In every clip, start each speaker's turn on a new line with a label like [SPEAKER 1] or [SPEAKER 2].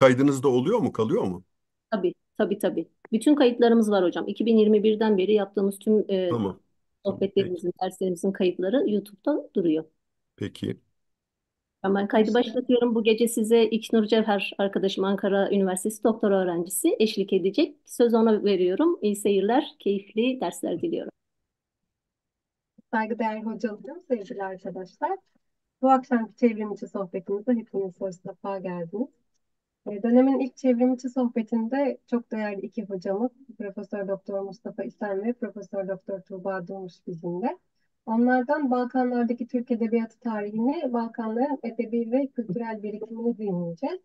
[SPEAKER 1] Kaydınız da oluyor mu, kalıyor mu?
[SPEAKER 2] Tabii, tabii, tabii. Bütün kayıtlarımız var hocam. 2021'den beri yaptığımız tüm e, Tamam. Peki, sohbetlerimizin, derslerimizin kayıtları YouTube'da duruyor. peki. Ben kaydı başlatıyorum. Bu gece size İknur Cevher arkadaşım Ankara Üniversitesi doktora öğrencisi eşlik edecek. Söz ona veriyorum. İyi seyirler, keyifli dersler diliyorum. Saygıdeğer hocalarım, sevgili arkadaşlar. Bu akşamki çevrimiçi içi sohbetimize hepiniz hoş sefa geldiniz. Ee, dönemin ilk çevrimiçi sohbetinde çok değerli iki hocamız, Profesör Doktor Mustafa İslam ve Profesör Doktor Tuğba Durmuş bizimle. Onlardan Balkanlardaki Türk Edebiyatı tarihini, Balkanların edebi ve kültürel birikimini dinleyeceğiz.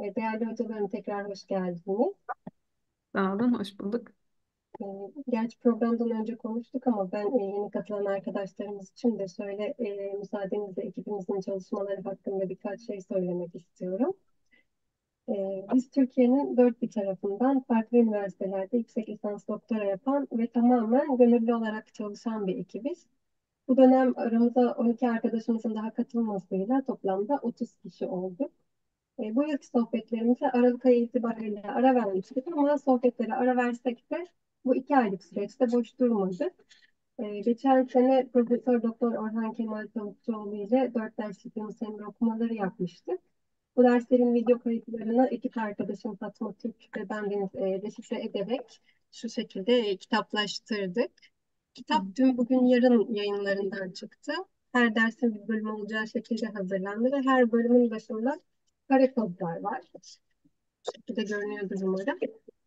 [SPEAKER 2] Ee, değerli hocalarım tekrar hoş geldiniz. Sağ olun, hoş bulduk. Ee, gerçi programdan önce konuştuk ama ben e, yeni katılan arkadaşlarımız için de şöyle e, müsaadenizle ekibimizin çalışmaları hakkında birkaç şey söylemek istiyorum. Ee, biz Türkiye'nin dört bir tarafından farklı üniversitelerde yüksek lisans doktora yapan ve tamamen gönüllü olarak çalışan bir ekibiz. Bu dönem aramıza 12 arkadaşımızın daha katılmasıyla toplamda 30 kişi olduk. E, bu yılki sohbetlerimize Aralık ayı itibariyle ara vermiştik ama sohbetlere ara versek de bu iki aylık süreçte boş durmadık. E, geçen sene Profesör Doktor Orhan Kemal Tavukçuoğlu ile dört derslik sömürü okumaları yapmıştık. Bu derslerin video kayıtlarını ekip arkadaşım Fatma Türk ve ben Deniz e, reşifre ederek şu şekilde e, kitaplaştırdık. Kitap dün bugün yarın yayınlarından çıktı. Her dersin bir bölüm olacağı şekilde hazırlandı ve her bölümün başında kare kodlar var. Bu şekilde görünüyordur umarım.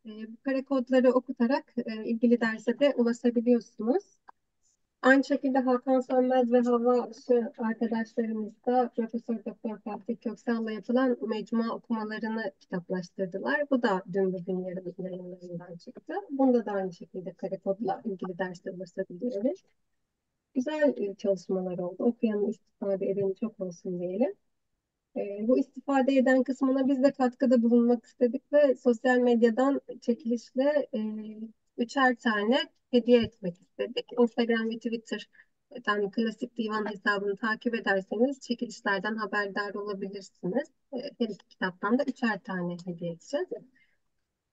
[SPEAKER 2] E, bu kare kodları okutarak e, ilgili derse de ulaşabiliyorsunuz. Aynı şekilde Hakan Sönmez ve Hava Aşı arkadaşlarımız da Profesör Doktor Fatih Köksal'la yapılan mecmua okumalarını kitaplaştırdılar. Bu da dün bugün yayınlarından çıktı. Bunda da aynı şekilde Karakod'la ilgili dersler başlatabiliriz. Güzel e, çalışmalar oldu. Okuyanın istifade edeni çok olsun diyelim. E, bu istifade eden kısmına biz de katkıda bulunmak istedik ve sosyal medyadan çekilişle e, üçer tane hediye etmek istedik. Instagram ve Twitter'dan klasik divan hesabını takip ederseniz çekilişlerden haberdar olabilirsiniz. Ee, her iki kitaptan da üçer tane hediye edeceğiz.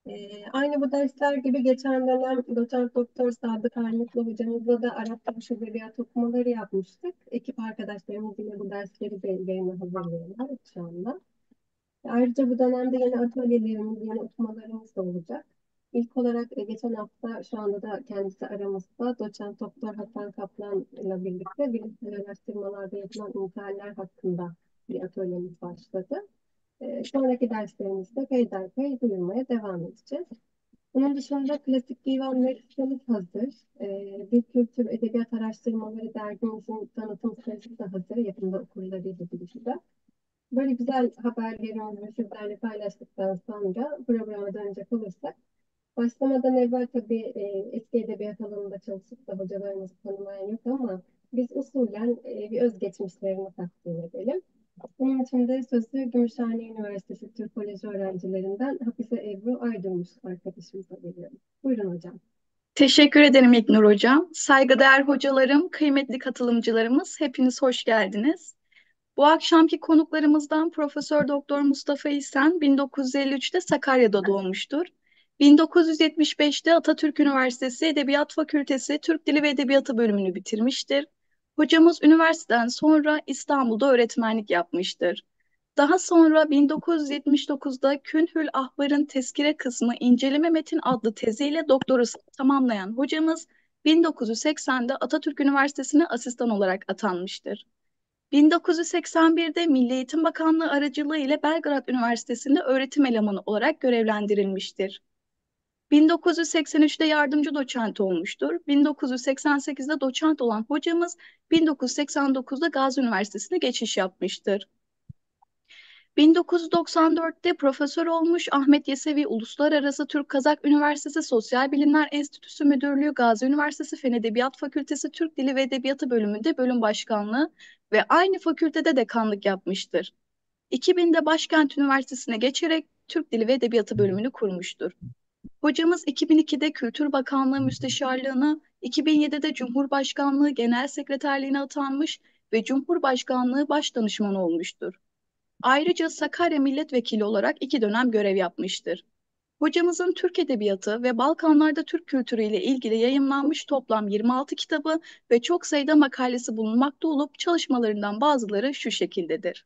[SPEAKER 2] Ee, aynı bu dersler gibi geçen dönem doçent doktor Sadık Arnıklı hocamızla da Arap Dövüş Edebiyat okumaları yapmıştık. Ekip arkadaşlarımız yine bu dersleri de yayına hazırlıyorlar şu anda. Ayrıca bu dönemde yeni atölyelerimiz, yeni okumalarımız da olacak. İlk olarak e, geçen hafta şu anda da kendisi aramızda doçent doktor Hasan Kaplan ile birlikte bilimsel araştırmalarda yapılan intihaller hakkında bir atölyemiz başladı. E, sonraki derslerimizde peyderpey duyurmaya devam edeceğiz. Bunun dışında klasik divan ve kitabımız hazır. E, bir kültür edebiyat araştırmaları dergimizin tanıtım süresi de hazır. Yakında okurlarıyla birlikte. Böyle güzel haberlerimizi sizlerle paylaştıktan sonra programa dönecek olursak Başlamadan evvel tabii e, eski edebiyat alanında çalışıp da hocalarımızı tanımayan yok ama biz usulen e, bir özgeçmişlerini takdim edelim. Bunun için de sözü Gümüşhane Üniversitesi Türk Koleji öğrencilerinden Hafize Ebru Aydınmış arkadaşımıza veriyorum. Buyurun hocam.
[SPEAKER 3] Teşekkür ederim İknur Hocam. Saygıdeğer hocalarım, kıymetli katılımcılarımız, hepiniz hoş geldiniz. Bu akşamki konuklarımızdan Profesör Doktor Mustafa İsen 1953'te Sakarya'da doğmuştur. 1975'te Atatürk Üniversitesi Edebiyat Fakültesi Türk Dili ve Edebiyatı bölümünü bitirmiştir. Hocamız üniversiteden sonra İstanbul'da öğretmenlik yapmıştır. Daha sonra 1979'da Künhül Ahbar'ın Teskire Kısmı İnceleme Metin adlı teziyle doktorası tamamlayan hocamız 1980'de Atatürk Üniversitesi'ne asistan olarak atanmıştır. 1981'de Milli Eğitim Bakanlığı aracılığı ile Belgrad Üniversitesi'nde öğretim elemanı olarak görevlendirilmiştir. 1983'te yardımcı doçent olmuştur. 1988'de doçent olan hocamız 1989'da Gazi Üniversitesi'ne geçiş yapmıştır. 1994'te profesör olmuş Ahmet Yesevi Uluslararası Türk-Kazak Üniversitesi Sosyal Bilimler Enstitüsü Müdürlüğü Gazi Üniversitesi Fen Edebiyat Fakültesi Türk Dili ve Edebiyatı bölümünde bölüm başkanlığı ve aynı fakültede dekanlık yapmıştır. 2000'de Başkent Üniversitesi'ne geçerek Türk Dili ve Edebiyatı bölümünü kurmuştur. Hocamız 2002'de Kültür Bakanlığı Müsteşarlığına, 2007'de Cumhurbaşkanlığı Genel Sekreterliğine atanmış ve Cumhurbaşkanlığı Başdanışmanı olmuştur. Ayrıca Sakarya Milletvekili olarak iki dönem görev yapmıştır. Hocamızın Türk Edebiyatı ve Balkanlarda Türk kültürü ile ilgili yayınlanmış toplam 26 kitabı ve çok sayıda makalesi bulunmakta olup çalışmalarından bazıları şu şekildedir.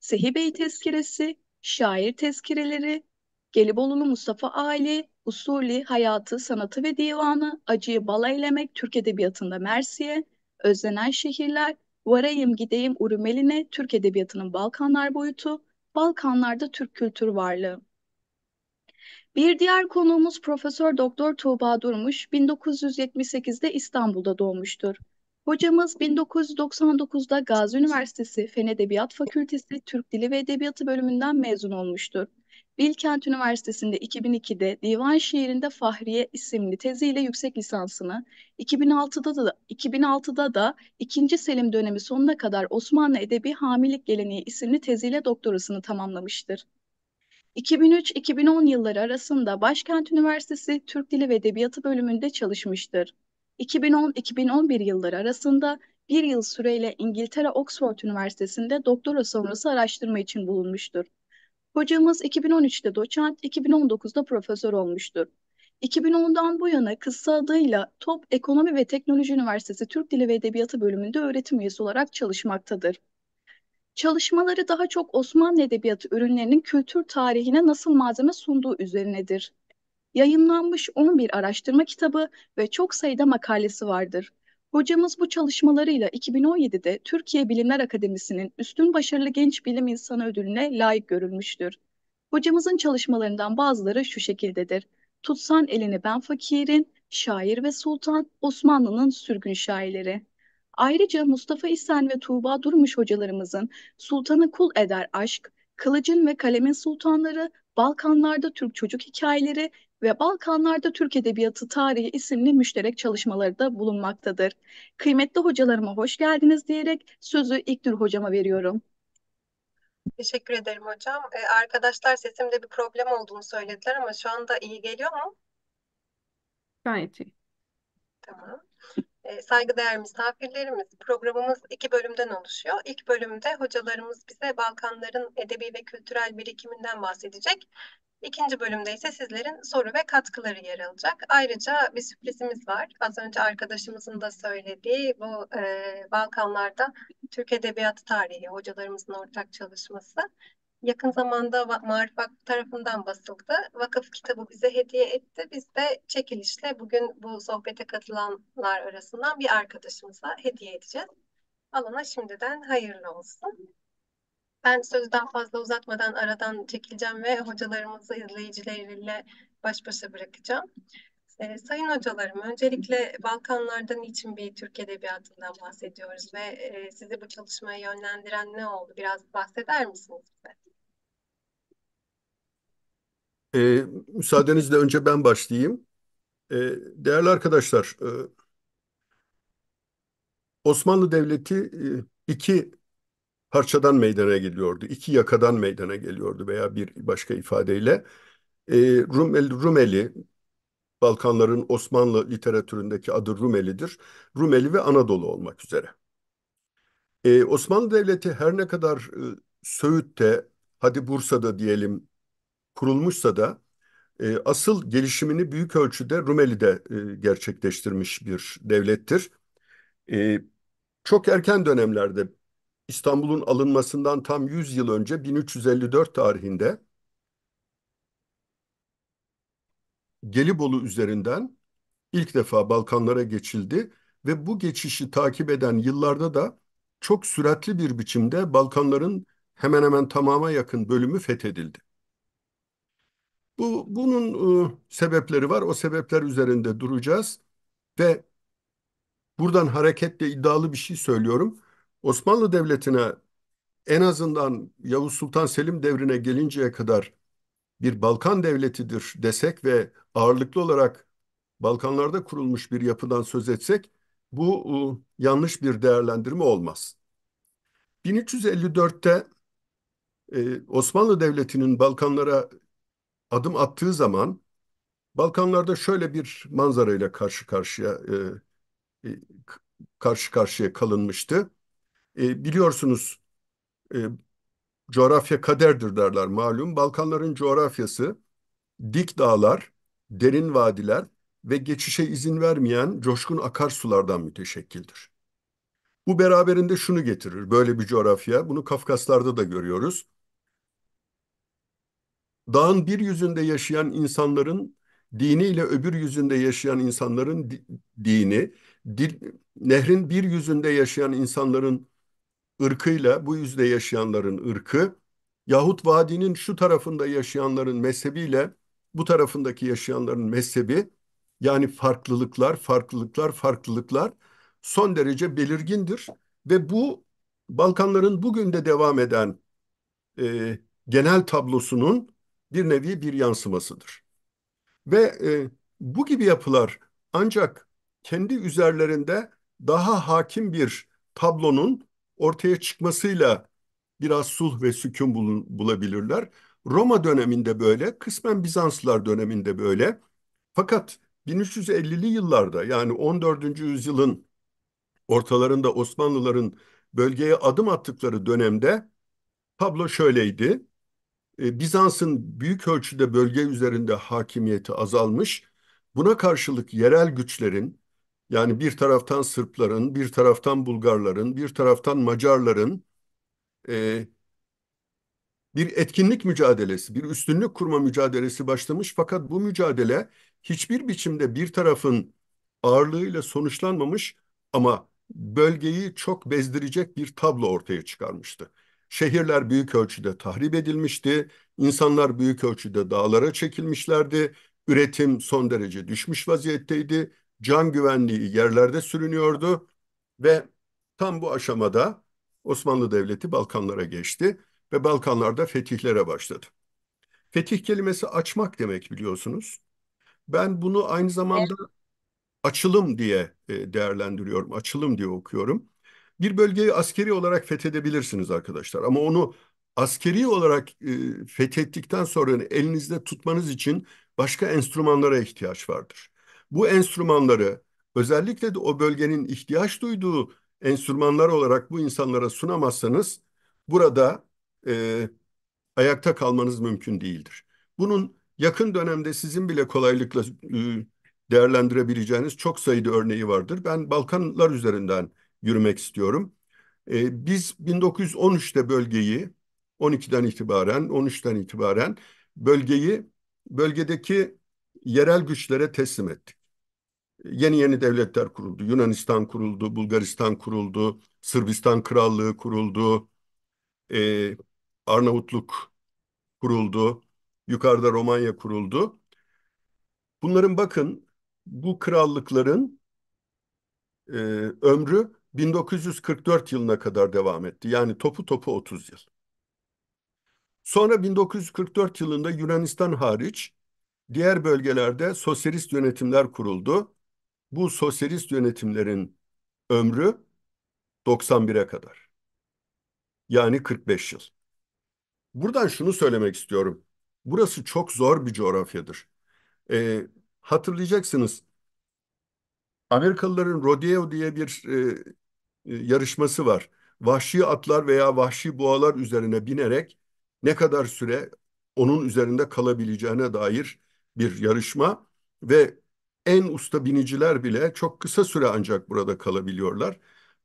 [SPEAKER 3] sehibe Tezkiresi, Şair Tezkireleri, Gelibolulu Mustafa Ali, Usulü, Hayatı, Sanatı ve Divanı, Acıyı Bala Eylemek, Türk Edebiyatı'nda Mersiye, Özlenen Şehirler, Varayım Gideyim Urumeline, Türk Edebiyatı'nın Balkanlar Boyutu, Balkanlarda Türk Kültür Varlığı. Bir diğer konuğumuz Profesör Doktor Tuğba Durmuş, 1978'de İstanbul'da doğmuştur. Hocamız 1999'da Gazi Üniversitesi Fen Edebiyat Fakültesi Türk Dili ve Edebiyatı bölümünden mezun olmuştur. Bilkent Üniversitesi'nde 2002'de Divan Şiirinde Fahriye isimli teziyle yüksek lisansını, 2006'da da 2006'da da 2. Selim dönemi sonuna kadar Osmanlı Edebi Hamilik Geleneği isimli teziyle doktorasını tamamlamıştır. 2003-2010 yılları arasında Başkent Üniversitesi Türk Dili ve Edebiyatı bölümünde çalışmıştır. 2010-2011 yılları arasında bir yıl süreyle İngiltere Oxford Üniversitesi'nde doktora sonrası araştırma için bulunmuştur. Hocamız 2013'te doçent, 2019'da profesör olmuştur. 2010'dan bu yana kısa adıyla Top Ekonomi ve Teknoloji Üniversitesi Türk Dili ve Edebiyatı bölümünde öğretim üyesi olarak çalışmaktadır. Çalışmaları daha çok Osmanlı Edebiyatı ürünlerinin kültür tarihine nasıl malzeme sunduğu üzerinedir. Yayınlanmış 11 araştırma kitabı ve çok sayıda makalesi vardır. Hocamız bu çalışmalarıyla 2017'de Türkiye Bilimler Akademisi'nin Üstün Başarılı Genç Bilim İnsanı ödülüne layık görülmüştür. Hocamızın çalışmalarından bazıları şu şekildedir. Tutsan elini ben fakirin, şair ve sultan, Osmanlı'nın sürgün şairleri. Ayrıca Mustafa İhsan ve Tuğba Durmuş hocalarımızın Sultanı Kul Eder Aşk, Kılıcın ve Kalemin Sultanları, Balkanlarda Türk Çocuk Hikayeleri ve Balkanlarda Türk Edebiyatı Tarihi isimli müşterek çalışmaları da bulunmaktadır. Kıymetli hocalarıma hoş geldiniz diyerek sözü İlknur hocama veriyorum.
[SPEAKER 2] Teşekkür ederim hocam. Ee, arkadaşlar sesimde bir problem olduğunu söylediler ama şu anda iyi geliyor mu? Gayet iyi. Tamam. E, saygıdeğer misafirlerimiz, programımız iki bölümden oluşuyor. İlk bölümde hocalarımız bize Balkanların edebi ve kültürel birikiminden bahsedecek. İkinci bölümde ise sizlerin soru ve katkıları yer alacak. Ayrıca bir sürprizimiz var. Az önce arkadaşımızın da söylediği bu e, Balkanlarda Türk Edebiyatı Tarihi hocalarımızın ortak çalışması. Yakın zamanda Marif Vakfı tarafından basıldı. Vakıf kitabı bize hediye etti. Biz de çekilişle bugün bu sohbete katılanlar arasından bir arkadaşımıza hediye edeceğiz. Alana şimdiden hayırlı olsun. Ben sözü daha fazla uzatmadan aradan çekileceğim ve hocalarımızı izleyicileriyle baş başa bırakacağım. E, sayın hocalarım, öncelikle Balkanlardan için bir Türk Edebiyatı'ndan bahsediyoruz ve e, sizi bu çalışmaya yönlendiren ne oldu? Biraz bahseder misiniz bize?
[SPEAKER 1] E, müsaadenizle önce ben başlayayım. E, değerli arkadaşlar, e, Osmanlı Devleti e, iki parçadan meydana geliyordu. iki yakadan meydana geliyordu veya bir başka ifadeyle. E, ee, Rumeli, Rumeli Balkanların Osmanlı literatüründeki adı Rumeli'dir. Rumeli ve Anadolu olmak üzere. Ee, Osmanlı Devleti her ne kadar e, Söğüt'te, hadi Bursa'da diyelim kurulmuşsa da e, asıl gelişimini büyük ölçüde Rumeli'de e, gerçekleştirmiş bir devlettir. E, çok erken dönemlerde İstanbul'un alınmasından tam 100 yıl önce 1354 tarihinde Gelibolu üzerinden ilk defa Balkanlara geçildi ve bu geçişi takip eden yıllarda da çok süratli bir biçimde Balkanların hemen hemen tamama yakın bölümü fethedildi. Bu bunun e, sebepleri var. O sebepler üzerinde duracağız ve buradan hareketle iddialı bir şey söylüyorum. Osmanlı Devleti'ne en azından Yavuz Sultan Selim devrine gelinceye kadar bir Balkan devletidir desek ve ağırlıklı olarak Balkanlarda kurulmuş bir yapıdan söz etsek bu yanlış bir değerlendirme olmaz. 1354'te e, Osmanlı Devleti'nin Balkanlara adım attığı zaman Balkanlarda şöyle bir manzarayla karşı karşıya e, e, karşı karşıya kalınmıştı. E, biliyorsunuz e, coğrafya kaderdir derler malum. Balkanların coğrafyası dik dağlar, derin vadiler ve geçişe izin vermeyen coşkun akarsulardan müteşekkildir. Bu beraberinde şunu getirir, böyle bir coğrafya, bunu Kafkaslarda da görüyoruz. Dağın bir yüzünde yaşayan insanların diniyle öbür yüzünde yaşayan insanların dini, dil, nehrin bir yüzünde yaşayan insanların ırkıyla bu yüzde yaşayanların ırkı yahut vadinin şu tarafında yaşayanların mezhebiyle bu tarafındaki yaşayanların mezhebi yani farklılıklar, farklılıklar, farklılıklar son derece belirgindir ve bu Balkanların bugün de devam eden e, genel tablosunun bir nevi bir yansımasıdır. Ve e, bu gibi yapılar ancak kendi üzerlerinde daha hakim bir tablonun ortaya çıkmasıyla biraz sulh ve sükun bulun, bulabilirler. Roma döneminde böyle, kısmen Bizanslılar döneminde böyle. Fakat 1350'li yıllarda yani 14. yüzyılın ortalarında Osmanlıların bölgeye adım attıkları dönemde tablo şöyleydi. E, Bizans'ın büyük ölçüde bölge üzerinde hakimiyeti azalmış. Buna karşılık yerel güçlerin yani bir taraftan Sırpların, bir taraftan Bulgarların, bir taraftan Macarların e, bir etkinlik mücadelesi, bir üstünlük kurma mücadelesi başlamış. Fakat bu mücadele hiçbir biçimde bir tarafın ağırlığıyla sonuçlanmamış ama bölgeyi çok bezdirecek bir tablo ortaya çıkarmıştı. Şehirler büyük ölçüde tahrip edilmişti, insanlar büyük ölçüde dağlara çekilmişlerdi, üretim son derece düşmüş vaziyetteydi, can güvenliği yerlerde sürünüyordu ve tam bu aşamada Osmanlı Devleti Balkanlara geçti ve Balkanlarda fetihlere başladı. Fetih kelimesi açmak demek biliyorsunuz. Ben bunu aynı zamanda açılım diye e, değerlendiriyorum, açılım diye okuyorum. Bir bölgeyi askeri olarak fethedebilirsiniz arkadaşlar ama onu askeri olarak e, fethettikten sonra elinizde tutmanız için başka enstrümanlara ihtiyaç vardır bu enstrümanları özellikle de o bölgenin ihtiyaç duyduğu enstrümanlar olarak bu insanlara sunamazsanız burada e, ayakta kalmanız mümkün değildir. Bunun yakın dönemde sizin bile kolaylıkla e, değerlendirebileceğiniz çok sayıda örneği vardır. Ben Balkanlar üzerinden yürümek istiyorum. E, biz 1913'te bölgeyi 12'den itibaren 13'ten itibaren bölgeyi bölgedeki yerel güçlere teslim ettik yeni yeni devletler kuruldu. Yunanistan kuruldu, Bulgaristan kuruldu, Sırbistan Krallığı kuruldu, e, Arnavutluk kuruldu, yukarıda Romanya kuruldu. Bunların bakın bu krallıkların e, ömrü 1944 yılına kadar devam etti. Yani topu topu 30 yıl. Sonra 1944 yılında Yunanistan hariç diğer bölgelerde sosyalist yönetimler kuruldu bu sosyalist yönetimlerin ömrü 91'e kadar. Yani 45 yıl. Buradan şunu söylemek istiyorum. Burası çok zor bir coğrafyadır. Ee, hatırlayacaksınız Amerikalıların rodeo diye bir e, e, yarışması var. Vahşi atlar veya vahşi boğalar üzerine binerek ne kadar süre onun üzerinde kalabileceğine dair bir yarışma ve en usta biniciler bile çok kısa süre ancak burada kalabiliyorlar.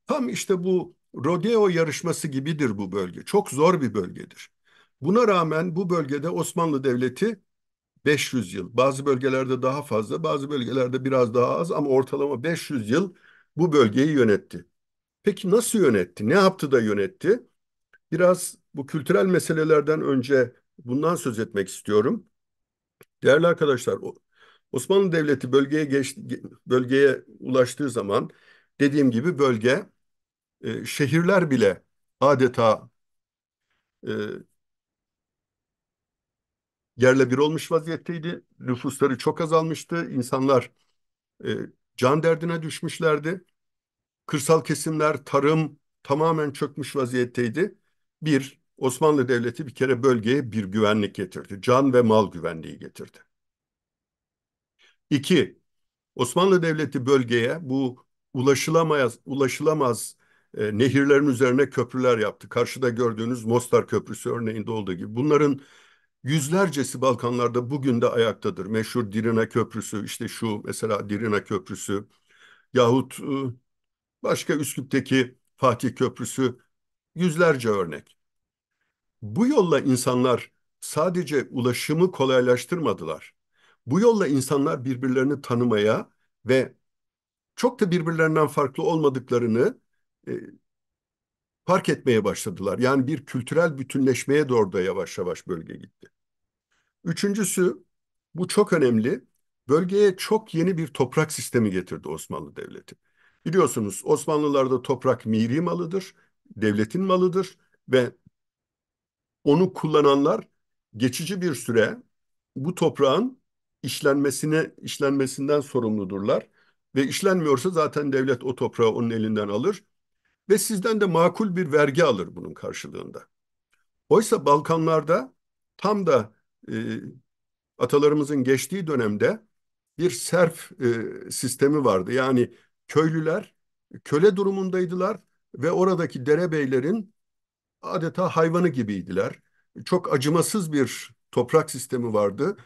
[SPEAKER 1] Tam işte bu rodeo yarışması gibidir bu bölge. Çok zor bir bölgedir. Buna rağmen bu bölgede Osmanlı Devleti 500 yıl, bazı bölgelerde daha fazla, bazı bölgelerde biraz daha az ama ortalama 500 yıl bu bölgeyi yönetti. Peki nasıl yönetti? Ne yaptı da yönetti? Biraz bu kültürel meselelerden önce bundan söz etmek istiyorum. Değerli arkadaşlar, Osmanlı Devleti bölgeye geç, bölgeye ulaştığı zaman dediğim gibi bölge e, şehirler bile adeta e, yerle bir olmuş vaziyetteydi. Nüfusları çok azalmıştı. İnsanlar e, can derdine düşmüşlerdi. Kırsal kesimler, tarım tamamen çökmüş vaziyetteydi. Bir, Osmanlı Devleti bir kere bölgeye bir güvenlik getirdi. Can ve mal güvenliği getirdi. İki, Osmanlı Devleti bölgeye bu ulaşılamaz, ulaşılamaz e, nehirlerin üzerine köprüler yaptı. Karşıda gördüğünüz Mostar Köprüsü örneğinde olduğu gibi. Bunların yüzlercesi Balkanlarda bugün de ayaktadır. Meşhur Dirina Köprüsü, işte şu mesela Dirina Köprüsü yahut e, başka Üsküp'teki Fatih Köprüsü yüzlerce örnek. Bu yolla insanlar sadece ulaşımı kolaylaştırmadılar. Bu yolla insanlar birbirlerini tanımaya ve çok da birbirlerinden farklı olmadıklarını e, fark etmeye başladılar. Yani bir kültürel bütünleşmeye doğru da yavaş yavaş bölge gitti. Üçüncüsü, bu çok önemli, bölgeye çok yeni bir toprak sistemi getirdi Osmanlı Devleti. Biliyorsunuz Osmanlılarda toprak miri malıdır, devletin malıdır ve onu kullananlar geçici bir süre bu toprağın işlenmesine işlenmesinden sorumludurlar ve işlenmiyorsa zaten devlet o toprağı onun elinden alır ve sizden de makul bir vergi alır bunun karşılığında. Oysa Balkanlarda tam da e, atalarımızın geçtiği dönemde bir serf e, sistemi vardı. Yani köylüler köle durumundaydılar ve oradaki derebeylerin adeta hayvanı gibiydiler. Çok acımasız bir toprak sistemi vardı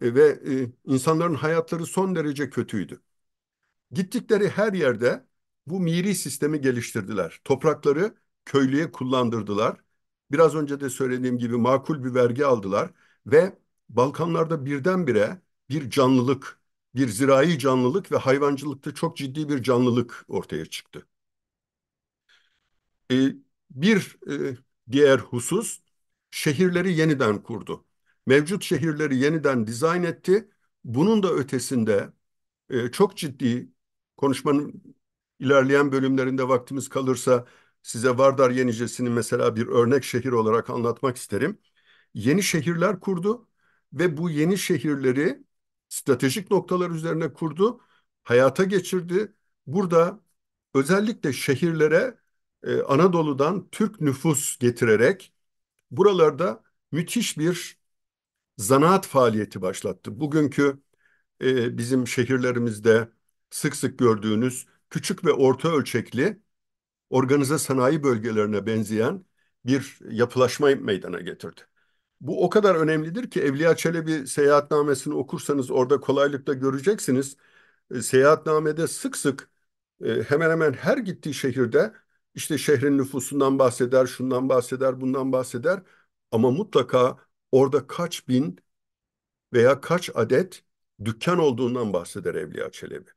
[SPEAKER 1] e, ve e, insanların hayatları son derece kötüydü. Gittikleri her yerde bu miri sistemi geliştirdiler. Toprakları köylüye kullandırdılar. Biraz önce de söylediğim gibi makul bir vergi aldılar ve Balkanlarda birdenbire bir canlılık, bir zirai canlılık ve hayvancılıkta çok ciddi bir canlılık ortaya çıktı. Ee, bir e, diğer husus şehirleri yeniden kurdu mevcut şehirleri yeniden dizayn etti. Bunun da ötesinde e, çok ciddi konuşmanın ilerleyen bölümlerinde vaktimiz kalırsa size Vardar Yenicesi'ni mesela bir örnek şehir olarak anlatmak isterim. Yeni şehirler kurdu ve bu yeni şehirleri stratejik noktalar üzerine kurdu, hayata geçirdi. Burada özellikle şehirlere e, Anadolu'dan Türk nüfus getirerek buralarda müthiş bir zanaat faaliyeti başlattı. Bugünkü e, bizim şehirlerimizde sık sık gördüğünüz küçük ve orta ölçekli organize sanayi bölgelerine benzeyen bir yapılaşma meydana getirdi. Bu o kadar önemlidir ki Evliya Çelebi seyahatnamesini okursanız orada kolaylıkla göreceksiniz. E, seyahatnamede sık sık e, hemen hemen her gittiği şehirde işte şehrin nüfusundan bahseder, şundan bahseder, bundan bahseder ama mutlaka Orada kaç bin veya kaç adet dükkan olduğundan bahseder Evliya Çelebi.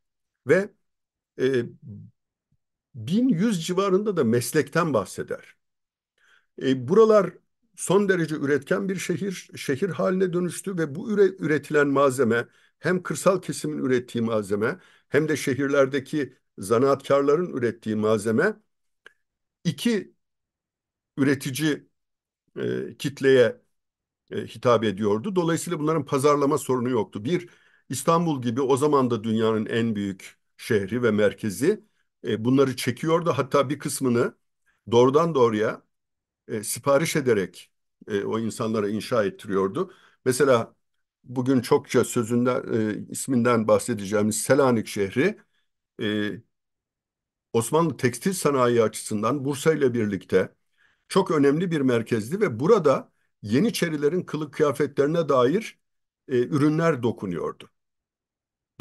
[SPEAKER 1] Ve e, 1100 civarında da meslekten bahseder. E, buralar son derece üretken bir şehir, şehir haline dönüştü ve bu üre, üretilen malzeme hem kırsal kesimin ürettiği malzeme hem de şehirlerdeki zanaatkarların ürettiği malzeme iki üretici e, kitleye e, hitap ediyordu. Dolayısıyla bunların pazarlama sorunu yoktu. Bir İstanbul gibi o zaman da dünyanın en büyük şehri ve merkezi e, bunları çekiyordu. Hatta bir kısmını doğrudan doğruya e, sipariş ederek e, o insanlara inşa ettiriyordu. Mesela bugün çokça sözünden e, isminden bahsedeceğimiz Selanik şehri e, Osmanlı tekstil sanayi açısından Bursa ile birlikte çok önemli bir merkezdi ve burada Yeniçerilerin kılık kıyafetlerine dair e, ürünler dokunuyordu.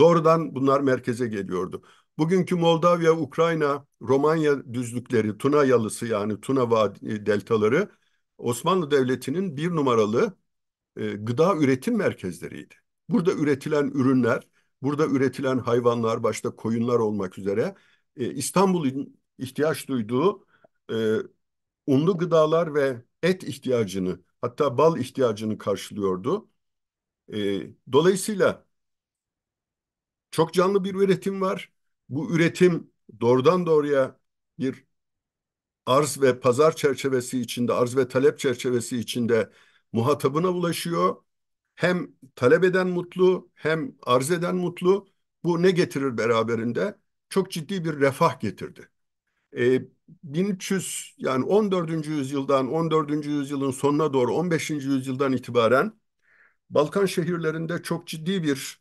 [SPEAKER 1] Doğrudan bunlar merkeze geliyordu. Bugünkü Moldavya, Ukrayna, Romanya düzlükleri, Tuna yalısı yani Tuna vadi, e, deltaları Osmanlı Devleti'nin bir numaralı e, gıda üretim merkezleriydi. Burada üretilen ürünler, burada üretilen hayvanlar başta koyunlar olmak üzere e, İstanbul'un ihtiyaç duyduğu e, unlu gıdalar ve et ihtiyacını Hatta bal ihtiyacını karşılıyordu. E, dolayısıyla çok canlı bir üretim var. Bu üretim doğrudan doğruya bir arz ve pazar çerçevesi içinde, arz ve talep çerçevesi içinde muhatabına ulaşıyor. Hem talep eden mutlu, hem arz eden mutlu. Bu ne getirir beraberinde? Çok ciddi bir refah getirdi. E, 1300 yani 14. yüzyıldan 14. yüzyılın sonuna doğru 15. yüzyıldan itibaren Balkan şehirlerinde çok ciddi bir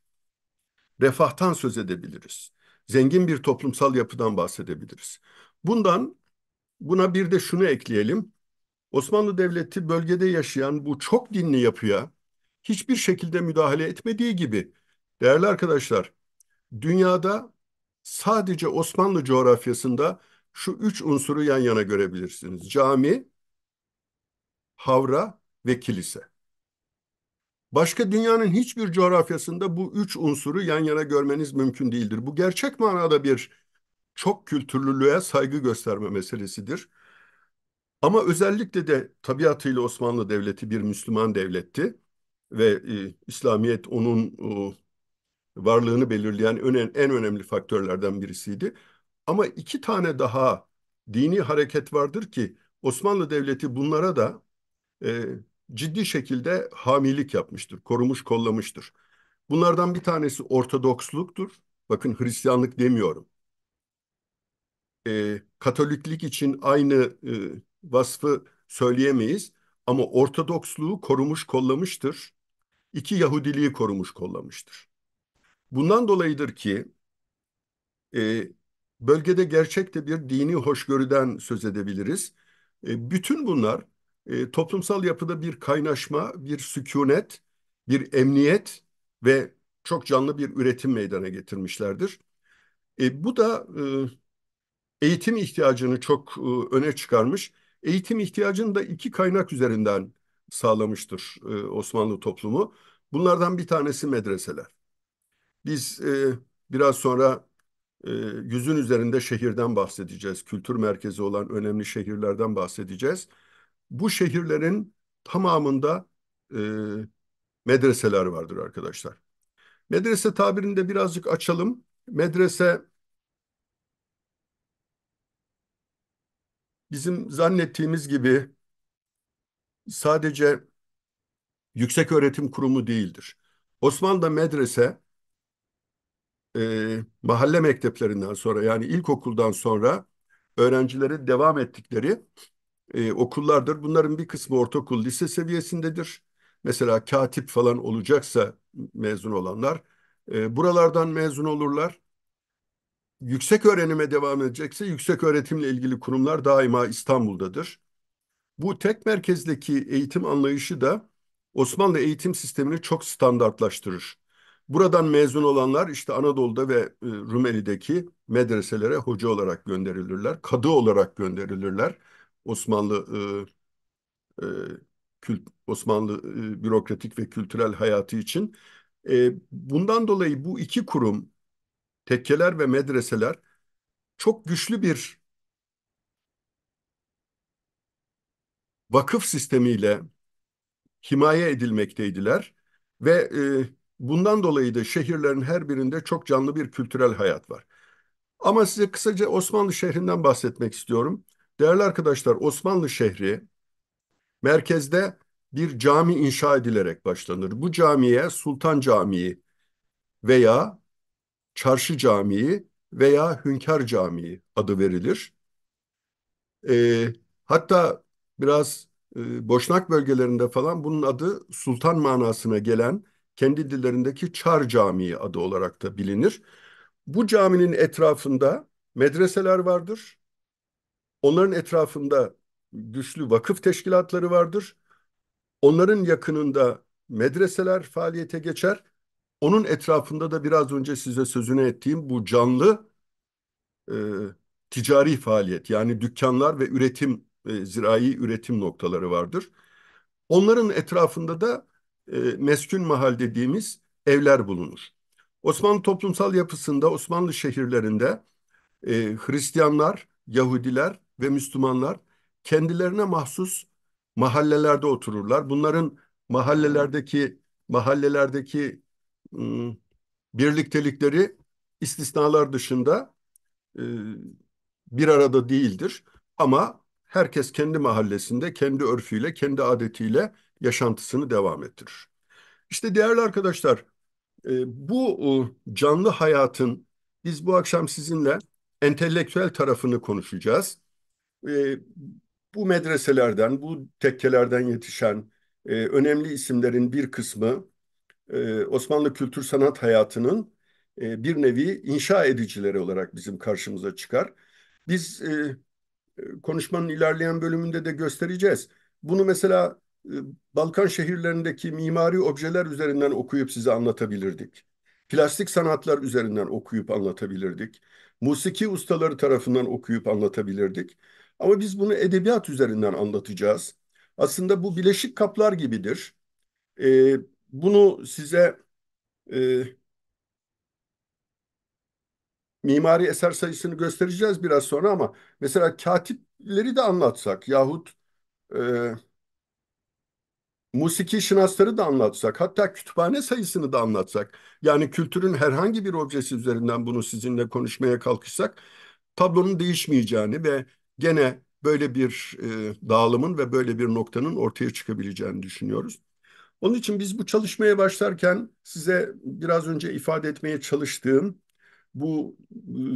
[SPEAKER 1] refahtan söz edebiliriz. Zengin bir toplumsal yapıdan bahsedebiliriz. Bundan buna bir de şunu ekleyelim. Osmanlı Devleti bölgede yaşayan bu çok dinli yapıya hiçbir şekilde müdahale etmediği gibi değerli arkadaşlar dünyada sadece Osmanlı coğrafyasında şu üç unsuru yan yana görebilirsiniz. Cami, havra ve kilise. Başka dünyanın hiçbir coğrafyasında bu üç unsuru yan yana görmeniz mümkün değildir. Bu gerçek manada bir çok kültürlülüğe saygı gösterme meselesidir. Ama özellikle de tabiatıyla Osmanlı Devleti bir Müslüman devletti ve e, İslamiyet onun e, varlığını belirleyen önem, en önemli faktörlerden birisiydi. Ama iki tane daha dini hareket vardır ki Osmanlı Devleti bunlara da e, ciddi şekilde hamilik yapmıştır, korumuş, kollamıştır. Bunlardan bir tanesi Ortodoksluktur. Bakın Hristiyanlık demiyorum. E, Katoliklik için aynı e, vasfı söyleyemeyiz ama Ortodoksluğu korumuş, kollamıştır. İki Yahudiliği korumuş, kollamıştır. Bundan dolayıdır ki e, Bölgede gerçekte bir dini hoşgörüden söz edebiliriz. E, bütün bunlar e, toplumsal yapıda bir kaynaşma, bir sükunet, bir emniyet ve çok canlı bir üretim meydana getirmişlerdir. E, bu da e, eğitim ihtiyacını çok e, öne çıkarmış. Eğitim ihtiyacını da iki kaynak üzerinden sağlamıştır e, Osmanlı toplumu. Bunlardan bir tanesi medreseler. Biz e, biraz sonra ee, yüzün üzerinde şehirden bahsedeceğiz. Kültür merkezi olan önemli şehirlerden bahsedeceğiz. Bu şehirlerin tamamında e, medreseler vardır arkadaşlar. Medrese tabirini de birazcık açalım. Medrese bizim zannettiğimiz gibi sadece yüksek öğretim kurumu değildir. Osmanlı'da medrese e, mahalle mekteplerinden sonra yani ilkokuldan sonra öğrencilere devam ettikleri e, okullardır. Bunların bir kısmı ortaokul, lise seviyesindedir. Mesela katip falan olacaksa mezun olanlar e, buralardan mezun olurlar. Yüksek öğrenime devam edecekse yüksek öğretimle ilgili kurumlar daima İstanbul'dadır. Bu tek merkezdeki eğitim anlayışı da Osmanlı eğitim sistemini çok standartlaştırır. Buradan mezun olanlar işte Anadolu'da ve e, Rumeli'deki medreselere hoca olarak gönderilirler, kadı olarak gönderilirler. Osmanlı e, e, kült, Osmanlı e, bürokratik ve kültürel hayatı için. E, bundan dolayı bu iki kurum, tekkeler ve medreseler çok güçlü bir vakıf sistemiyle himaye edilmekteydiler ve e, Bundan dolayı da şehirlerin her birinde çok canlı bir kültürel hayat var. Ama size kısaca Osmanlı şehrinden bahsetmek istiyorum. Değerli arkadaşlar Osmanlı şehri merkezde bir cami inşa edilerek başlanır. Bu camiye Sultan Camii veya Çarşı Camii veya Hünkar Camii adı verilir. E, hatta biraz e, Boşnak bölgelerinde falan bunun adı sultan manasına gelen kendi dillerindeki Çar Camii adı olarak da bilinir. Bu caminin etrafında medreseler vardır. Onların etrafında güçlü vakıf teşkilatları vardır. Onların yakınında medreseler faaliyete geçer. Onun etrafında da biraz önce size sözünü ettiğim bu canlı e, ticari faaliyet yani dükkanlar ve üretim, e, zirai üretim noktaları vardır. Onların etrafında da e, meskün mahal dediğimiz evler bulunur. Osmanlı toplumsal yapısında Osmanlı şehirlerinde e, Hristiyanlar, Yahudiler ve Müslümanlar kendilerine mahsus mahallelerde otururlar. Bunların mahallelerdeki mahallelerdeki ım, birliktelikleri istisnalar dışında e, bir arada değildir. Ama herkes kendi mahallesinde, kendi örfüyle, kendi adetiyle yaşantısını devam ettirir. İşte değerli arkadaşlar e, bu e, canlı hayatın biz bu akşam sizinle entelektüel tarafını konuşacağız. E, bu medreselerden, bu tekkelerden yetişen önemli isimlerin bir kısmı Osmanlı kültür sanat hayatının bir nevi inşa edicileri olarak bizim karşımıza çıkar. Biz konuşmanın ilerleyen bölümünde de göstereceğiz. Bunu mesela e, Balkan şehirlerindeki mimari objeler üzerinden okuyup size anlatabilirdik. Plastik sanatlar üzerinden okuyup anlatabilirdik. Musiki ustaları tarafından okuyup anlatabilirdik. Ama biz bunu edebiyat üzerinden anlatacağız. Aslında bu bileşik kaplar gibidir. Ee, bunu size e, mimari eser sayısını göstereceğiz biraz sonra ama mesela katipleri de anlatsak yahut e, musiki şinasları da anlatsak, hatta kütüphane sayısını da anlatsak, yani kültürün herhangi bir objesi üzerinden bunu sizinle konuşmaya kalkışsak, tablonun değişmeyeceğini ve gene böyle bir e, dağılımın ve böyle bir noktanın ortaya çıkabileceğini düşünüyoruz. Onun için biz bu çalışmaya başlarken size biraz önce ifade etmeye çalıştığım bu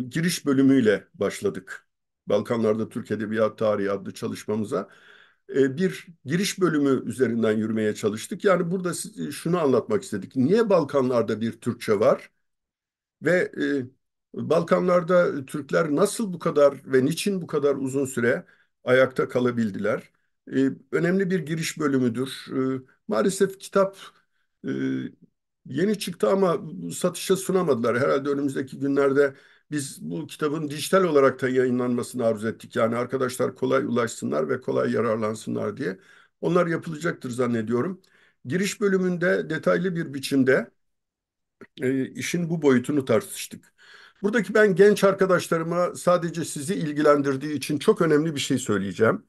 [SPEAKER 1] e, giriş bölümüyle başladık. Balkanlarda Türk Edebiyat Tarihi adlı çalışmamıza. E, bir giriş bölümü üzerinden yürümeye çalıştık. Yani burada e, şunu anlatmak istedik. Niye Balkanlarda bir Türkçe var? Ve e, Balkanlarda Türkler nasıl bu kadar ve niçin bu kadar uzun süre ayakta kalabildiler? Önemli bir giriş bölümüdür. Maalesef kitap yeni çıktı ama satışa sunamadılar. Herhalde önümüzdeki günlerde biz bu kitabın dijital olarak da yayınlanmasını arzu ettik. Yani arkadaşlar kolay ulaşsınlar ve kolay yararlansınlar diye. Onlar yapılacaktır zannediyorum. Giriş bölümünde detaylı bir biçimde e, işin bu boyutunu tartıştık. Buradaki ben genç arkadaşlarıma sadece sizi ilgilendirdiği için çok önemli bir şey söyleyeceğim.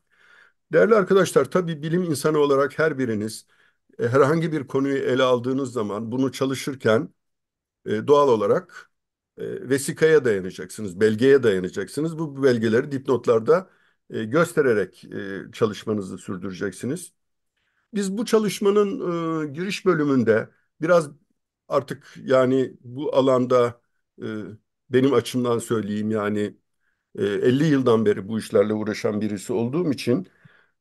[SPEAKER 1] Değerli arkadaşlar tabii bilim insanı olarak her biriniz e, herhangi bir konuyu ele aldığınız zaman bunu çalışırken e, doğal olarak e, vesikaya dayanacaksınız, belgeye dayanacaksınız. Bu belgeleri dipnotlarda e, göstererek e, çalışmanızı sürdüreceksiniz. Biz bu çalışmanın giriş bölümünde biraz artık yani bu alanda benim açımdan söyleyeyim yani 50 yıldan beri bu işlerle uğraşan birisi olduğum için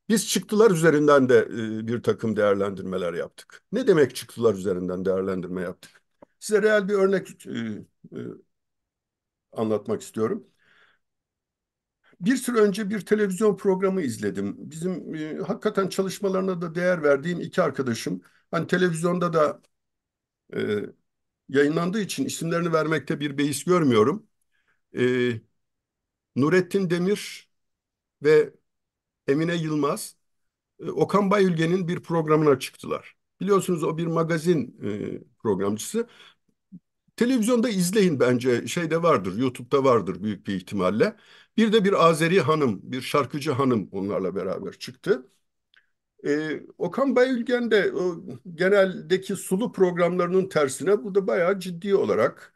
[SPEAKER 1] biz çıktılar üzerinden de bir takım değerlendirmeler yaptık. Ne demek çıktılar üzerinden değerlendirme yaptık? Size reel bir örnek anlatmak istiyorum. Bir süre önce bir televizyon programı izledim. Bizim e, hakikaten çalışmalarına da değer verdiğim iki arkadaşım. Hani televizyonda da e, yayınlandığı için isimlerini vermekte bir beis görmüyorum. E, Nurettin Demir ve Emine Yılmaz, e, Okan Bayülgen'in bir programına çıktılar. Biliyorsunuz o bir magazin e, programcısı. Televizyonda izleyin bence şey de vardır, YouTube'da vardır büyük bir ihtimalle. Bir de bir Azeri hanım, bir şarkıcı hanım onlarla beraber çıktı. Ee, Okan Bayülgen de o geneldeki sulu programlarının tersine burada bayağı ciddi olarak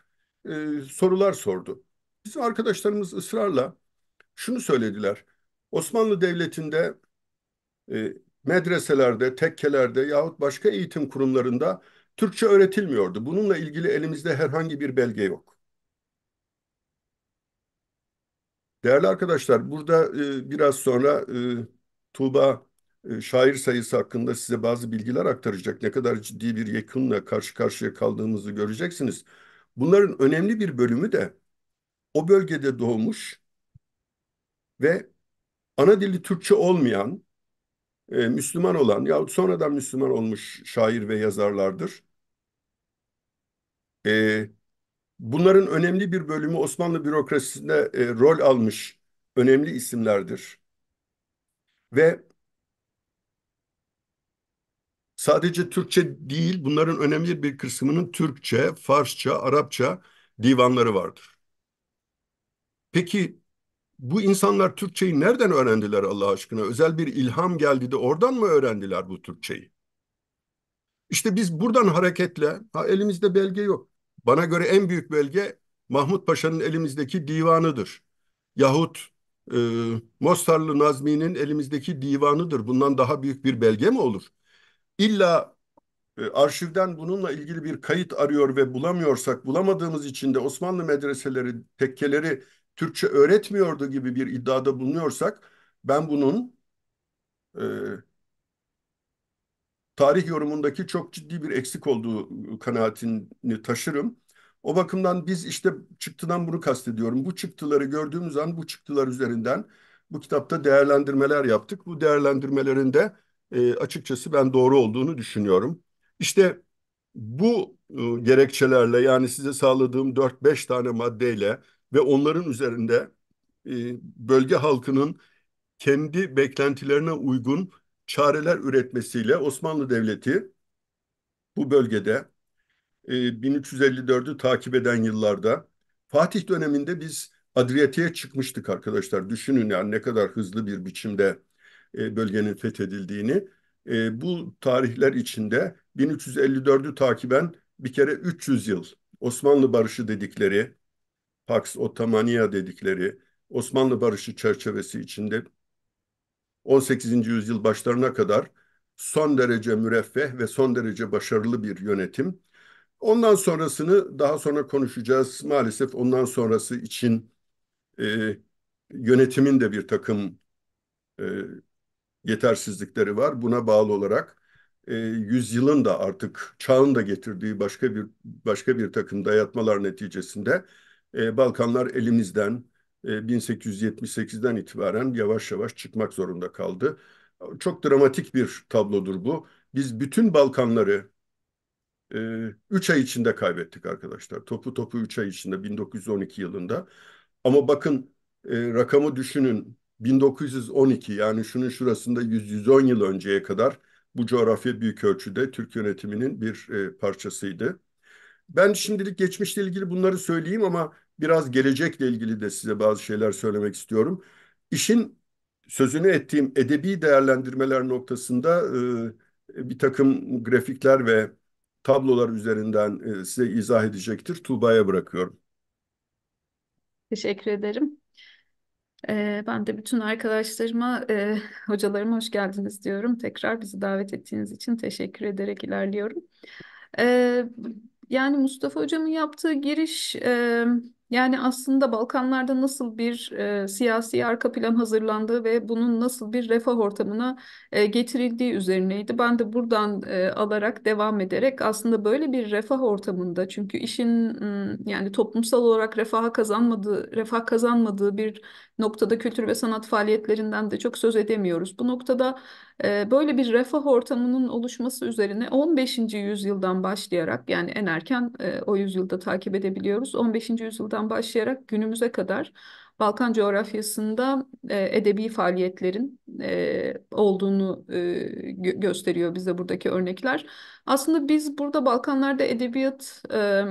[SPEAKER 1] e, sorular sordu. Bizim arkadaşlarımız ısrarla şunu söylediler. Osmanlı Devleti'nde e, medreselerde, tekkelerde yahut başka eğitim kurumlarında Türkçe öğretilmiyordu. Bununla ilgili elimizde herhangi bir belge yok. Değerli arkadaşlar, burada e, biraz sonra e, Tuğba e, şair sayısı hakkında size bazı bilgiler aktaracak. Ne kadar ciddi bir yakınla karşı karşıya kaldığımızı göreceksiniz. Bunların önemli bir bölümü de o bölgede doğmuş ve ana dili Türkçe olmayan e, Müslüman olan yahut sonradan Müslüman olmuş şair ve yazarlardır. E, bunların önemli bir bölümü Osmanlı bürokrasisinde e, rol almış önemli isimlerdir. Ve sadece Türkçe değil, bunların önemli bir kısmının Türkçe, Farsça, Arapça divanları vardır. Peki bu insanlar Türkçeyi nereden öğrendiler Allah aşkına? Özel bir ilham geldi de oradan mı öğrendiler bu Türkçeyi? İşte biz buradan hareketle, ha elimizde belge yok. Bana göre en büyük belge Mahmut Paşa'nın elimizdeki divanıdır. Yahut e, Mostarlı Nazmi'nin elimizdeki divanıdır. Bundan daha büyük bir belge mi olur? İlla e, arşivden bununla ilgili bir kayıt arıyor ve bulamıyorsak, bulamadığımız için de Osmanlı medreseleri, tekkeleri Türkçe öğretmiyordu gibi bir iddiada bulunuyorsak ben bunun e, tarih yorumundaki çok ciddi bir eksik olduğu kanaatini taşırım. O bakımdan biz işte çıktıdan bunu kastediyorum. Bu çıktıları gördüğümüz an bu çıktılar üzerinden bu kitapta değerlendirmeler yaptık. Bu değerlendirmelerin de e, açıkçası ben doğru olduğunu düşünüyorum. İşte bu e, gerekçelerle yani size sağladığım 4-5 tane maddeyle ve onların üzerinde e, bölge halkının kendi beklentilerine uygun çareler üretmesiyle Osmanlı Devleti bu bölgede e, 1354'ü takip eden yıllarda Fatih döneminde biz Adriyatik'e çıkmıştık arkadaşlar. Düşünün yani ne kadar hızlı bir biçimde e, bölgenin fethedildiğini. E, bu tarihler içinde 1354'ü takiben bir kere 300 yıl Osmanlı Barışı dedikleri Pax Ottomania dedikleri Osmanlı barışı çerçevesi içinde 18. yüzyıl başlarına kadar son derece müreffeh ve son derece başarılı bir yönetim. Ondan sonrasını daha sonra konuşacağız. Maalesef ondan sonrası için e, yönetimin de bir takım e, yetersizlikleri var. Buna bağlı olarak e, yüzyılın da artık çağın da getirdiği başka bir başka bir takım dayatmalar neticesinde e, Balkanlar elimizden e, 1878'den itibaren yavaş yavaş çıkmak zorunda kaldı. Çok dramatik bir tablodur bu. Biz bütün Balkanları 3 e, ay içinde kaybettik arkadaşlar. Topu topu 3 ay içinde 1912 yılında. Ama bakın e, rakamı düşünün 1912 yani şunun şurasında 100-110 yıl önceye kadar bu coğrafya büyük ölçüde Türk yönetiminin bir e, parçasıydı. Ben şimdilik geçmişle ilgili bunları söyleyeyim ama biraz gelecekle ilgili de size bazı şeyler söylemek istiyorum. İşin sözünü ettiğim edebi değerlendirmeler noktasında e, bir takım grafikler ve tablolar üzerinden e, size izah edecektir. Tuğba'ya bırakıyorum.
[SPEAKER 4] Teşekkür ederim. Ee, ben de bütün arkadaşlarıma, e, hocalarıma hoş geldiniz diyorum. Tekrar bizi davet ettiğiniz için teşekkür ederek ilerliyorum. Ee, yani Mustafa hocamın yaptığı giriş... E, yani aslında Balkanlarda nasıl bir e, siyasi arka plan hazırlandığı ve bunun nasıl bir refah ortamına e, getirildiği üzerineydi. Ben de buradan e, alarak devam ederek aslında böyle bir refah ortamında çünkü işin yani toplumsal olarak refaha kazanmadığı, refah kazanmadığı bir noktada kültür ve sanat faaliyetlerinden de çok söz edemiyoruz. Bu noktada e, böyle bir refah ortamının oluşması üzerine 15. yüzyıldan başlayarak yani en erken e, o yüzyılda takip edebiliyoruz. 15. yüzyıldan başlayarak günümüze kadar Balkan coğrafyasında e, edebi faaliyetlerin e, olduğunu e, gö gösteriyor bize buradaki örnekler. Aslında biz burada Balkanlarda edebiyat e,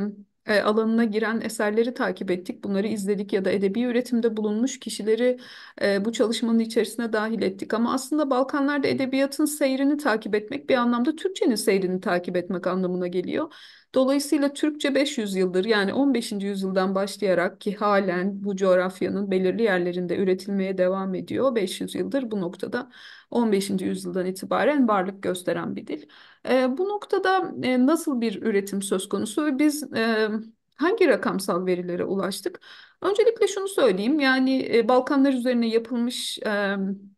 [SPEAKER 4] e, alanına giren eserleri takip ettik. Bunları izledik ya da edebi üretimde bulunmuş kişileri e, bu çalışmanın içerisine dahil ettik. Ama aslında Balkanlarda edebiyatın seyrini takip etmek bir anlamda Türkçenin seyrini takip etmek anlamına geliyor. Dolayısıyla Türkçe 500 yıldır yani 15. yüzyıldan başlayarak ki halen bu coğrafyanın belirli yerlerinde üretilmeye devam ediyor. 500 yıldır bu noktada 15. yüzyıldan itibaren varlık gösteren bir dil. E, bu noktada e, nasıl bir üretim söz konusu ve biz e, hangi rakamsal verilere ulaştık? Öncelikle şunu söyleyeyim yani e, Balkanlar üzerine yapılmış e,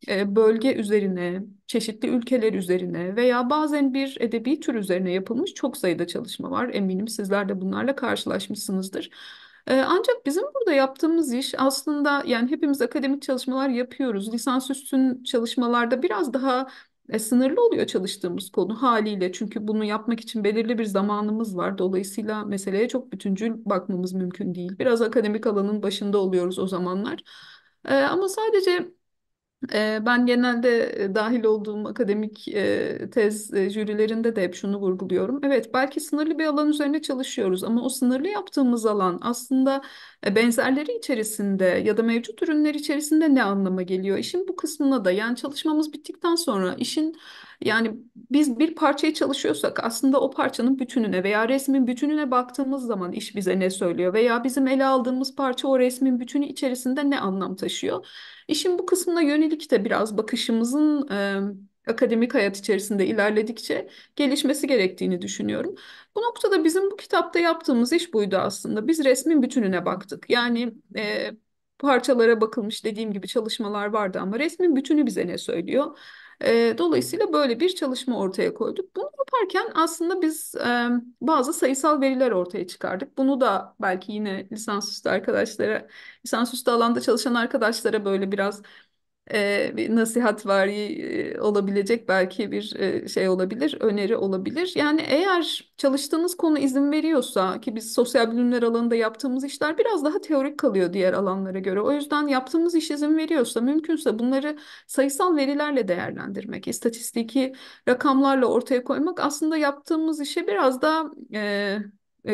[SPEAKER 4] e, bölge üzerine, çeşitli ülkeler üzerine veya bazen bir edebi tür üzerine yapılmış çok sayıda çalışma var. Eminim sizler de bunlarla karşılaşmışsınızdır. Ancak bizim burada yaptığımız iş aslında yani hepimiz akademik çalışmalar yapıyoruz. Lisansüstün çalışmalarda biraz daha e, sınırlı oluyor çalıştığımız konu haliyle. Çünkü bunu yapmak için belirli bir zamanımız var. Dolayısıyla meseleye çok bütüncül bakmamız mümkün değil. Biraz akademik alanın başında oluyoruz o zamanlar. Ee, ama sadece ben genelde dahil olduğum akademik tez jürilerinde de hep şunu vurguluyorum. Evet, belki sınırlı bir alan üzerine çalışıyoruz ama o sınırlı yaptığımız alan aslında e, benzerleri içerisinde ya da mevcut ürünler içerisinde ne anlama geliyor? İşin bu kısmına da yani çalışmamız bittikten sonra işin yani biz bir parçayı çalışıyorsak aslında o parçanın bütününe veya resmin bütününe baktığımız zaman iş bize ne söylüyor veya bizim ele aldığımız parça o resmin bütünü içerisinde ne anlam taşıyor? İşin bu kısmına yönelik de biraz bakışımızın e, akademik hayat içerisinde ilerledikçe gelişmesi gerektiğini düşünüyorum. Bu noktada bizim bu kitapta yaptığımız iş buydu aslında. Biz resmin bütününe baktık. Yani e, parçalara bakılmış dediğim gibi çalışmalar vardı ama resmin bütünü bize ne söylüyor? E, dolayısıyla böyle bir çalışma ortaya koyduk. Bunu yaparken aslında biz e, bazı sayısal veriler ortaya çıkardık. Bunu da belki yine lisansüstü arkadaşlara, lisansüstü alanda çalışan arkadaşlara böyle biraz e, bir nasihat var olabilecek belki bir e, şey olabilir, öneri olabilir. Yani eğer çalıştığınız konu izin veriyorsa ki biz sosyal bilimler alanında yaptığımız işler biraz daha teorik kalıyor diğer alanlara göre. O yüzden yaptığımız iş izin veriyorsa mümkünse bunları sayısal verilerle değerlendirmek, istatistiki rakamlarla ortaya koymak aslında yaptığımız işe biraz daha e,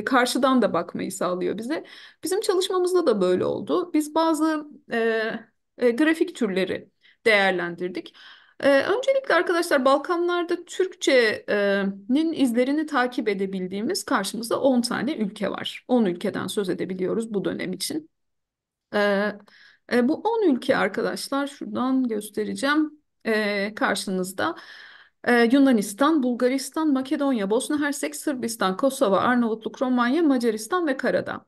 [SPEAKER 4] karşıdan da bakmayı sağlıyor bize. Bizim çalışmamızda da böyle oldu. Biz bazı e, e, grafik türleri değerlendirdik. E, öncelikle arkadaşlar Balkanlarda Türkçe'nin izlerini takip edebildiğimiz karşımızda 10 tane ülke var. 10 ülkeden söz edebiliyoruz bu dönem için. E, bu 10 ülke arkadaşlar şuradan göstereceğim karşınızda. Yunanistan, Bulgaristan, Makedonya, Bosna Hersek, Sırbistan, Kosova, Arnavutluk, Romanya, Macaristan ve Karadağ.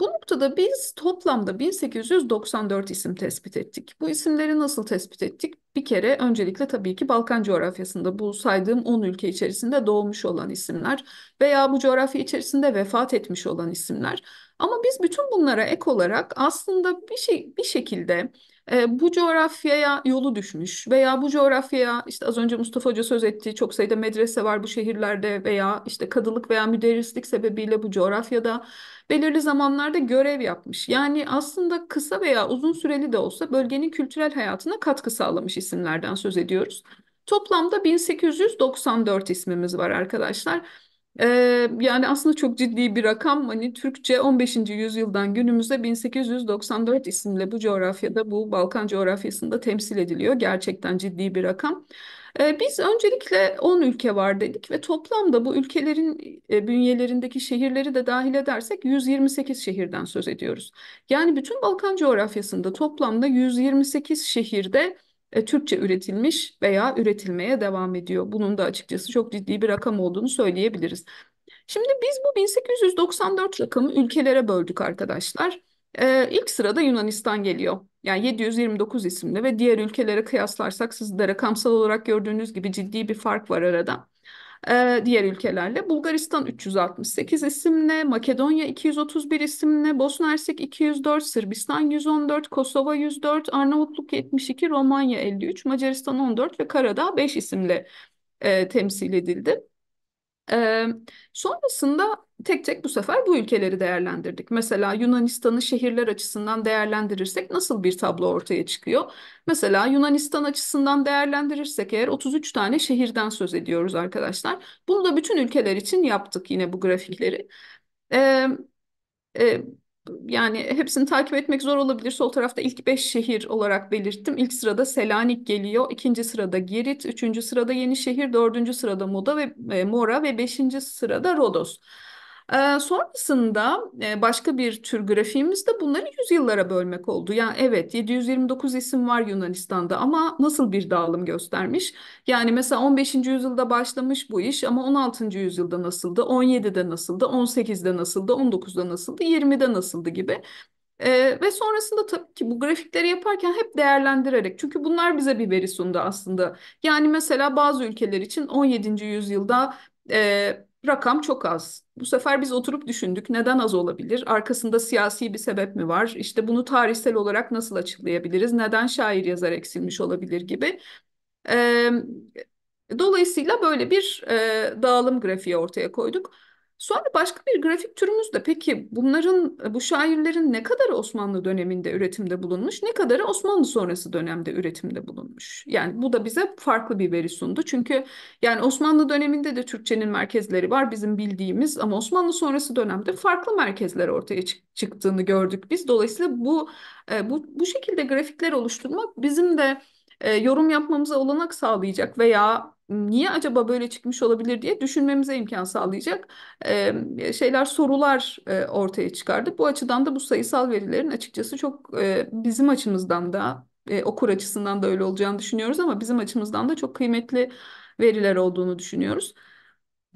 [SPEAKER 4] Bu noktada biz toplamda 1894 isim tespit ettik. Bu isimleri nasıl tespit ettik? Bir kere öncelikle tabii ki Balkan coğrafyasında bu saydığım 10 ülke içerisinde doğmuş olan isimler veya bu coğrafya içerisinde vefat etmiş olan isimler. Ama biz bütün bunlara ek olarak aslında bir şey bir şekilde e, bu coğrafyaya yolu düşmüş veya bu coğrafyaya işte az önce Mustafa Hoca söz etti çok sayıda medrese var bu şehirlerde veya işte kadılık veya müderrislik sebebiyle bu coğrafyada belirli zamanlarda görev yapmış. Yani aslında kısa veya uzun süreli de olsa bölgenin kültürel hayatına katkı sağlamış isimlerden söz ediyoruz. Toplamda 1894 ismimiz var arkadaşlar yani aslında çok ciddi bir rakam. Hani Türkçe 15. yüzyıldan günümüze 1894 isimle bu coğrafyada, bu Balkan coğrafyasında temsil ediliyor. Gerçekten ciddi bir rakam. biz öncelikle 10 ülke var dedik ve toplamda bu ülkelerin e, bünyelerindeki şehirleri de dahil edersek 128 şehirden söz ediyoruz. Yani bütün Balkan coğrafyasında toplamda 128 şehirde e, Türkçe üretilmiş veya üretilmeye devam ediyor. Bunun da açıkçası çok ciddi bir rakam olduğunu söyleyebiliriz. Şimdi biz bu 1894 rakamı ülkelere böldük arkadaşlar. Ee, ilk sırada Yunanistan geliyor. Yani 729 isimli ve diğer ülkelere kıyaslarsak siz de rakamsal olarak gördüğünüz gibi ciddi bir fark var arada e, diğer ülkelerle. Bulgaristan 368 isimle, Makedonya 231 isimle, Bosna Hersek 204, Sırbistan 114, Kosova 104, Arnavutluk 72, Romanya 53, Macaristan 14 ve Karadağ 5 isimle e, temsil edildi. E, sonrasında tek tek bu sefer bu ülkeleri değerlendirdik. Mesela Yunanistan'ı şehirler açısından değerlendirirsek nasıl bir tablo ortaya çıkıyor? Mesela Yunanistan açısından değerlendirirsek eğer 33 tane şehirden söz ediyoruz arkadaşlar. Bunu da bütün ülkeler için yaptık yine bu grafikleri. Ee, e, yani hepsini takip etmek zor olabilir. Sol tarafta ilk 5 şehir olarak belirttim. İlk sırada Selanik geliyor. ikinci sırada Girit, üçüncü sırada Yenişehir, dördüncü sırada Moda ve e, Mora ve beşinci sırada Rodos. Ee, sonrasında e, başka bir tür grafiğimiz de bunları yüzyıllara bölmek oldu. Yani evet 729 isim var Yunanistan'da ama nasıl bir dağılım göstermiş? Yani mesela 15. yüzyılda başlamış bu iş ama 16. yüzyılda nasıldı? 17'de nasıldı? 18'de nasıldı? 19'da nasıldı? 20'de nasıldı gibi. Ee, ve sonrasında tabii ki bu grafikleri yaparken hep değerlendirerek çünkü bunlar bize bir veri sundu aslında. Yani mesela bazı ülkeler için 17. yüzyılda e, rakam çok az. Bu sefer biz oturup düşündük neden az olabilir? Arkasında siyasi bir sebep mi var? İşte bunu tarihsel olarak nasıl açıklayabiliriz? Neden şair yazar eksilmiş olabilir gibi. Ee, dolayısıyla böyle bir e, dağılım grafiği ortaya koyduk. Sonra başka bir grafik türümüz de peki bunların bu şairlerin ne kadarı Osmanlı döneminde üretimde bulunmuş, ne kadarı Osmanlı sonrası dönemde üretimde bulunmuş? Yani bu da bize farklı bir veri sundu. Çünkü yani Osmanlı döneminde de Türkçenin merkezleri var bizim bildiğimiz ama Osmanlı sonrası dönemde farklı merkezler ortaya çık çıktığını gördük biz. Dolayısıyla bu e, bu bu şekilde grafikler oluşturmak bizim de e, yorum yapmamıza olanak sağlayacak veya niye acaba böyle çıkmış olabilir diye düşünmemize imkan sağlayacak e, şeyler sorular e, ortaya çıkardı. Bu açıdan da bu sayısal verilerin açıkçası çok e, bizim açımızdan da e, okur açısından da öyle olacağını düşünüyoruz ama bizim açımızdan da çok kıymetli veriler olduğunu düşünüyoruz.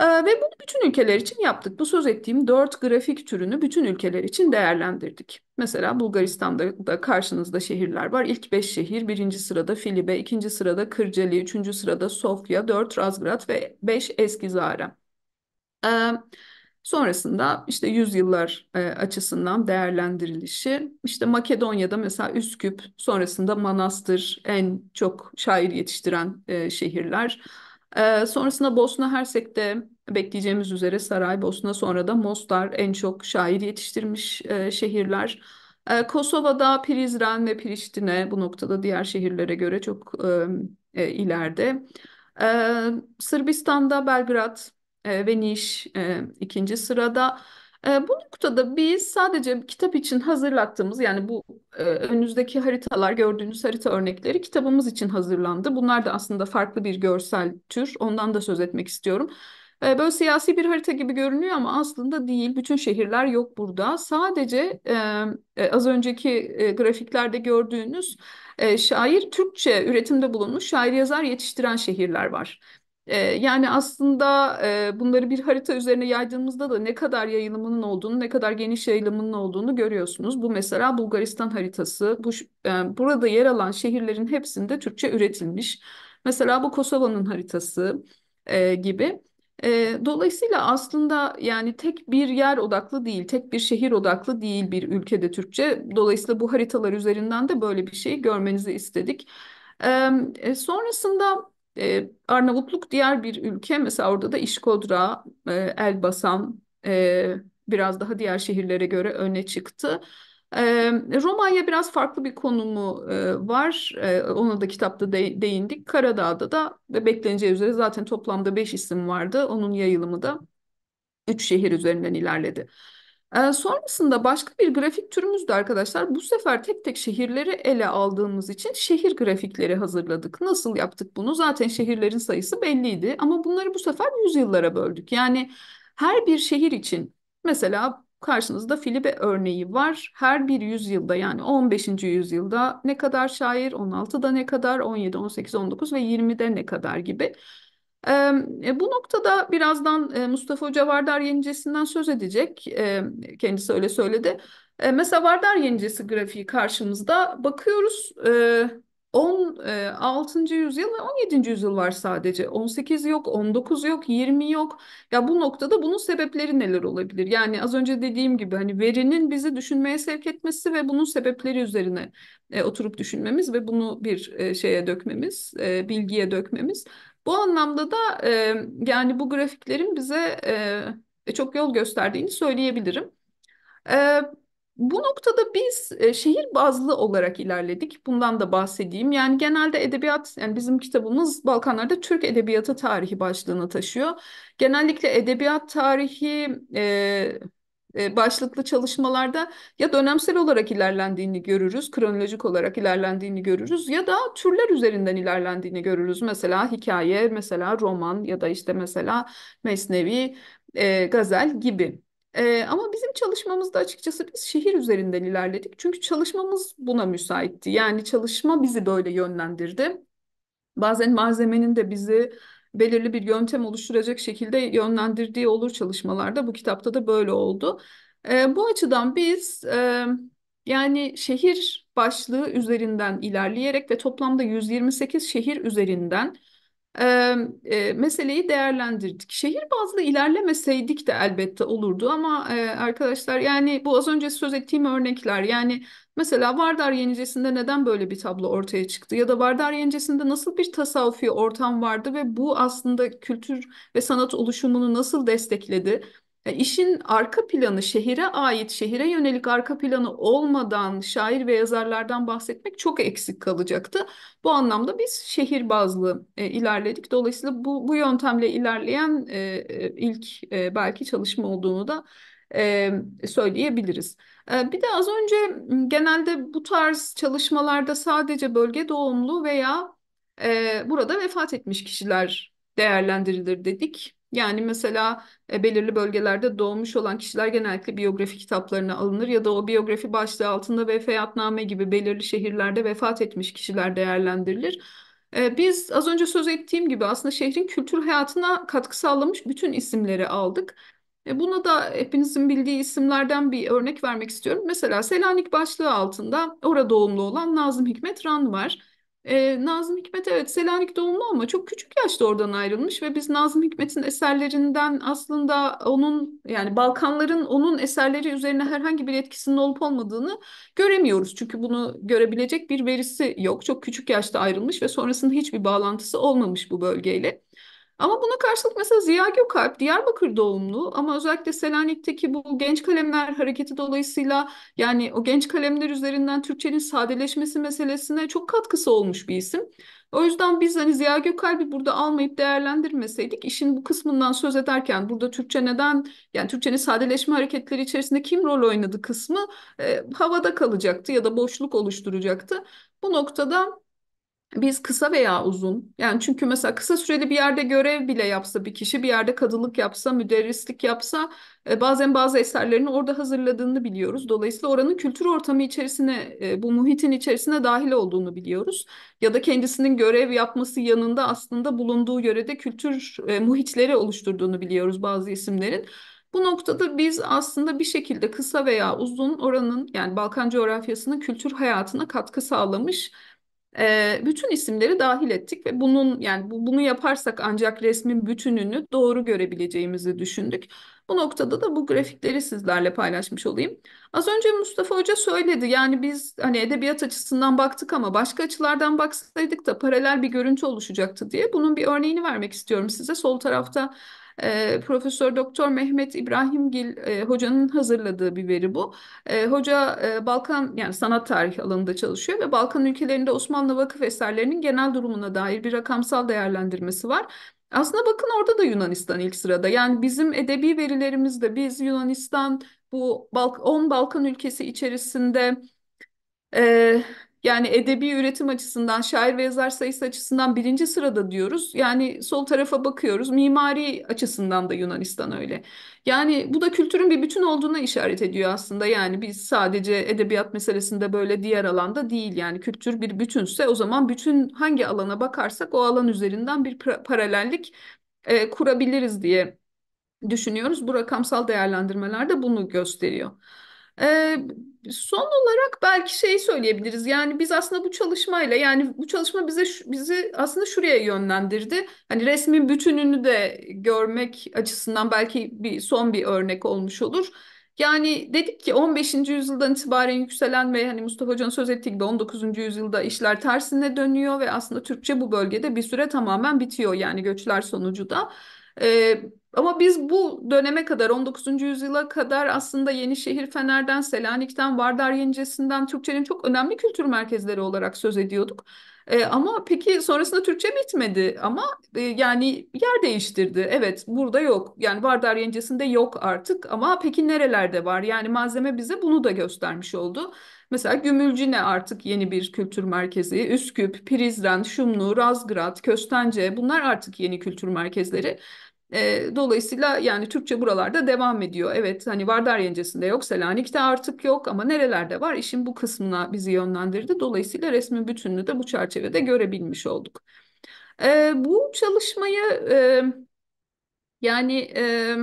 [SPEAKER 4] Ee, ve bunu bütün ülkeler için yaptık. Bu söz ettiğim dört grafik türünü bütün ülkeler için değerlendirdik. Mesela Bulgaristan'da da karşınızda şehirler var. İlk beş şehir, birinci sırada Filibe, ikinci sırada Kırcali, üçüncü sırada Sofya, dört Razgrad ve beş Eskizara. Ee, Sonrasında işte yüzyıllar e, açısından değerlendirilişi, işte Makedonya'da mesela Üsküp, sonrasında Manastır en çok şair yetiştiren e, şehirler. Ee, sonrasında Bosna Hersek'te bekleyeceğimiz üzere Saraybosna sonra da Mostar en çok şair yetiştirmiş e, şehirler. Ee, Kosova'da Prizren ve Priştine bu noktada diğer şehirlere göre çok e, e, ileride. Ee, Sırbistan'da Belgrad e, ve Niş e, ikinci sırada. Ee, bu noktada biz sadece kitap için hazırlattığımız yani bu e, önünüzdeki haritalar gördüğünüz harita örnekleri kitabımız için hazırlandı. Bunlar da aslında farklı bir görsel tür. Ondan da söz etmek istiyorum. Ee, böyle siyasi bir harita gibi görünüyor ama aslında değil. Bütün şehirler yok burada. Sadece e, e, az önceki e, grafiklerde gördüğünüz şair Türkçe üretimde bulunmuş şair yazar yetiştiren şehirler var. E, yani aslında e, bunları bir harita üzerine yaydığımızda da ne kadar yayılımının olduğunu, ne kadar geniş yayılımının olduğunu görüyorsunuz. Bu mesela Bulgaristan haritası. Bu e, burada yer alan şehirlerin hepsinde Türkçe üretilmiş. Mesela bu Kosova'nın haritası e, gibi. E, dolayısıyla aslında yani tek bir yer odaklı değil, tek bir şehir odaklı değil bir ülkede Türkçe. Dolayısıyla bu haritalar üzerinden de böyle bir şey görmenizi istedik. E, sonrasında e, Arnavutluk diğer bir ülke. Mesela orada da İşkodra, e, Elbasam e, biraz daha diğer şehirlere göre öne çıktı. E, Romanya biraz farklı bir konumu e, var. E, ona da kitapta de, değindik. Karadağ'da da bekleneceği üzere zaten toplamda beş isim vardı. Onun yayılımı da üç şehir üzerinden ilerledi. Ee, sonrasında başka bir grafik türümüz de arkadaşlar bu sefer tek tek şehirleri ele aldığımız için şehir grafikleri hazırladık. Nasıl yaptık bunu? Zaten şehirlerin sayısı belliydi ama bunları bu sefer yüzyıllara böldük. Yani her bir şehir için mesela karşınızda Filibe örneği var. Her bir yüzyılda yani 15. yüzyılda ne kadar şair, 16'da ne kadar, 17, 18, 19 ve 20'de ne kadar gibi e, bu noktada birazdan e, Mustafa Hoca Vardar Yenicesi'nden söz edecek. kendisi öyle söyledi. E, mesela Vardar Yenicesi grafiği karşımızda bakıyoruz. 16. E, yüzyıl ve 17. yüzyıl var sadece. 18 yok, 19 yok, 20 yok. Ya bu noktada bunun sebepleri neler olabilir? Yani az önce dediğim gibi hani verinin bizi düşünmeye sevk etmesi ve bunun sebepleri üzerine oturup düşünmemiz ve bunu bir şeye dökmemiz, bilgiye dökmemiz bu anlamda da e, yani bu grafiklerin bize e, çok yol gösterdiğini söyleyebilirim. E, bu noktada biz e, şehir bazlı olarak ilerledik. Bundan da bahsedeyim. Yani genelde edebiyat, yani bizim kitabımız Balkanlarda Türk Edebiyatı Tarihi başlığını taşıyor. Genellikle edebiyat tarihi e, başlıklı çalışmalarda ya dönemsel olarak ilerlendiğini görürüz, kronolojik olarak ilerlendiğini görürüz ya da türler üzerinden ilerlendiğini görürüz. Mesela hikaye, mesela roman ya da işte mesela mesnevi, e, gazel gibi. E, ama bizim çalışmamızda açıkçası biz şehir üzerinden ilerledik. Çünkü çalışmamız buna müsaitti. Yani çalışma bizi böyle yönlendirdi. Bazen malzemenin de bizi belirli bir yöntem oluşturacak şekilde yönlendirdiği olur çalışmalarda. Bu kitapta da böyle oldu. E, bu açıdan biz e, yani şehir başlığı üzerinden ilerleyerek ve toplamda 128 şehir üzerinden e, meseleyi değerlendirdik. Şehir bazlı ilerlemeseydik de elbette olurdu ama e, arkadaşlar yani bu az önce söz ettiğim örnekler yani mesela Vardar Yenicesi'nde neden böyle bir tablo ortaya çıktı ya da Vardar Yenicesi'nde nasıl bir tasavvufi ortam vardı ve bu aslında kültür ve sanat oluşumunu nasıl destekledi? E, işin arka planı şehire ait, şehire yönelik arka planı olmadan şair ve yazarlardan bahsetmek çok eksik kalacaktı. Bu anlamda biz şehir bazlı e, ilerledik. Dolayısıyla bu, bu yöntemle ilerleyen e, e ilk e, belki çalışma olduğunu da e, söyleyebiliriz. E, bir de az önce genelde bu tarz çalışmalarda sadece bölge doğumlu veya e, burada vefat etmiş kişiler değerlendirilir dedik. Yani mesela e, belirli bölgelerde doğmuş olan kişiler genellikle biyografi kitaplarına alınır ya da o biyografi başlığı altında vefatname gibi belirli şehirlerde vefat etmiş kişiler değerlendirilir. E, biz az önce söz ettiğim gibi aslında şehrin kültür hayatına katkı sağlamış bütün isimleri aldık. E, buna da hepinizin bildiği isimlerden bir örnek vermek istiyorum. Mesela Selanik başlığı altında orada doğumlu olan Nazım Hikmet Ran var. Ee, Nazım Hikmet evet Selanik doğumlu ama çok küçük yaşta oradan ayrılmış ve biz Nazım Hikmet'in eserlerinden aslında onun yani Balkanların onun eserleri üzerine herhangi bir etkisinin olup olmadığını göremiyoruz. Çünkü bunu görebilecek bir verisi yok. Çok küçük yaşta ayrılmış ve sonrasında hiçbir bağlantısı olmamış bu bölgeyle. Ama buna karşılık mesela Ziya Gökalp Diyarbakır doğumlu ama özellikle Selanik'teki bu genç kalemler hareketi dolayısıyla yani o genç kalemler üzerinden Türkçenin sadeleşmesi meselesine çok katkısı olmuş bir isim. O yüzden biz hani Ziya Gökalp'i burada almayıp değerlendirmeseydik işin bu kısmından söz ederken burada Türkçe neden yani Türkçenin sadeleşme hareketleri içerisinde kim rol oynadı kısmı e, havada kalacaktı ya da boşluk oluşturacaktı. Bu noktada biz kısa veya uzun yani çünkü mesela kısa süreli bir yerde görev bile yapsa bir kişi bir yerde kadılık yapsa müderrislik yapsa e, bazen bazı eserlerini orada hazırladığını biliyoruz. Dolayısıyla oranın kültür ortamı içerisine e, bu muhitin içerisine dahil olduğunu biliyoruz. Ya da kendisinin görev yapması yanında aslında bulunduğu yörede kültür e, muhitleri oluşturduğunu biliyoruz bazı isimlerin. Bu noktada biz aslında bir şekilde kısa veya uzun oranın yani Balkan coğrafyasının kültür hayatına katkı sağlamış e, bütün isimleri dahil ettik ve bunun yani bu, bunu yaparsak ancak resmin bütününü doğru görebileceğimizi düşündük. Bu noktada da bu grafikleri sizlerle paylaşmış olayım. Az önce Mustafa Hoca söyledi yani biz hani edebiyat açısından baktık ama başka açılardan baksaydık da paralel bir görüntü oluşacaktı diye. Bunun bir örneğini vermek istiyorum size. Sol tarafta e, Profesör Doktor Mehmet İbrahimgil e, hocanın hazırladığı bir veri bu. E, hoca e, Balkan yani sanat tarihi alanında çalışıyor ve Balkan ülkelerinde Osmanlı vakıf eserlerinin genel durumuna dair bir rakamsal değerlendirmesi var. Aslında bakın orada da Yunanistan ilk sırada. Yani bizim edebi verilerimizde biz Yunanistan bu 10 Balkan ülkesi içerisinde e, yani edebi üretim açısından, şair ve yazar sayısı açısından birinci sırada diyoruz. Yani sol tarafa bakıyoruz. Mimari açısından da Yunanistan öyle. Yani bu da kültürün bir bütün olduğuna işaret ediyor aslında. Yani biz sadece edebiyat meselesinde böyle diğer alanda değil. Yani kültür bir bütünse o zaman bütün hangi alana bakarsak o alan üzerinden bir paralellik e, kurabiliriz diye düşünüyoruz. Bu rakamsal değerlendirmeler de bunu gösteriyor. Ee, son olarak belki şey söyleyebiliriz. Yani biz aslında bu çalışmayla yani bu çalışma bize bizi aslında şuraya yönlendirdi. Hani resmin bütününü de görmek açısından belki bir son bir örnek olmuş olur. Yani dedik ki 15. yüzyıldan itibaren yükselen ve hani Mustafa Hoca'nın söz ettiği gibi 19. yüzyılda işler tersine dönüyor ve aslında Türkçe bu bölgede bir süre tamamen bitiyor yani göçler sonucu da. Ee, ama biz bu döneme kadar 19. yüzyıla kadar aslında Yenişehir Fener'den, Selanik'ten, Vardar Yenicesi'nden Türkçenin çok önemli kültür merkezleri olarak söz ediyorduk. E, ama peki sonrasında Türkçe bitmedi ama e, yani yer değiştirdi. Evet burada yok yani Vardar Yenicesi'nde yok artık ama peki nerelerde var? Yani malzeme bize bunu da göstermiş oldu. Mesela Gümülcine artık yeni bir kültür merkezi. Üsküp, Prizren, Şumlu, Razgrad, Köstence bunlar artık yeni kültür merkezleri. E, dolayısıyla yani Türkçe buralarda devam ediyor. Evet hani Vardar Yencesi'nde yok, Selanik'te artık yok ama nerelerde var? İşin bu kısmına bizi yönlendirdi. Dolayısıyla resmin bütününü de bu çerçevede görebilmiş olduk. E, bu çalışmayı e, yani e,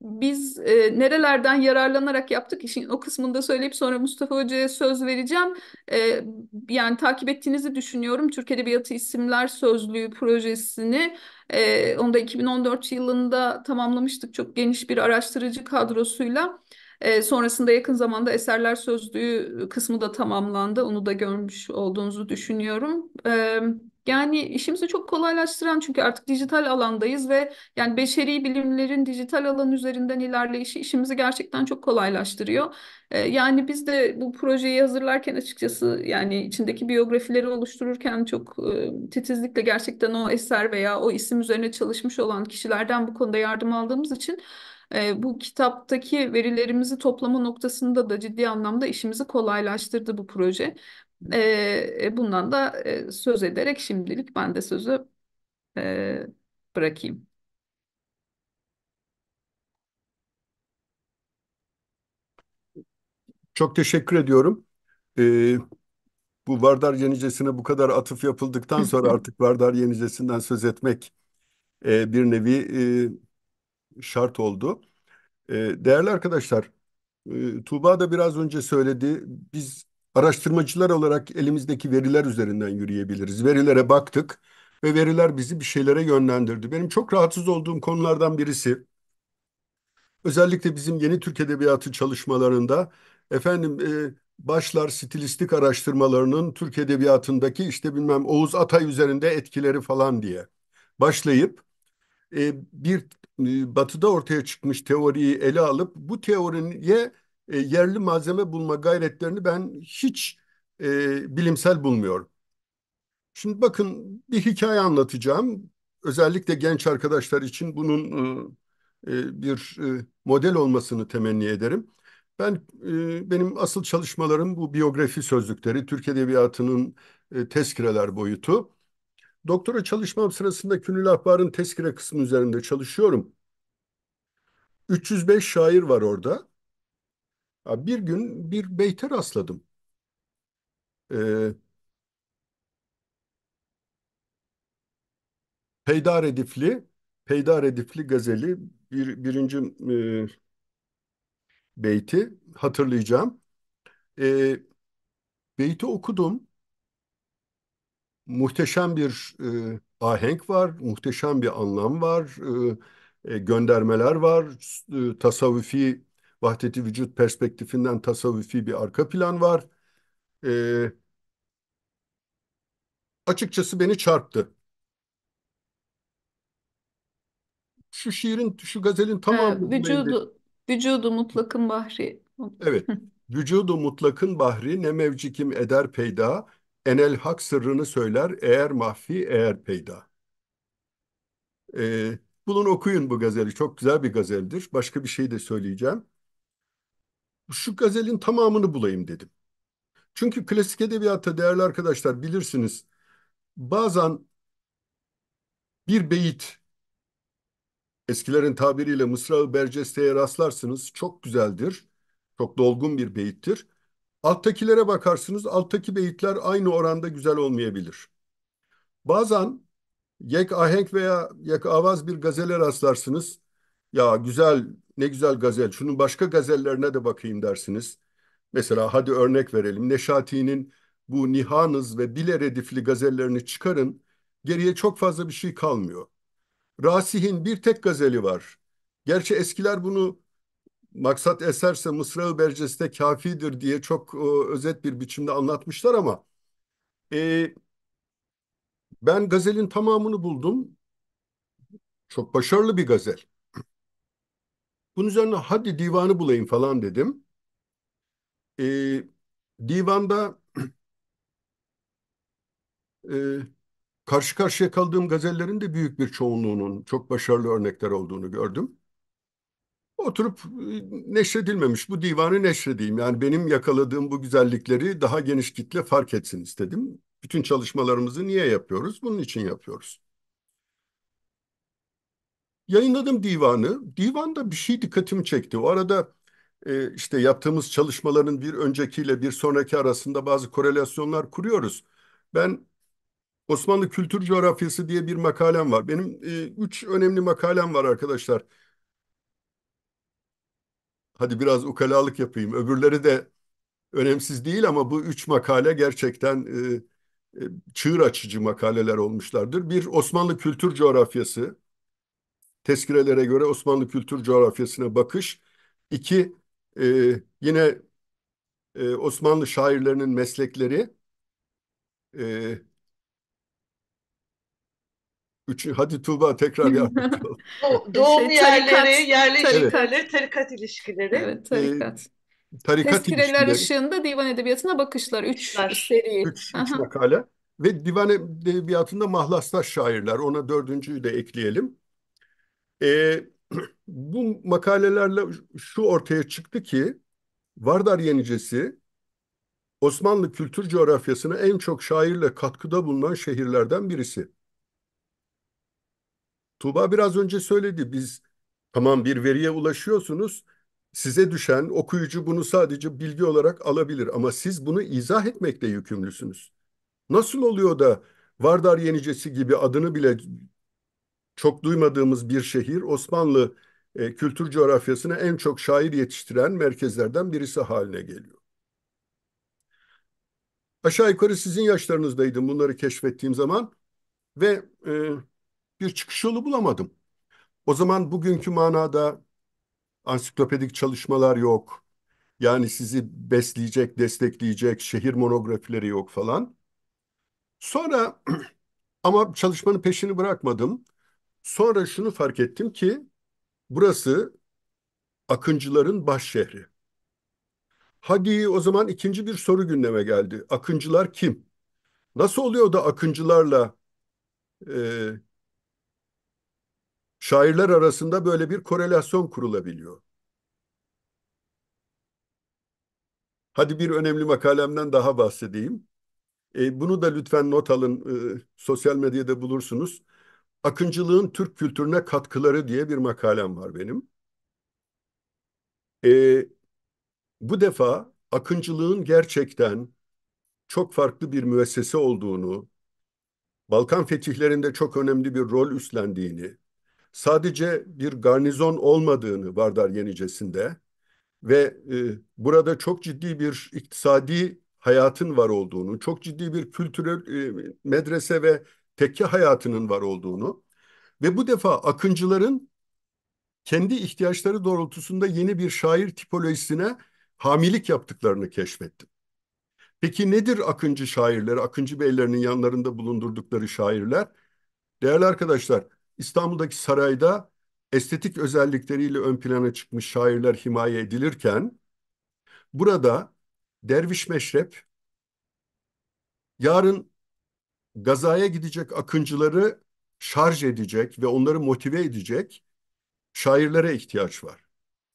[SPEAKER 4] biz e, nerelerden yararlanarak yaptık işin o kısmını da söyleyip sonra Mustafa Hoca'ya söz vereceğim. E, yani takip ettiğinizi düşünüyorum. Türk Edebiyatı İsimler Sözlüğü projesini e, onu da 2014 yılında tamamlamıştık çok geniş bir araştırıcı kadrosuyla. E, sonrasında yakın zamanda eserler sözlüğü kısmı da tamamlandı. Onu da görmüş olduğunuzu düşünüyorum. Evet. Yani işimizi çok kolaylaştıran çünkü artık dijital alandayız ve yani beşeri bilimlerin dijital alan üzerinden ilerleyişi işimizi gerçekten çok kolaylaştırıyor. Ee, yani biz de bu projeyi hazırlarken açıkçası yani içindeki biyografileri oluştururken çok e, titizlikle gerçekten o eser veya o isim üzerine çalışmış olan kişilerden bu konuda yardım aldığımız için e, bu kitaptaki verilerimizi toplama noktasında da ciddi anlamda işimizi kolaylaştırdı bu proje. Ee, e, bundan da e, söz ederek şimdilik ben de sözü e, bırakayım.
[SPEAKER 1] Çok teşekkür ediyorum. Ee, bu Vardar Yenicesi'ne bu kadar atıf yapıldıktan sonra artık Vardar Yenicesi'nden söz etmek e, bir nevi e, şart oldu. E, değerli arkadaşlar, e, Tuğba da biraz önce söyledi. Biz araştırmacılar olarak elimizdeki veriler üzerinden yürüyebiliriz. Verilere baktık ve veriler bizi bir şeylere yönlendirdi. Benim çok rahatsız olduğum konulardan birisi özellikle bizim yeni Türk Edebiyatı çalışmalarında efendim e, başlar stilistik araştırmalarının Türk Edebiyatı'ndaki işte bilmem Oğuz Atay üzerinde etkileri falan diye başlayıp e, bir e, batıda ortaya çıkmış teoriyi ele alıp bu teoriye e, yerli malzeme bulma gayretlerini ben hiç e, bilimsel bulmuyorum. Şimdi bakın bir hikaye anlatacağım. Özellikle genç arkadaşlar için bunun e, e, bir e, model olmasını temenni ederim. Ben e, benim asıl çalışmalarım bu biyografi sözlükleri, Türk Edebiyatı'nın e, tezkireler boyutu. Doktora çalışmam sırasında Künül Ahbar'ın tezkire kısmı üzerinde çalışıyorum. 305 şair var orada. Bir gün bir beyte rastladım. Ee, Peyda Redifli, Peyda Redifli Gazeli bir, birinci e, beyti hatırlayacağım. E, beyti okudum. Muhteşem bir e, ahenk var, muhteşem bir anlam var, e, e göndermeler var, e, tasavvufi vahdeti vücut perspektifinden tasavvufi bir arka plan var. E, açıkçası beni çarptı. Şu şiirin, şu gazelin tamamı... Vücudu,
[SPEAKER 4] vücudu mutlakın bahri.
[SPEAKER 1] Evet. Vücudu mutlakın bahri ne mevcikim eder peyda, enel hak sırrını söyler eğer mahfi eğer peyda. Ee, bulun okuyun bu gazeli. Çok güzel bir gazeldir. Başka bir şey de söyleyeceğim şu gazelin tamamını bulayım dedim. Çünkü klasik edebiyatta değerli arkadaşlar bilirsiniz bazen bir beyit eskilerin tabiriyle mısra-ı bercesteye rastlarsınız çok güzeldir. Çok dolgun bir beyittir. Alttakilere bakarsınız alttaki beyitler aynı oranda güzel olmayabilir. Bazen yek ahenk veya yek avaz bir gazele rastlarsınız. Ya güzel ne güzel gazel. Şunun başka gazellerine de bakayım dersiniz. Mesela hadi örnek verelim. Neşati'nin bu Nihanız ve Bile Redifli gazellerini çıkarın. Geriye çok fazla bir şey kalmıyor. Rasih'in bir tek gazeli var. Gerçi eskiler bunu maksat eserse mısra-ı berceste kafidir diye çok e, özet bir biçimde anlatmışlar ama e, ben gazelin tamamını buldum. Çok başarılı bir gazel. Bunun üzerine hadi divanı bulayım falan dedim. Ee, divanda e, karşı karşıya kaldığım gazellerin de büyük bir çoğunluğunun çok başarılı örnekler olduğunu gördüm. Oturup neşredilmemiş bu divanı neşredeyim. Yani benim yakaladığım bu güzellikleri daha geniş kitle fark etsin istedim. Bütün çalışmalarımızı niye yapıyoruz? Bunun için yapıyoruz. Yayınladım divanı. Divanda bir şey dikkatimi çekti. O arada e, işte yaptığımız çalışmaların bir öncekiyle bir sonraki arasında bazı korelasyonlar kuruyoruz. Ben Osmanlı Kültür Coğrafyası diye bir makalem var. Benim e, üç önemli makalem var arkadaşlar. Hadi biraz ukalalık yapayım. Öbürleri de önemsiz değil ama bu üç makale gerçekten e, e çığır açıcı makaleler olmuşlardır. Bir Osmanlı Kültür Coğrafyası, tezkirelere göre Osmanlı kültür coğrafyasına bakış. İki, e, yine e, Osmanlı şairlerinin meslekleri. E, üç, hadi Tuğba tekrar yap. E,
[SPEAKER 5] şey, doğum şey, yerleri, tarikat, yerli tarikat. ilişkileri,
[SPEAKER 4] tarikat ilişkileri. Evet, tarikat.
[SPEAKER 1] E, tarikat Tezkireler ilişkileri. ışığında
[SPEAKER 4] divan edebiyatına bakışlar. Üç seri. Üç, üç
[SPEAKER 1] makale. Ve divan edebiyatında mahlaslar şairler. Ona dördüncüyü de ekleyelim. E, bu makalelerle şu ortaya çıktı ki Vardar Yenicesi Osmanlı kültür coğrafyasına en çok şairle katkıda bulunan şehirlerden birisi. Tuğba biraz önce söyledi biz tamam bir veriye ulaşıyorsunuz size düşen okuyucu bunu sadece bilgi olarak alabilir ama siz bunu izah etmekle yükümlüsünüz. Nasıl oluyor da Vardar Yenicesi gibi adını bile çok duymadığımız bir şehir Osmanlı e, kültür coğrafyasına en çok şair yetiştiren merkezlerden birisi haline geliyor. Aşağı yukarı sizin yaşlarınızdaydım bunları keşfettiğim zaman ve e, bir çıkış yolu bulamadım. O zaman bugünkü manada ansiklopedik çalışmalar yok. Yani sizi besleyecek, destekleyecek şehir monografileri yok falan. Sonra ama çalışmanın peşini bırakmadım. Sonra şunu fark ettim ki burası Akıncıların baş şehri. Hadi o zaman ikinci bir soru gündeme geldi. Akıncılar kim? Nasıl oluyor da Akıncılarla e, şairler arasında böyle bir korelasyon kurulabiliyor? Hadi bir önemli makalemden daha bahsedeyim. E, bunu da lütfen not alın. E, sosyal medyada bulursunuz. Akıncılığın Türk kültürüne katkıları diye bir makalem var benim. E, bu defa akıncılığın gerçekten çok farklı bir müessese olduğunu, Balkan fetihlerinde çok önemli bir rol üstlendiğini, sadece bir garnizon olmadığını Vardar Yenicesi'nde ve e, burada çok ciddi bir iktisadi hayatın var olduğunu, çok ciddi bir kültürel e, medrese ve tekke hayatının var olduğunu ve bu defa akıncıların kendi ihtiyaçları doğrultusunda yeni bir şair tipolojisine hamilik yaptıklarını keşfettim. Peki nedir akıncı şairleri, akıncı beylerinin yanlarında bulundurdukları şairler? Değerli arkadaşlar, İstanbul'daki sarayda estetik özellikleriyle ön plana çıkmış şairler himaye edilirken, burada Derviş Meşrep, yarın Gaza'ya gidecek akıncıları şarj edecek ve onları motive edecek şairlere ihtiyaç var.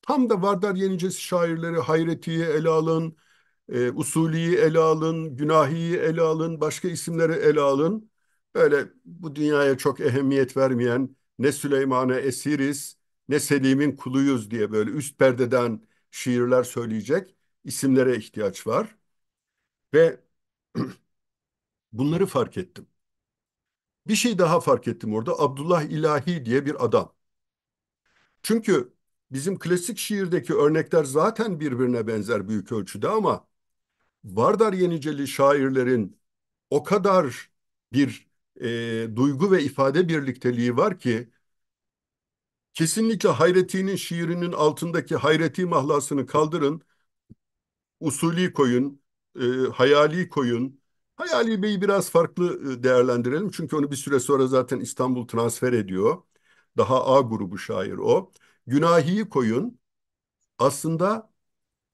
[SPEAKER 1] Tam da Vardar Yenicesi şairleri Hayreti'yi ele alın, e, Usuli'yi ele alın, Günahi'yi ele alın, başka isimleri ele alın. Böyle bu dünyaya çok ehemmiyet vermeyen ne Süleyman'a esiriz ne Selim'in kuluyuz diye böyle üst perdeden şiirler söyleyecek isimlere ihtiyaç var. Ve Bunları fark ettim. Bir şey daha fark ettim orada. Abdullah İlahi diye bir adam. Çünkü bizim klasik şiirdeki örnekler zaten birbirine benzer büyük ölçüde ama Vardar Yeniceli şairlerin o kadar bir e, duygu ve ifade birlikteliği var ki kesinlikle Hayreti'nin şiirinin altındaki Hayreti mahlasını kaldırın, usuli koyun, e, hayali koyun, Hayali Bey'i biraz farklı ıı, değerlendirelim. Çünkü onu bir süre sonra zaten İstanbul transfer ediyor. Daha A grubu şair o. Günahi'yi koyun. Aslında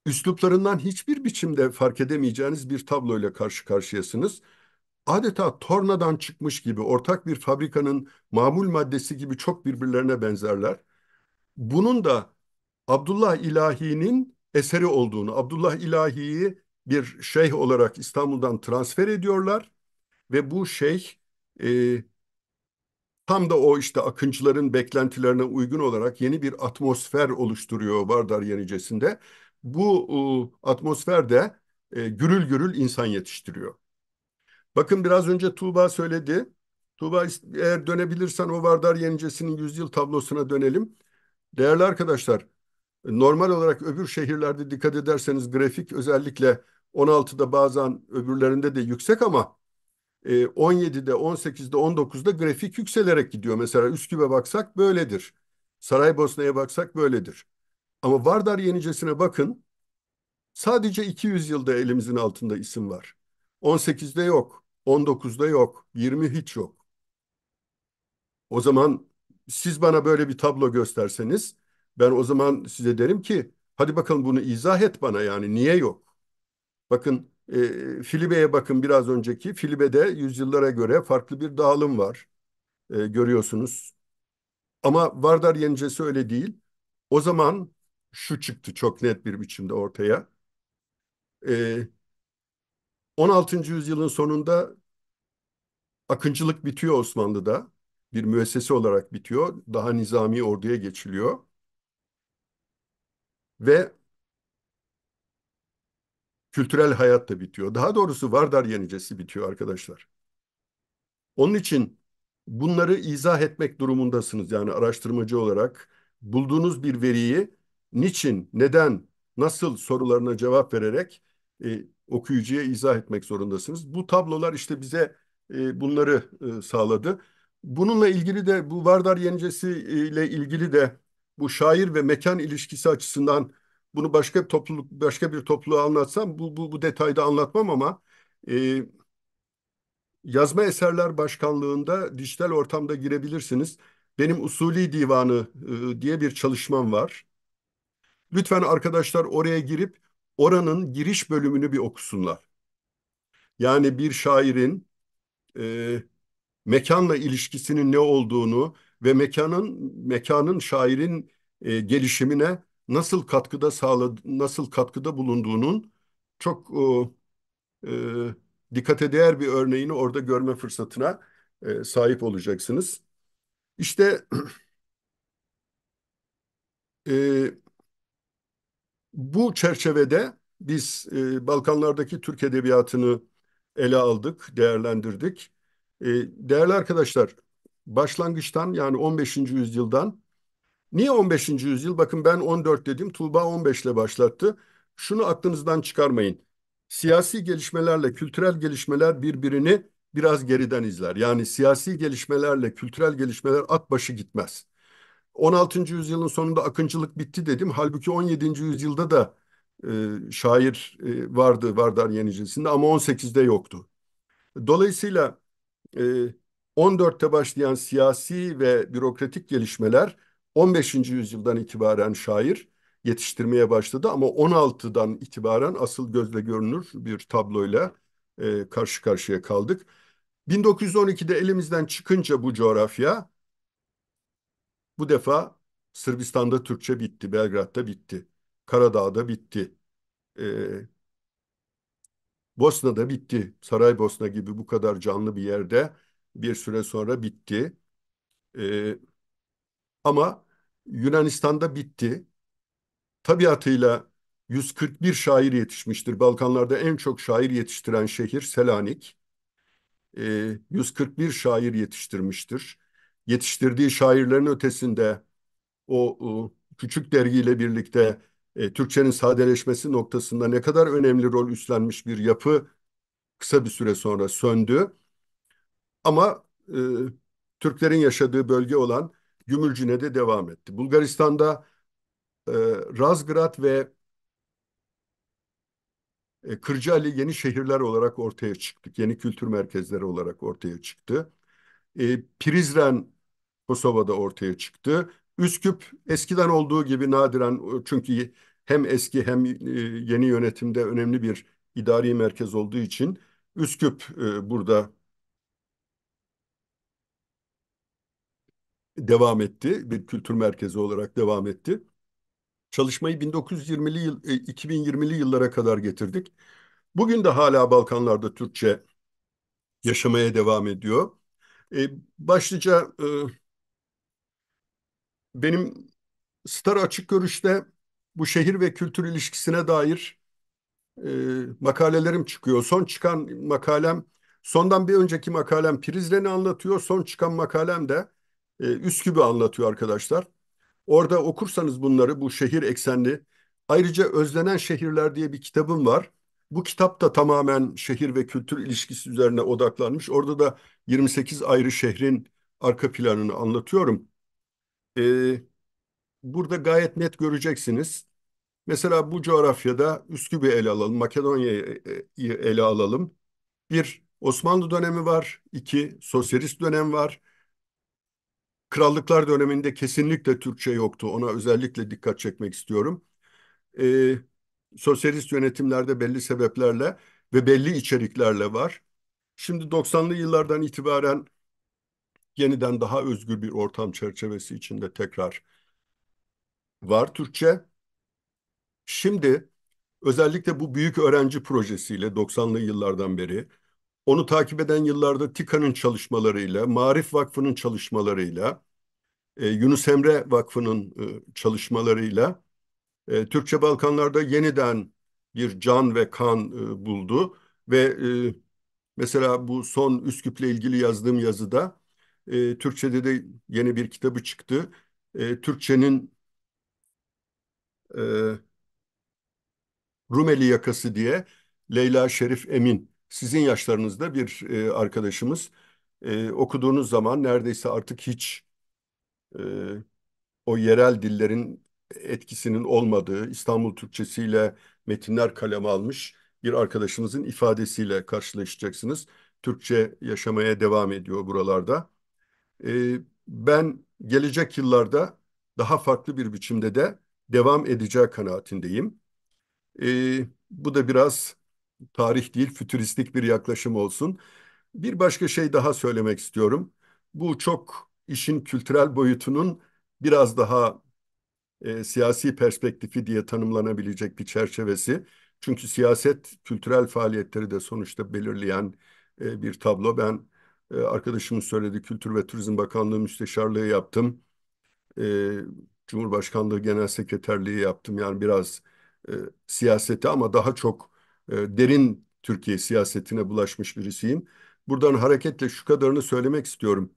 [SPEAKER 1] üsluplarından hiçbir biçimde fark edemeyeceğiniz bir tabloyla karşı karşıyasınız. Adeta tornadan çıkmış gibi ortak bir fabrikanın mamul maddesi gibi çok birbirlerine benzerler. Bunun da Abdullah İlahi'nin eseri olduğunu, Abdullah İlahi'yi bir şeyh olarak İstanbul'dan transfer ediyorlar ve bu şeyh e, tam da o işte akıncıların beklentilerine uygun olarak yeni bir atmosfer oluşturuyor Vardar Yenicesi'nde. Bu e, atmosferde e, gürül gürül insan yetiştiriyor. Bakın biraz önce Tuğba söyledi. Tuğba eğer dönebilirsen o Vardar Yenicesi'nin yüzyıl tablosuna dönelim. Değerli arkadaşlar normal olarak öbür şehirlerde dikkat ederseniz grafik özellikle 16'da bazen öbürlerinde de yüksek ama e, 17'de, 18'de, 19'da grafik yükselerek gidiyor. Mesela Üsküp'e baksak böyledir. Saraybosna'ya baksak böyledir. Ama Vardar yenicesine bakın. Sadece 200 yılda elimizin altında isim var. 18'de yok, 19'da yok, 20 hiç yok. O zaman siz bana böyle bir tablo gösterseniz ben o zaman size derim ki hadi bakalım bunu izah et bana yani niye yok? Bakın e, Filibe'ye bakın biraz önceki. Filibe'de yüzyıllara göre farklı bir dağılım var. E, görüyorsunuz. Ama Vardar Yenicesi öyle değil. O zaman şu çıktı çok net bir biçimde ortaya. E, 16. yüzyılın sonunda akıncılık bitiyor Osmanlı'da. Bir müessese olarak bitiyor. Daha nizami orduya geçiliyor. Ve kültürel hayat da bitiyor. Daha doğrusu Vardar yenicesi bitiyor arkadaşlar. Onun için bunları izah etmek durumundasınız. Yani araştırmacı olarak bulduğunuz bir veriyi niçin, neden, nasıl sorularına cevap vererek e, okuyucuya izah etmek zorundasınız. Bu tablolar işte bize e, bunları e, sağladı. Bununla ilgili de bu Vardar yenicesi e, ile ilgili de bu şair ve mekan ilişkisi açısından bunu başka bir topluluk başka bir topluluğa anlatsam bu bu, bu detayda anlatmam ama e, yazma eserler başkanlığında dijital ortamda girebilirsiniz. Benim usulü divanı e, diye bir çalışmam var. Lütfen arkadaşlar oraya girip oranın giriş bölümünü bir okusunlar. Yani bir şairin e, mekanla ilişkisinin ne olduğunu ve mekanın mekanın şairin e, gelişimine nasıl katkıda sağladı, nasıl katkıda bulunduğunun çok e, e, dikkate değer bir örneğini orada görme fırsatına e, sahip olacaksınız. İşte e, bu çerçevede biz e, Balkanlardaki Türk edebiyatını ele aldık, değerlendirdik. E, değerli arkadaşlar, başlangıçtan yani 15. yüzyıldan Niye 15. yüzyıl? Bakın ben 14 dedim. Tuğba 15 ile başlattı. Şunu aklınızdan çıkarmayın. Siyasi gelişmelerle kültürel gelişmeler birbirini biraz geriden izler. Yani siyasi gelişmelerle kültürel gelişmeler at başı gitmez. 16. yüzyılın sonunda akıncılık bitti dedim. Halbuki 17. yüzyılda da e, şair e, vardı Vardar Yenicisi'nde ama 18'de yoktu. Dolayısıyla e, 14'te başlayan siyasi ve bürokratik gelişmeler 15. yüzyıldan itibaren şair yetiştirmeye başladı ama 16'dan itibaren asıl gözle görünür bir tabloyla e, karşı karşıya kaldık. 1912'de elimizden çıkınca bu coğrafya bu defa Sırbistan'da Türkçe bitti, Belgrad'da bitti, Karadağ'da bitti, ee, Bosna'da bitti. Saraybosna gibi bu kadar canlı bir yerde bir süre sonra bitti. Ee, ama Yunanistan'da bitti. Tabiatıyla 141 şair yetişmiştir. Balkanlarda en çok şair yetiştiren şehir Selanik. E, ee, 141 şair yetiştirmiştir. Yetiştirdiği şairlerin ötesinde o, o küçük dergiyle birlikte e, Türkçenin sadeleşmesi noktasında ne kadar önemli rol üstlenmiş bir yapı kısa bir süre sonra söndü. Ama e, Türklerin yaşadığı bölge olan Gümülcine de devam etti. Bulgaristan'da e, Razgrad ve e, Kırcaali yeni şehirler olarak ortaya çıktı, Yeni kültür merkezleri olarak ortaya çıktı. E, Prizren Kosova'da ortaya çıktı. Üsküp eskiden olduğu gibi nadiren e, çünkü hem eski hem e, yeni yönetimde önemli bir idari merkez olduğu için Üsküp e, burada devam etti. Bir kültür merkezi olarak devam etti. Çalışmayı 1920'li yıl 2020'li e, yıllara kadar getirdik. Bugün de hala Balkanlarda Türkçe yaşamaya devam ediyor. E, başlıca e, benim Star Açık Görüş'te bu şehir ve kültür ilişkisine dair e, makalelerim çıkıyor. Son çıkan makalem, sondan bir önceki makalem Prizren'i anlatıyor. Son çıkan makalem de e, Üsküp'ü anlatıyor arkadaşlar. Orada okursanız bunları bu şehir eksenli. Ayrıca Özlenen Şehirler diye bir kitabım var. Bu kitap da tamamen şehir ve kültür ilişkisi üzerine odaklanmış. Orada da 28 ayrı şehrin arka planını anlatıyorum. Ee, burada gayet net göreceksiniz. Mesela bu coğrafyada Üsküp'ü ele alalım, Makedonya'yı ele alalım. Bir Osmanlı dönemi var, iki sosyalist dönem var, Krallıklar döneminde kesinlikle Türkçe yoktu. Ona özellikle dikkat çekmek istiyorum. E, sosyalist yönetimlerde belli sebeplerle ve belli içeriklerle var. Şimdi 90'lı yıllardan itibaren yeniden daha özgür bir ortam çerçevesi içinde tekrar var Türkçe. Şimdi özellikle bu büyük öğrenci projesiyle 90'lı yıllardan beri onu takip eden yıllarda TİKA'nın çalışmalarıyla, Marif Vakfı'nın çalışmalarıyla, e, Yunus Emre Vakfı'nın e, çalışmalarıyla e, Türkçe Balkanlar'da yeniden bir can ve kan e, buldu ve e, mesela bu son Üsküp'le ilgili yazdığım yazıda Türkçe'de de yeni bir kitabı çıktı. Türkçe'nin Rumeli yakası diye Leyla Şerif Emin sizin yaşlarınızda bir e, arkadaşımız e, okuduğunuz zaman neredeyse artık hiç e, o yerel dillerin etkisinin olmadığı İstanbul Türkçesiyle metinler kaleme almış bir arkadaşımızın ifadesiyle karşılaşacaksınız. Türkçe yaşamaya devam ediyor buralarda. E, ben gelecek yıllarda daha farklı bir biçimde de devam edeceği kanaatindeyim. E, bu da biraz tarih değil fütüristik bir yaklaşım olsun. Bir başka şey daha söylemek istiyorum. Bu çok işin kültürel boyutunun biraz daha e, siyasi perspektifi diye tanımlanabilecek bir çerçevesi. Çünkü siyaset kültürel faaliyetleri de sonuçta belirleyen e, bir tablo. Ben e, arkadaşımın söyledi, Kültür ve Turizm Bakanlığı müsteşarlığı yaptım. E, Cumhurbaşkanlığı Genel Sekreterliği yaptım. Yani biraz e, siyaseti ama daha çok e, derin Türkiye siyasetine bulaşmış birisiyim. Buradan hareketle şu kadarını söylemek istiyorum.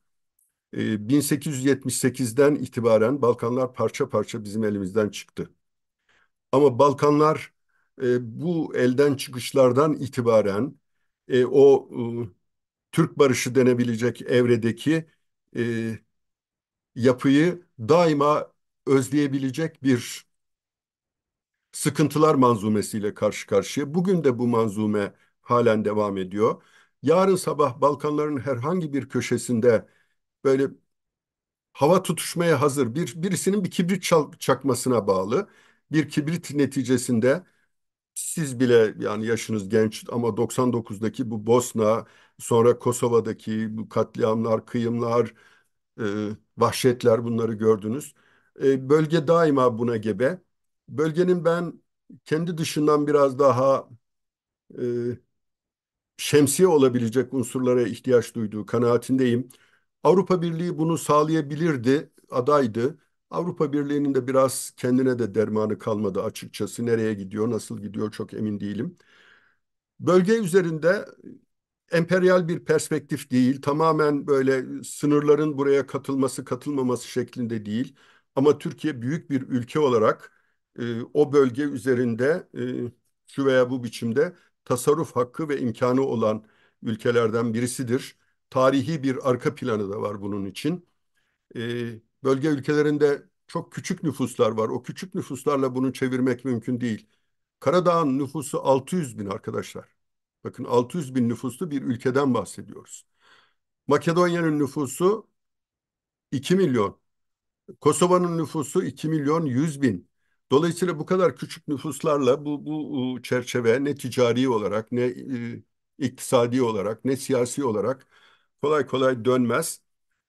[SPEAKER 1] 1878'den e, itibaren Balkanlar parça parça bizim elimizden çıktı. Ama Balkanlar e, bu elden çıkışlardan itibaren o Türk barışı denebilecek evredeki yapıyı daima özleyebilecek bir sıkıntılar manzumesiyle karşı karşıya. Bugün de bu manzume halen devam ediyor. Yarın sabah Balkanların herhangi bir köşesinde böyle hava tutuşmaya hazır bir birisinin bir kibrit çal, çakmasına bağlı bir kibrit neticesinde siz bile yani yaşınız genç ama 99'daki bu Bosna sonra Kosova'daki bu katliamlar, kıyımlar, e, vahşetler bunları gördünüz. E, bölge daima buna gebe bölgenin ben kendi dışından biraz daha e, şemsiye olabilecek unsurlara ihtiyaç duyduğu kanaatindeyim. Avrupa Birliği bunu sağlayabilirdi, adaydı. Avrupa Birliği'nin de biraz kendine de dermanı kalmadı açıkçası. Nereye gidiyor, nasıl gidiyor çok emin değilim. Bölge üzerinde emperyal bir perspektif değil, tamamen böyle sınırların buraya katılması, katılmaması şeklinde değil. Ama Türkiye büyük bir ülke olarak e, o bölge üzerinde e, şu veya bu biçimde tasarruf hakkı ve imkanı olan ülkelerden birisidir. Tarihi bir arka planı da var bunun için. E, bölge ülkelerinde çok küçük nüfuslar var. O küçük nüfuslarla bunu çevirmek mümkün değil. Karadağ'ın nüfusu 600 bin arkadaşlar. Bakın 600 bin nüfuslu bir ülkeden bahsediyoruz. Makedonya'nın nüfusu 2 milyon. Kosova'nın nüfusu 2 milyon 100 bin. Dolayısıyla bu kadar küçük nüfuslarla bu, bu çerçeve ne ticari olarak ne e, iktisadi olarak ne siyasi olarak kolay kolay dönmez.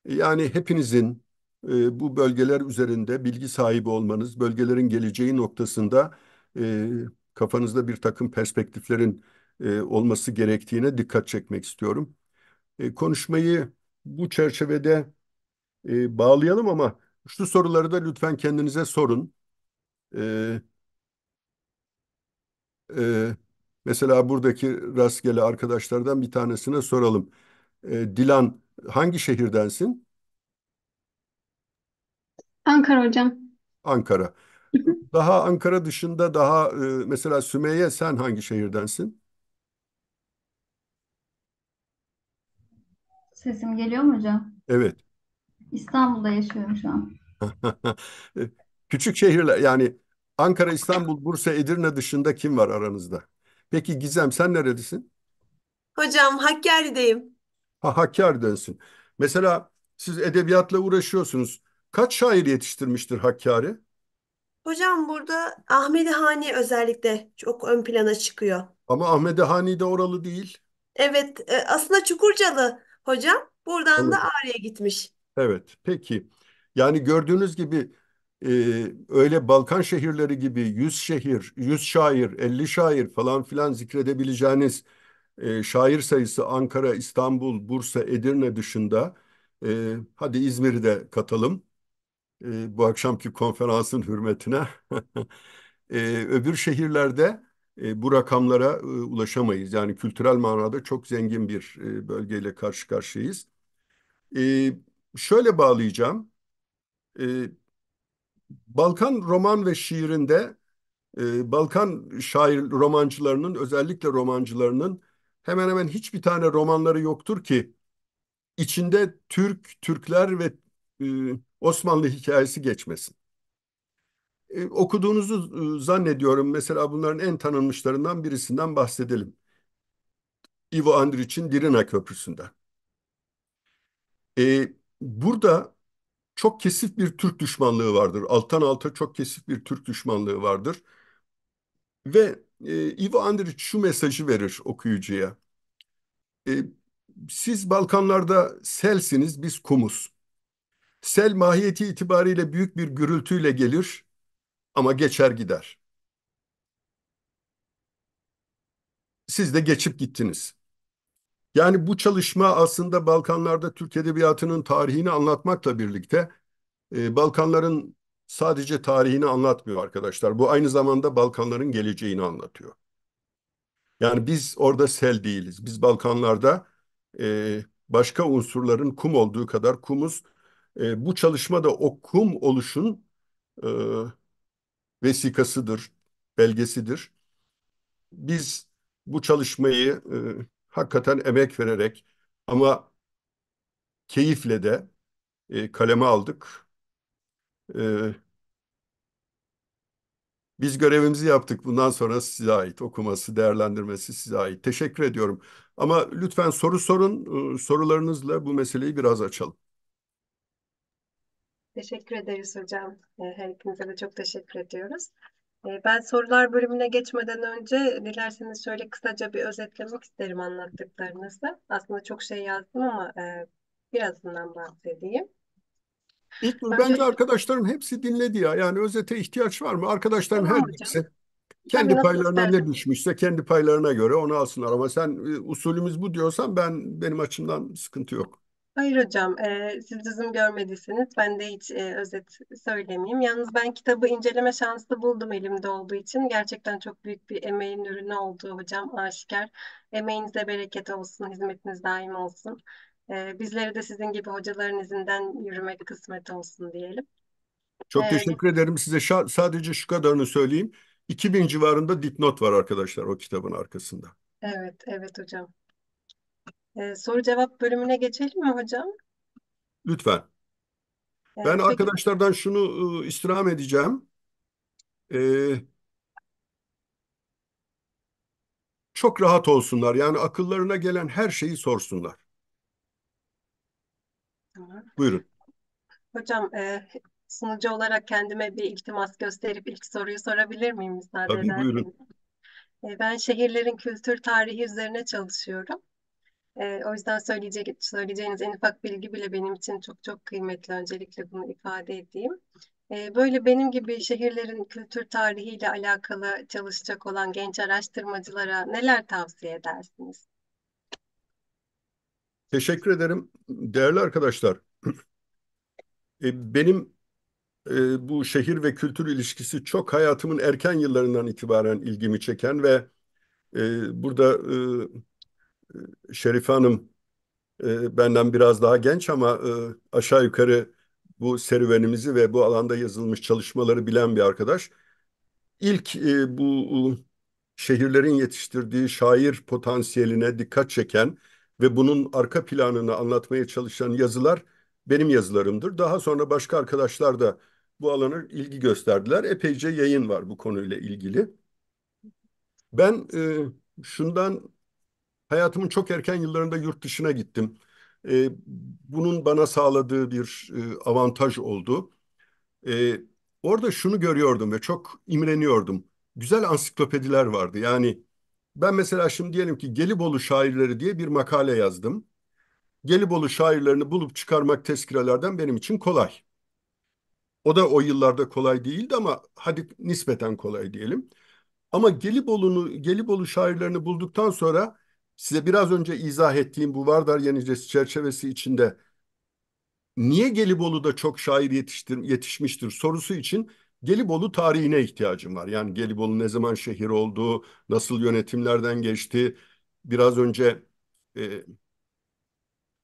[SPEAKER 1] Yani hepinizin e, bu bölgeler üzerinde bilgi sahibi olmanız, bölgelerin geleceği noktasında e, kafanızda bir takım perspektiflerin e, olması gerektiğine dikkat çekmek istiyorum. E, konuşmayı bu çerçevede e, bağlayalım ama şu soruları da lütfen kendinize sorun. E, e, mesela buradaki rastgele arkadaşlardan bir tanesine soralım. E, Dilan hangi şehirdensin?
[SPEAKER 2] Ankara hocam.
[SPEAKER 1] Ankara. Daha Ankara dışında daha e, mesela Sümeyye sen hangi şehirdensin?
[SPEAKER 2] Sesim geliyor mu hocam? Evet. İstanbul'da yaşıyorum şu an.
[SPEAKER 1] Küçük şehirler yani Ankara, İstanbul, Bursa, Edirne dışında kim var aranızda? Peki Gizem sen neredesin?
[SPEAKER 6] Hocam Hakkari'deyim.
[SPEAKER 1] Ha Hakkari'densin. Mesela siz edebiyatla uğraşıyorsunuz. Kaç şair yetiştirmiştir Hakkari?
[SPEAKER 6] Hocam burada Ahmedi Hani özellikle çok ön plana çıkıyor.
[SPEAKER 1] Ama Ahmedi Hani de oralı değil.
[SPEAKER 6] Evet, e, aslında Çukurcalı hocam. Buradan da Ağrı'ya gitmiş.
[SPEAKER 1] Evet, peki. Yani gördüğünüz gibi e, öyle Balkan şehirleri gibi yüz şehir, yüz şair, elli şair falan filan zikredebileceğiniz e, şair sayısı Ankara, İstanbul, Bursa, Edirne dışında e, hadi İzmir'i de katalım e, bu akşamki konferansın hürmetine. e, öbür şehirlerde e, bu rakamlara e, ulaşamayız. Yani kültürel manada çok zengin bir e, bölgeyle karşı karşıyayız. E, şöyle bağlayacağım. E, Balkan roman ve şiirinde e, Balkan şair romancılarının özellikle romancılarının hemen hemen hiçbir tane romanları yoktur ki içinde Türk, Türkler ve e, Osmanlı hikayesi geçmesin. E, okuduğunuzu e, zannediyorum mesela bunların en tanınmışlarından birisinden bahsedelim. Ivo Andrić'in Dirina Köprüsü'nden. E, burada çok kesif bir Türk düşmanlığı vardır. Alttan alta çok kesif bir Türk düşmanlığı vardır. Ve e, Ivo Andrić şu mesajı verir okuyucuya. E, siz Balkanlarda selsiniz, biz kumuz. Sel mahiyeti itibariyle büyük bir gürültüyle gelir ama geçer gider. Siz de geçip gittiniz. Yani bu çalışma aslında Balkanlarda Türk Edebiyatı'nın tarihini anlatmakla birlikte e, Balkanların sadece tarihini anlatmıyor arkadaşlar. Bu aynı zamanda Balkanların geleceğini anlatıyor. Yani biz orada sel değiliz. Biz Balkanlarda e, başka unsurların kum olduğu kadar kumuz. E, bu çalışma da o kum oluşun e, vesikasıdır, belgesidir. Biz bu çalışmayı e, hakikaten emek vererek ama keyifle de e, kaleme aldık. E, biz görevimizi yaptık. Bundan sonra size ait. Okuması, değerlendirmesi size ait. Teşekkür ediyorum. Ama lütfen soru sorun. E, sorularınızla bu meseleyi biraz açalım.
[SPEAKER 2] Teşekkür ederiz hocam. E, hepinize de çok teşekkür ediyoruz. Ee, ben sorular bölümüne geçmeden önce dilerseniz şöyle kısaca bir özetlemek isterim anlattıklarınızı. Aslında çok şey yazdım ama e, birazından bahsedeyim.
[SPEAKER 1] İlknur Önce bence arkadaşlarım hepsi dinledi ya. Yani özete ihtiyaç var mı? Arkadaşlarım her tamam hocam. birisi kendi Tabii nasıl paylarına istersen. ne düşmüşse kendi paylarına göre onu alsınlar. Ama sen e, usulümüz bu diyorsan ben benim açımdan sıkıntı yok.
[SPEAKER 2] Hayır hocam, e, siz dizim görmediyseniz ben de hiç e, özet söylemeyeyim. Yalnız ben kitabı inceleme şansı buldum elimde olduğu için. Gerçekten çok büyük bir emeğin ürünü oldu hocam, aşikar. Emeğinize bereket olsun, hizmetiniz daim olsun. E, bizleri de sizin gibi hocaların izinden yürümek kısmet olsun diyelim. Çok e, teşekkür
[SPEAKER 1] ederim size. Şa sadece şu kadarını söyleyeyim. 2000 civarında dipnot var arkadaşlar o kitabın arkasında.
[SPEAKER 2] Evet, evet hocam. Ee, soru cevap bölümüne geçelim mi hocam? Lütfen. Ee, Ben peki,
[SPEAKER 1] arkadaşlardan şunu e, istirham edeceğim. E, çok rahat olsunlar. Yani akıllarına gelen her şeyi sorsunlar. tamam. Buyurun.
[SPEAKER 2] Hocam e, sunucu olarak kendime bir iltimas gösterip ilk soruyu sorabilir miyim Tabii buyurun. E, ben şehirlerin kültür tarihi üzerine çalışıyorum. E, o yüzden söyleyecek, söyleyeceğiniz en ufak bilgi bile benim için çok çok kıymetli. Öncelikle bunu ifade edeyim. E, böyle benim gibi şehirlerin kültür tarihiyle alakalı çalışacak olan genç araştırmacılara neler tavsiye edersiniz?
[SPEAKER 1] Teşekkür ederim. Değerli arkadaşlar, e, benim e, bu şehir ve kültür ilişkisi çok hayatımın erken yıllarından itibaren ilgimi çeken ve e, burada... E, Şerife Hanım e, benden biraz daha genç ama e, aşağı yukarı bu serüvenimizi ve bu alanda yazılmış çalışmaları bilen bir arkadaş. İlk e, bu şehirlerin yetiştirdiği şair potansiyeline dikkat çeken ve bunun arka planını anlatmaya çalışan yazılar benim yazılarımdır. Daha sonra başka arkadaşlar da bu alana ilgi gösterdiler. Epeyce yayın var bu konuyla ilgili. Ben e, şundan Hayatımın çok erken yıllarında yurt dışına gittim. E, bunun bana sağladığı bir e, avantaj oldu. E, orada şunu görüyordum ve çok imreniyordum. Güzel ansiklopediler vardı. Yani ben mesela şimdi diyelim ki Gelibolu şairleri diye bir makale yazdım. Gelibolu şairlerini bulup çıkarmak tezkirelerden benim için kolay. O da o yıllarda kolay değildi ama hadi nispeten kolay diyelim. Ama Gelibolu'nu Gelibolu şairlerini bulduktan sonra size biraz önce izah ettiğim bu Vardar Yenicesi çerçevesi içinde niye Gelibolu'da çok şair yetiştir, yetişmiştir sorusu için Gelibolu tarihine ihtiyacım var. Yani Gelibolu ne zaman şehir oldu, nasıl yönetimlerden geçti. Biraz önce e,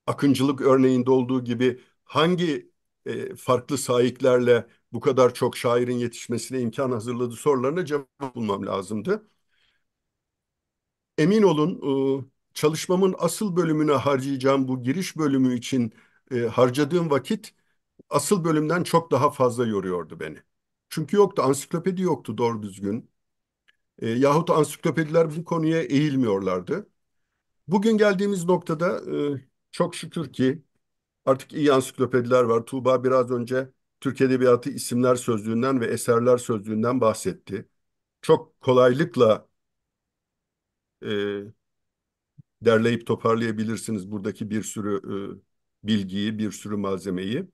[SPEAKER 1] akıncılık örneğinde olduğu gibi hangi e, farklı sahiplerle bu kadar çok şairin yetişmesine imkan hazırladı sorularına cevap bulmam lazımdı. Emin olun e, çalışmamın asıl bölümüne harcayacağım bu giriş bölümü için e, harcadığım vakit asıl bölümden çok daha fazla yoruyordu beni. Çünkü yoktu, ansiklopedi yoktu doğru düzgün. E, yahut ansiklopediler bu konuya eğilmiyorlardı. Bugün geldiğimiz noktada e, çok şükür ki artık iyi ansiklopediler var. Tuğba biraz önce Türk Edebiyatı isimler sözlüğünden ve eserler sözlüğünden bahsetti. Çok kolaylıkla e, derleyip toparlayabilirsiniz buradaki bir sürü e, bilgiyi, bir sürü malzemeyi.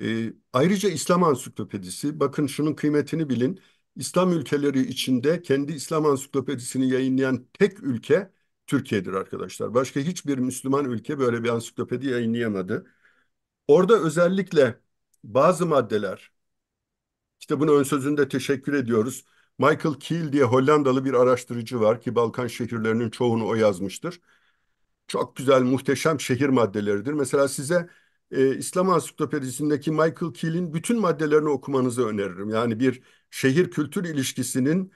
[SPEAKER 1] E, ayrıca İslam Ansiklopedisi, bakın şunun kıymetini bilin. İslam ülkeleri içinde kendi İslam Ansiklopedisini yayınlayan tek ülke Türkiye'dir arkadaşlar. Başka hiçbir Müslüman ülke böyle bir ansiklopedi yayınlayamadı. Orada özellikle bazı maddeler, işte bunu ön sözünde teşekkür ediyoruz. Michael Kiel diye Hollandalı bir araştırıcı var ki Balkan şehirlerinin çoğunu o yazmıştır. Çok güzel, muhteşem şehir maddeleridir. Mesela size e, İslam Ansiklopedisindeki Michael Kiel'in bütün maddelerini okumanızı öneririm. Yani bir şehir-kültür ilişkisinin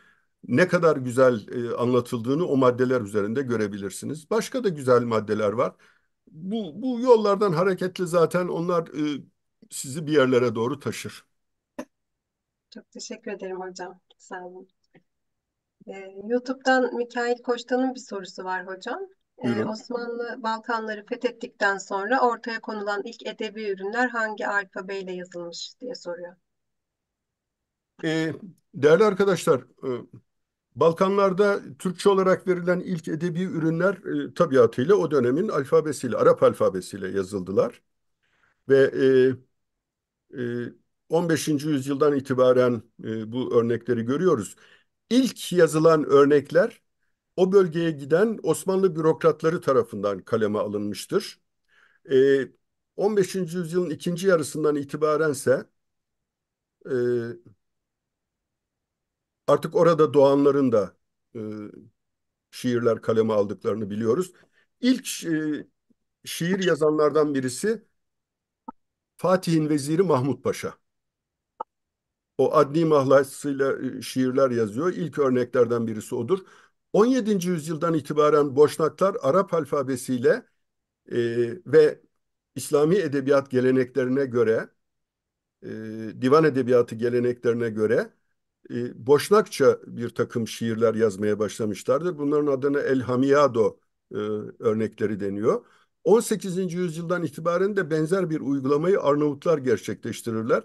[SPEAKER 1] ne kadar güzel e, anlatıldığını o maddeler üzerinde görebilirsiniz. Başka da güzel maddeler var. Bu, bu yollardan hareketli zaten onlar e, sizi bir yerlere doğru taşır.
[SPEAKER 2] Çok teşekkür ederim hocam. Sağ olun. Ee, YouTube'dan Mikail Koçtan'ın bir sorusu var hocam. Ee, Osmanlı Balkanları fethettikten sonra ortaya konulan ilk edebi ürünler hangi alfabeyle yazılmış diye soruyor.
[SPEAKER 1] Ee, değerli arkadaşlar, e, Balkanlarda Türkçe olarak verilen ilk edebi ürünler e, tabiatıyla o dönemin alfabesiyle, Arap alfabesiyle yazıldılar. Ve e, e, 15. yüzyıldan itibaren e, bu örnekleri görüyoruz. İlk yazılan örnekler o bölgeye giden Osmanlı bürokratları tarafından kaleme alınmıştır. E, 15. yüzyılın ikinci yarısından itibarense e, artık orada doğanların da e, şiirler kaleme aldıklarını biliyoruz. İlk e, şiir yazanlardan birisi Fatih'in veziri Mahmut Paşa o adli mahlasıyla e, şiirler yazıyor. İlk örneklerden birisi odur. 17. yüzyıldan itibaren Boşnaklar Arap alfabesiyle e, ve İslami edebiyat geleneklerine göre, e, divan edebiyatı geleneklerine göre e, Boşnakça bir takım şiirler yazmaya başlamışlardır. Bunların adına El Hamiyado e, örnekleri deniyor. 18. yüzyıldan itibaren de benzer bir uygulamayı Arnavutlar gerçekleştirirler.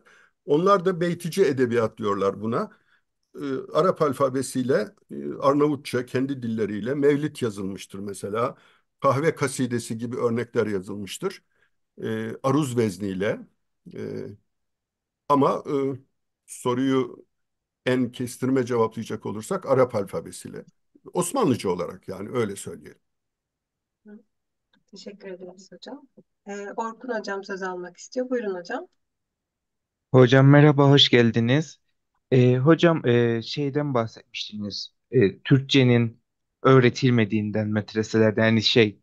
[SPEAKER 1] Onlar da beytici edebiyat diyorlar buna. Ee, Arap alfabesiyle e, Arnavutça kendi dilleriyle mevlit yazılmıştır mesela. Kahve kasidesi gibi örnekler yazılmıştır. E, aruz vezniyle. Ee, ama e, soruyu en kestirme cevaplayacak olursak Arap alfabesiyle. Osmanlıca olarak yani öyle söyleyelim.
[SPEAKER 2] Teşekkür ederiz hocam. Ee, Orkun hocam söz almak istiyor. Buyurun hocam.
[SPEAKER 7] Hocam merhaba, hoş geldiniz. Ee, hocam e, şeyden bahsetmiştiniz. E, Türkçenin öğretilmediğinden metreselerde yani şey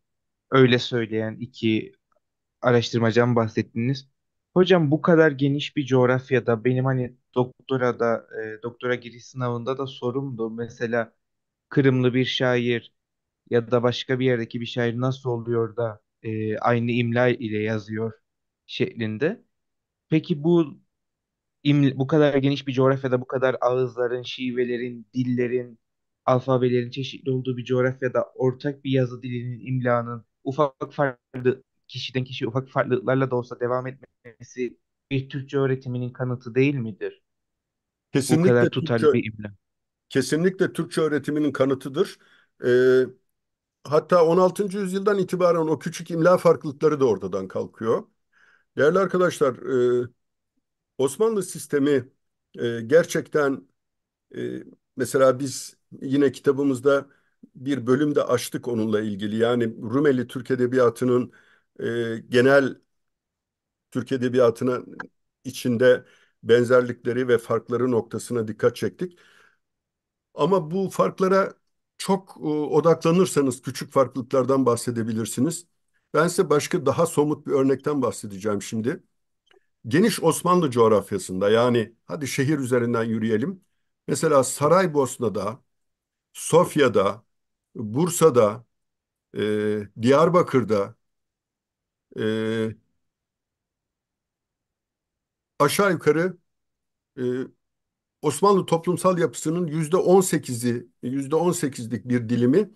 [SPEAKER 7] öyle söyleyen iki araştırmacıdan bahsettiniz. Hocam bu kadar geniş bir coğrafyada benim hani doktora da e, doktora giriş sınavında da sorumdu. Mesela Kırımlı bir şair ya da başka bir yerdeki bir şair nasıl oluyor da e, aynı imla ile yazıyor şeklinde. Peki bu imle, bu kadar geniş bir coğrafyada bu kadar ağızların, şivelerin, dillerin, alfabelerin çeşitli olduğu bir coğrafyada ortak bir yazı dilinin imlanın ufak farklı kişiden kişiye ufak farklılıklarla da olsa devam etmesi bir Türkçe öğretiminin kanıtı değil midir? Kesinlikle Bu kadar tutarlı Türkçe, bir imla.
[SPEAKER 1] Kesinlikle Türkçe öğretiminin kanıtıdır. Ee, hatta 16. yüzyıldan itibaren o küçük imla farklılıkları da ortadan kalkıyor. Değerli arkadaşlar, e, Osmanlı sistemi e, gerçekten e, mesela biz yine kitabımızda bir bölümde açtık onunla ilgili. Yani Rumeli Türk Edebiyatı'nın e, genel Türk Edebiyatı'na içinde benzerlikleri ve farkları noktasına dikkat çektik. Ama bu farklara çok e, odaklanırsanız küçük farklılıklardan bahsedebilirsiniz. Ben size başka daha somut bir örnekten bahsedeceğim şimdi geniş Osmanlı coğrafyasında yani hadi şehir üzerinden yürüyelim. Mesela Saraybosna'da, Sofya'da, Bursa'da, e, Diyarbakır'da, e, aşağı yukarı e, Osmanlı toplumsal yapısının yüzde on sekizi, yüzde on sekizlik bir dilimi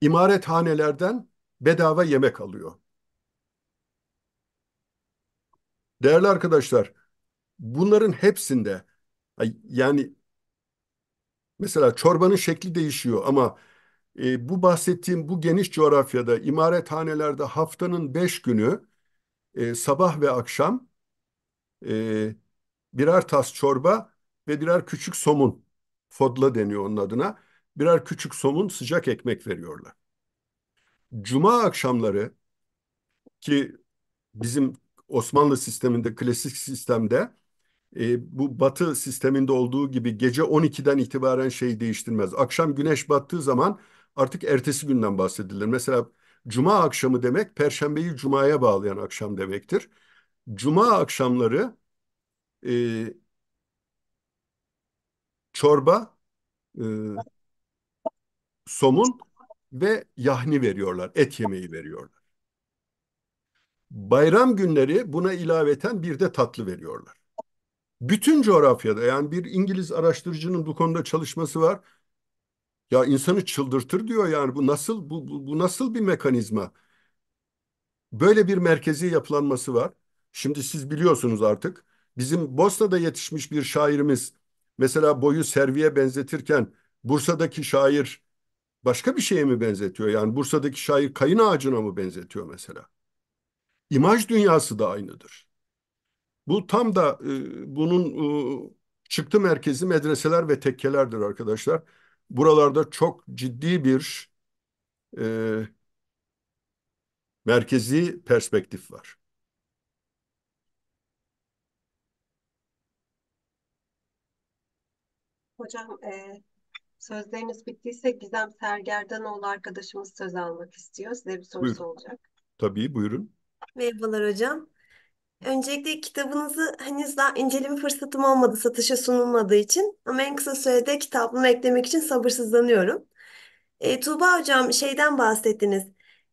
[SPEAKER 1] imarethanelerden bedava yemek alıyor. Değerli arkadaşlar, bunların hepsinde yani mesela çorbanın şekli değişiyor ama e, bu bahsettiğim bu geniş coğrafyada imarethanelerde haftanın beş günü e, sabah ve akşam e, birer tas çorba ve birer küçük somun fodla deniyor onun adına birer küçük somun sıcak ekmek veriyorlar. Cuma akşamları ki bizim Osmanlı sisteminde, klasik sistemde e, bu batı sisteminde olduğu gibi gece 12'den itibaren şey değiştirmez. Akşam güneş battığı zaman artık ertesi günden bahsedilir. Mesela cuma akşamı demek perşembeyi cumaya bağlayan akşam demektir. Cuma akşamları e, çorba, e, somun ve yahni veriyorlar, et yemeği veriyorlar bayram günleri buna ilaveten bir de tatlı veriyorlar. Bütün coğrafyada yani bir İngiliz araştırıcının bu konuda çalışması var. Ya insanı çıldırtır diyor yani bu nasıl bu, bu, bu nasıl bir mekanizma? Böyle bir merkezi yapılanması var. Şimdi siz biliyorsunuz artık bizim Bosna'da yetişmiş bir şairimiz mesela boyu Servi'ye benzetirken Bursa'daki şair başka bir şeye mi benzetiyor? Yani Bursa'daki şair kayın ağacına mı benzetiyor mesela? İmaj dünyası da aynıdır. Bu tam da e, bunun e, çıktı merkezi medreseler ve tekkelerdir arkadaşlar. Buralarda çok ciddi bir e, merkezi perspektif var.
[SPEAKER 2] Hocam e, sözleriniz bittiyse Gizem Sergerdanoğlu arkadaşımız söz almak istiyor. Size bir sorusu buyurun. olacak.
[SPEAKER 1] Tabii buyurun.
[SPEAKER 2] Merhabalar hocam.
[SPEAKER 6] Öncelikle kitabınızı henüz daha inceleme fırsatım olmadı, satışa sunulmadığı için. Ama en kısa sürede kitabımı eklemek için sabırsızlanıyorum. E, Tuğba hocam şeyden bahsettiniz.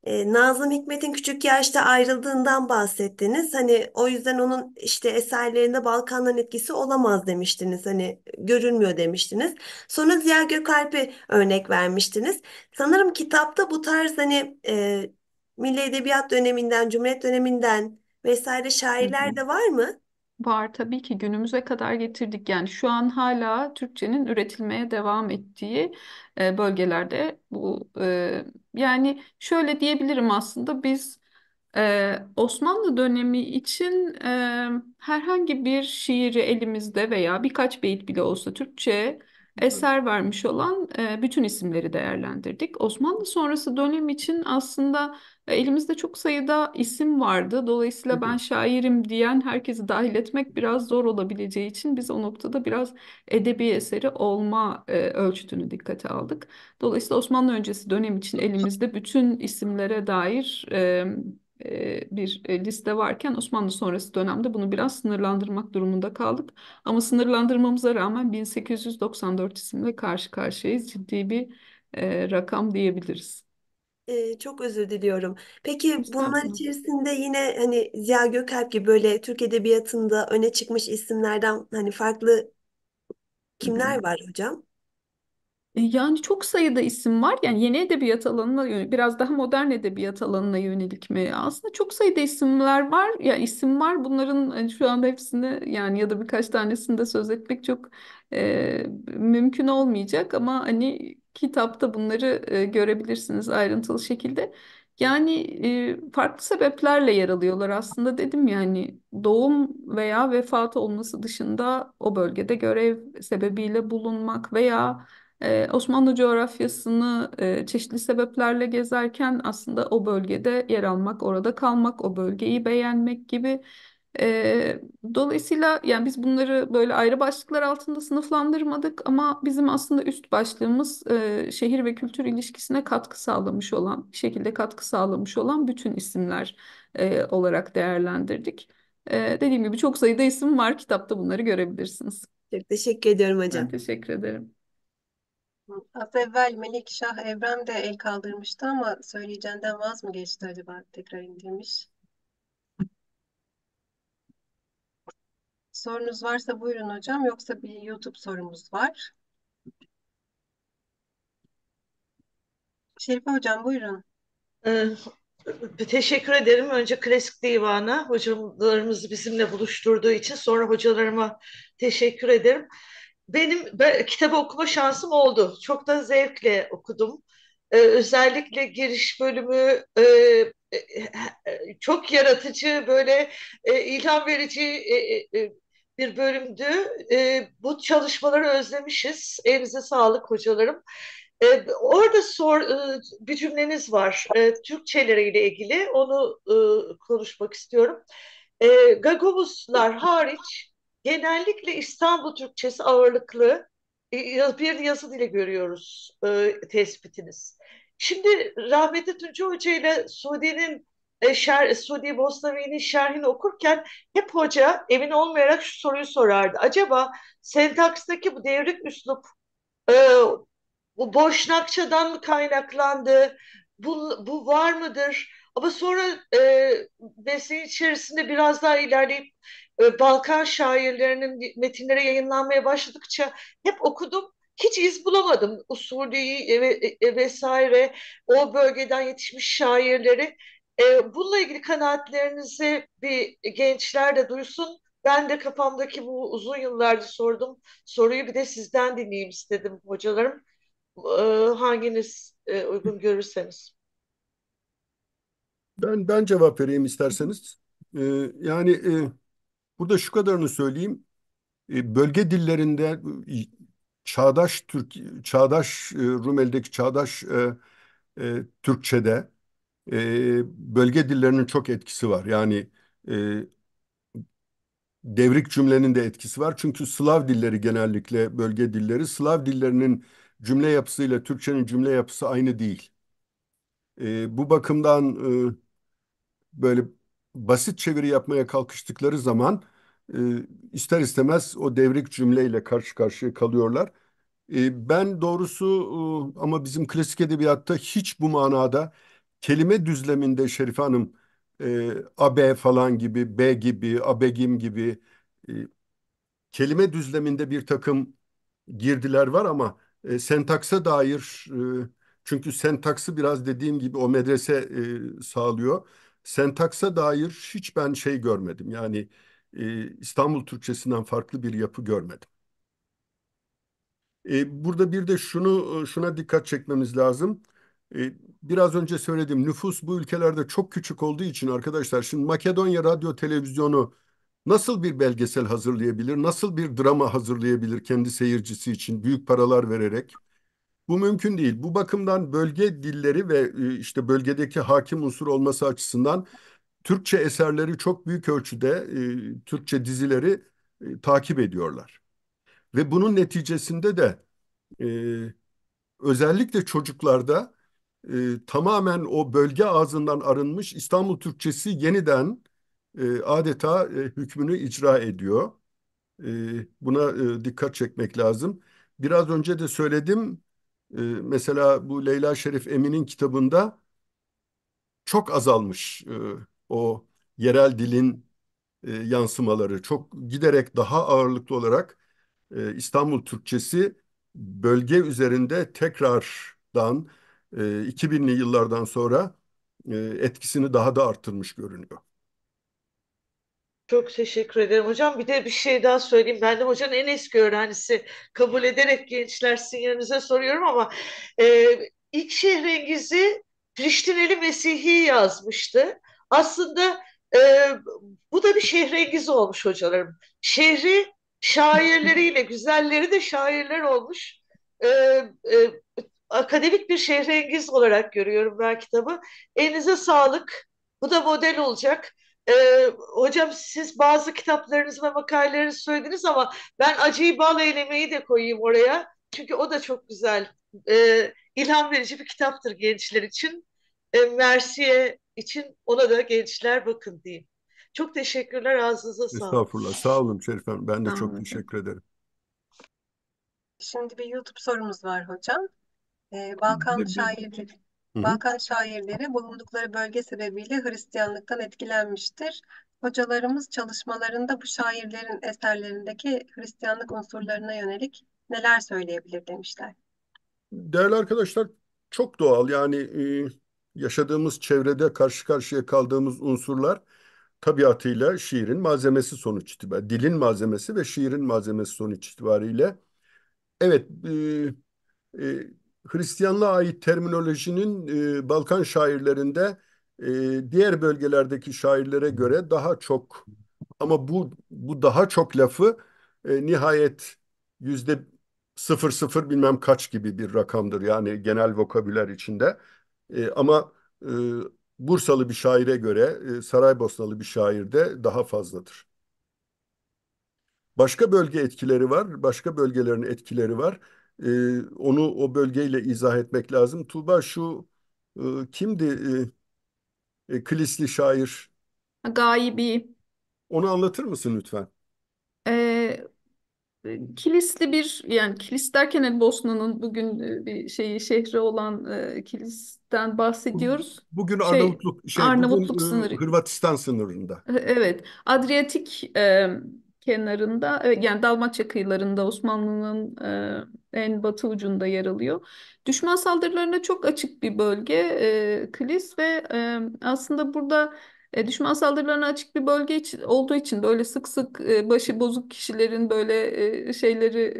[SPEAKER 6] E, Nazım Hikmet'in küçük yaşta ayrıldığından bahsettiniz. Hani o yüzden onun işte eserlerinde Balkanların etkisi olamaz demiştiniz. Hani görünmüyor demiştiniz. Sonra Ziya Gökalp'i örnek vermiştiniz. Sanırım kitapta bu tarz hani e, Milli Edebiyat döneminden, Cumhuriyet döneminden vesaire Hı hı. şairler de var mı? Var tabii ki günümüze kadar getirdik. Yani şu an hala Türkçenin
[SPEAKER 4] üretilmeye devam ettiği e, bölgelerde bu e, yani şöyle diyebilirim aslında biz e, Osmanlı dönemi için e, herhangi bir şiiri elimizde veya birkaç beyit bile olsa Türkçe eser vermiş olan bütün isimleri değerlendirdik. Osmanlı sonrası dönem için aslında elimizde çok sayıda isim vardı. Dolayısıyla ben şairim diyen herkesi dahil etmek biraz zor olabileceği için biz o noktada biraz edebi eseri olma ölçütünü dikkate aldık. Dolayısıyla Osmanlı öncesi dönem için elimizde bütün isimlere dair bir liste varken Osmanlı sonrası dönemde bunu biraz sınırlandırmak durumunda kaldık. Ama sınırlandırmamıza rağmen 1894 isimle karşı karşıyayız. Ciddi bir rakam diyebiliriz.
[SPEAKER 6] Ee, çok özür diliyorum. Peki bunlar içerisinde yine hani Ziya Gökalp gibi böyle Türk edebiyatında öne çıkmış isimlerden hani farklı kimler var hocam? E, yani çok sayıda isim var. Yani yeni edebiyat alanına yönelik, biraz
[SPEAKER 4] daha modern edebiyat alanına yönelik mi? Aslında çok sayıda isimler var. Ya yani isim var. Bunların e, şu anda hepsini yani ya da birkaç tanesini de söz etmek çok e, mümkün olmayacak ama hani kitapta bunları e, görebilirsiniz ayrıntılı şekilde. Yani e, farklı sebeplerle yer alıyorlar aslında dedim yani doğum veya vefat olması dışında o bölgede görev sebebiyle bulunmak veya ee, Osmanlı coğrafyasını e, çeşitli sebeplerle gezerken aslında o bölgede yer almak, orada kalmak, o bölgeyi beğenmek gibi. E, dolayısıyla yani biz bunları böyle ayrı başlıklar altında sınıflandırmadık ama bizim aslında üst başlığımız e, şehir ve kültür ilişkisine katkı sağlamış olan, bir şekilde katkı sağlamış olan bütün isimler e, olarak değerlendirdik. E, dediğim gibi çok sayıda isim var, kitapta bunları görebilirsiniz. Çok teşekkür ediyorum hocam. teşekkür
[SPEAKER 2] ederim. Az evvel Melikşah Evrem de el kaldırmıştı ama söyleyeceğinden vaz mı geçti acaba tekrar indirmiş? Sorunuz varsa buyurun hocam yoksa bir YouTube sorumuz var.
[SPEAKER 5] Şerife hocam buyurun. Ee, teşekkür ederim. Önce klasik divana hocalarımızı bizimle buluşturduğu için sonra hocalarıma teşekkür ederim benim ben, kitabı okuma şansım oldu. Çok da zevkle okudum. Ee, özellikle giriş bölümü e, e, e çok yaratıcı, böyle e, ilham verici e, e, e, bir bölümdü. E, bu çalışmaları özlemişiz. Elinize sağlık hocalarım. E, orada sor, e, bir cümleniz var e, ile ilgili. Onu e, konuşmak istiyorum. E, Gagavuzlar hariç genellikle İstanbul Türkçesi ağırlıklı e, bir yazı dili görüyoruz e, tespitiniz. Şimdi rahmetli Tuncu Hoca ile Suudi'nin e, şer, Suudi Bostavi'nin şerhini okurken hep hoca emin olmayarak şu soruyu sorardı. Acaba sentakstaki bu devrik üslup e, bu boşnakçadan mı kaynaklandı? Bu, bu var mıdır? Ama sonra e, mesleğin içerisinde biraz daha ilerleyip ee, Balkan şairlerinin metinlere yayınlanmaya başladıkça hep okudum. Hiç iz bulamadım Usuli'yi e-, e vesaire o bölgeden yetişmiş şairleri. E, bununla ilgili kanaatlerinizi bir gençler de duysun. Ben de kafamdaki bu uzun yıllardır sordum soruyu bir de sizden dinleyeyim istedim hocalarım. Ee, hanginiz e, uygun görürseniz.
[SPEAKER 1] Ben ben cevap vereyim isterseniz. Ee, yani e, Burada şu kadarını söyleyeyim. E, bölge dillerinde e, çağdaş Türk çağdaş e, Rumeli'deki çağdaş Türkçede bölge dillerinin çok etkisi var. Yani devrik cümlenin de etkisi var. Çünkü Slav dilleri genellikle bölge dilleri. Slav dillerinin cümle yapısıyla Türkçenin cümle yapısı aynı değil. E, bu bakımdan e, böyle basit çeviri yapmaya kalkıştıkları zaman e, ister istemez o devrik cümleyle karşı karşıya kalıyorlar. E, ben doğrusu e, ama bizim klasik edebiyatta hiç bu manada kelime düzleminde Şerife Hanım e, AB falan gibi, B gibi, ABGİM gibi e, kelime düzleminde bir takım girdiler var ama e, sentaksa dair e, çünkü sentaksı biraz dediğim gibi o medrese e, sağlıyor sentaksa dair hiç ben şey görmedim. Yani e, İstanbul Türkçesinden farklı bir yapı görmedim. E, burada bir de şunu e, şuna dikkat çekmemiz lazım. E, biraz önce söyledim nüfus bu ülkelerde çok küçük olduğu için arkadaşlar şimdi Makedonya Radyo Televizyonu nasıl bir belgesel hazırlayabilir, nasıl bir drama hazırlayabilir kendi seyircisi için büyük paralar vererek? Bu mümkün değil. Bu bakımdan bölge dilleri ve e, işte bölgedeki hakim unsur olması açısından Türkçe eserleri çok büyük ölçüde e, Türkçe dizileri e, takip ediyorlar. Ve bunun neticesinde de özellikle çocuklarda tamamen o bölge ağzından arınmış İstanbul Türkçesi yeniden adeta hükmünü icra ediyor. buna dikkat çekmek lazım. Biraz önce de söyledim e, mesela bu Leyla Şerif Emin'in kitabında çok azalmış e, o yerel dilin e, yansımaları. Çok giderek daha ağırlıklı olarak e, İstanbul Türkçesi bölge üzerinde tekrardan e, 2000'li yıllardan sonra e, etkisini daha da arttırmış görünüyor.
[SPEAKER 5] Çok teşekkür ederim hocam. Bir de bir şey daha söyleyeyim. Ben de hocanın en eski öğrencisi kabul ederek gençler sinyalinize soruyorum ama e, ilk şehrengizi Priştineli Mesih'i yazmıştı. Aslında e, bu da bir şehrengiz olmuş hocalarım. Şehri şairleriyle, güzelleri de şairler olmuş. E, e, akademik bir şehrengiz olarak görüyorum ben kitabı. Elinize sağlık. Bu da model olacak. Ee, hocam siz bazı kitaplarınız ve makalelerinizi söylediniz ama ben acıyı bal eylemeyi de koyayım oraya. Çünkü o da çok güzel, ee, ilham verici bir kitaptır gençler için. Ee, Mersiye için ona da gençler bakın diyeyim. Çok teşekkürler, ağzınıza sağlık.
[SPEAKER 1] Estağfurullah, sağ olun, sağ Şerif Hanım. Ben de Anladım. çok teşekkür ederim.
[SPEAKER 5] Şimdi
[SPEAKER 2] bir YouTube sorumuz var hocam. Ee, Balkan şairleri Hı. Balkan şairleri bulundukları bölge sebebiyle Hristiyanlıktan etkilenmiştir. Hocalarımız çalışmalarında bu şairlerin eserlerindeki Hristiyanlık unsurlarına yönelik neler söyleyebilir demişler.
[SPEAKER 1] Değerli arkadaşlar çok doğal yani e, yaşadığımız çevrede karşı karşıya kaldığımız unsurlar tabiatıyla şiirin malzemesi sonuç itibariyle, dilin malzemesi ve şiirin malzemesi sonuç itibariyle. Evet, e, e, Hristiyanlığa ait terminolojinin e, Balkan şairlerinde e, diğer bölgelerdeki şairlere göre daha çok ama bu bu daha çok lafı e, nihayet yüzde sıfır sıfır bilmem kaç gibi bir rakamdır yani genel vokabüler içinde e, ama e, Bursalı bir şaire göre e, Saraybosnalı bir şairde daha fazladır. Başka bölge etkileri var, başka bölgelerin etkileri var e, onu o bölgeyle izah etmek lazım. Tuğba şu e, kimdi e, e, Kilisli şair? Gaibi. Onu anlatır mısın lütfen? Ee, e,
[SPEAKER 4] Kilisli bir yani Kilis derken hani Bosna'nın bugün e, bir şeyi şehri olan e, Kilis'ten bahsediyoruz. Bugün şey, Arnavutluk şey Arnavutluk bugün e, sınırı.
[SPEAKER 1] Hırvatistan sınırında.
[SPEAKER 4] Evet. Adriyatik e, kenarında yani Dalmaçya kıyılarında Osmanlı'nın en batı ucunda yer alıyor. Düşman saldırılarına çok açık bir bölge e, Kilis ve aslında burada e, düşman saldırılarına açık bir bölge için, olduğu için böyle sık sık başı bozuk kişilerin böyle şeyleri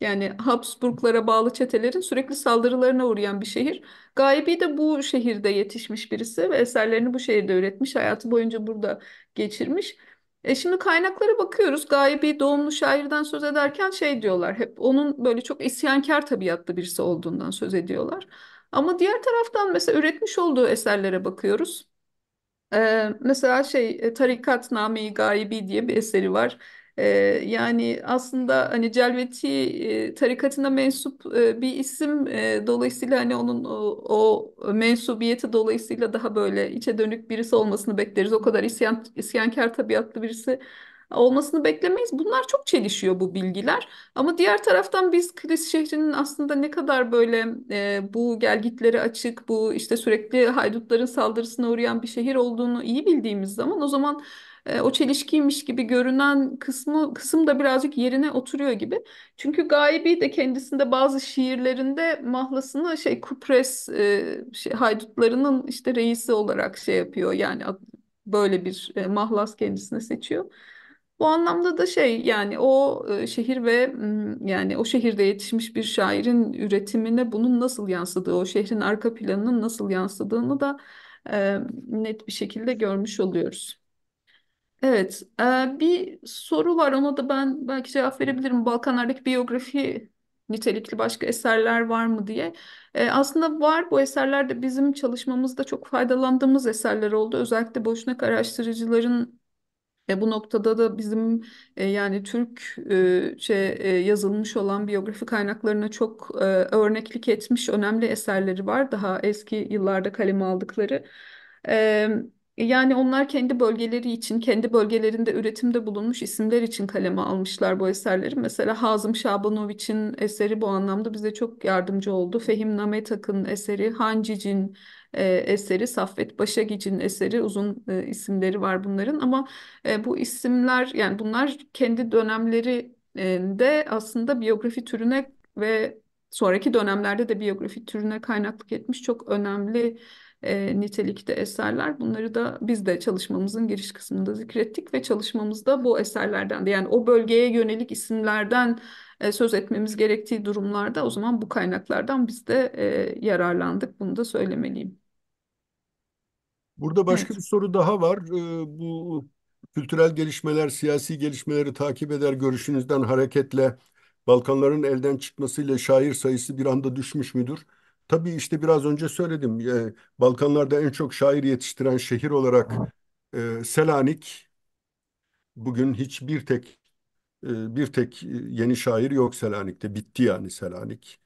[SPEAKER 4] yani Habsburglara bağlı çetelerin sürekli saldırılarına uğrayan bir şehir. Gaybi de bu şehirde yetişmiş birisi ve eserlerini bu şehirde üretmiş, hayatı boyunca burada geçirmiş. E şimdi kaynaklara bakıyoruz. Gaybi doğumlu şairden söz ederken şey diyorlar. Hep onun böyle çok isyankar tabiatlı birisi olduğundan söz ediyorlar. Ama diğer taraftan mesela üretmiş olduğu eserlere bakıyoruz. Ee, mesela şey e, Tarikatname-i Gaybi diye bir eseri var yani aslında hani Celveti tarikatına mensup bir isim. dolayısıyla hani onun o, o mensubiyeti dolayısıyla daha böyle içe dönük birisi olmasını bekleriz. O kadar isyan, isyankar tabiatlı birisi olmasını beklemeyiz. Bunlar çok çelişiyor bu bilgiler. Ama diğer taraftan biz Kilis şehrinin aslında ne kadar böyle bu gelgitleri açık, bu işte sürekli haydutların saldırısına uğrayan bir şehir olduğunu iyi bildiğimiz zaman o zaman e, o çelişkiymiş gibi görünen kısmı kısım da birazcık yerine oturuyor gibi. Çünkü Gaibi de kendisinde bazı şiirlerinde mahlasını şey Kupres e, şey, haydutlarının işte reisi olarak şey yapıyor. Yani böyle bir e, mahlas kendisine seçiyor. Bu anlamda da şey yani o e, şehir ve yani o şehirde yetişmiş bir şairin üretimine bunun nasıl yansıdığı, o şehrin arka planının nasıl yansıdığını da e, net bir şekilde görmüş oluyoruz. Evet, bir soru var ona da ben belki cevap verebilirim. Balkanlardaki biyografi nitelikli başka eserler var mı diye. aslında var bu eserler de bizim çalışmamızda çok faydalandığımız eserler oldu. Özellikle boşnak araştırıcıların e, bu noktada da bizim e, yani Türkçe şey, e, yazılmış olan biyografi kaynaklarına çok e, örneklik etmiş önemli eserleri var. Daha eski yıllarda kaleme aldıkları. E, yani onlar kendi bölgeleri için, kendi bölgelerinde üretimde bulunmuş isimler için kaleme almışlar bu eserleri. Mesela Hazım Şabanoviç'in eseri bu anlamda bize çok yardımcı oldu. Fehim Nametak'ın eseri, Hancic'in e, eseri, Saffet Başagic'in eseri, uzun e, isimleri var bunların. Ama e, bu isimler, yani bunlar kendi dönemlerinde aslında biyografi türüne ve sonraki dönemlerde de biyografi türüne kaynaklık etmiş çok önemli e, nitelikte eserler. Bunları da biz de çalışmamızın giriş kısmında zikrettik ve çalışmamızda bu eserlerden de yani o bölgeye yönelik isimlerden e, söz etmemiz gerektiği durumlarda o zaman bu kaynaklardan biz de e, yararlandık. Bunu da söylemeliyim.
[SPEAKER 1] Burada başka evet. bir soru daha var. Ee, bu kültürel gelişmeler, siyasi gelişmeleri takip eder görüşünüzden hareketle Balkanların elden çıkmasıyla şair sayısı bir anda düşmüş müdür? Tabii işte biraz önce söyledim. e, Balkanlarda en çok şair yetiştiren şehir olarak e, Selanik bugün hiçbir tek e, bir tek e, yeni şair yok Selanik'te. Bitti yani Selanik.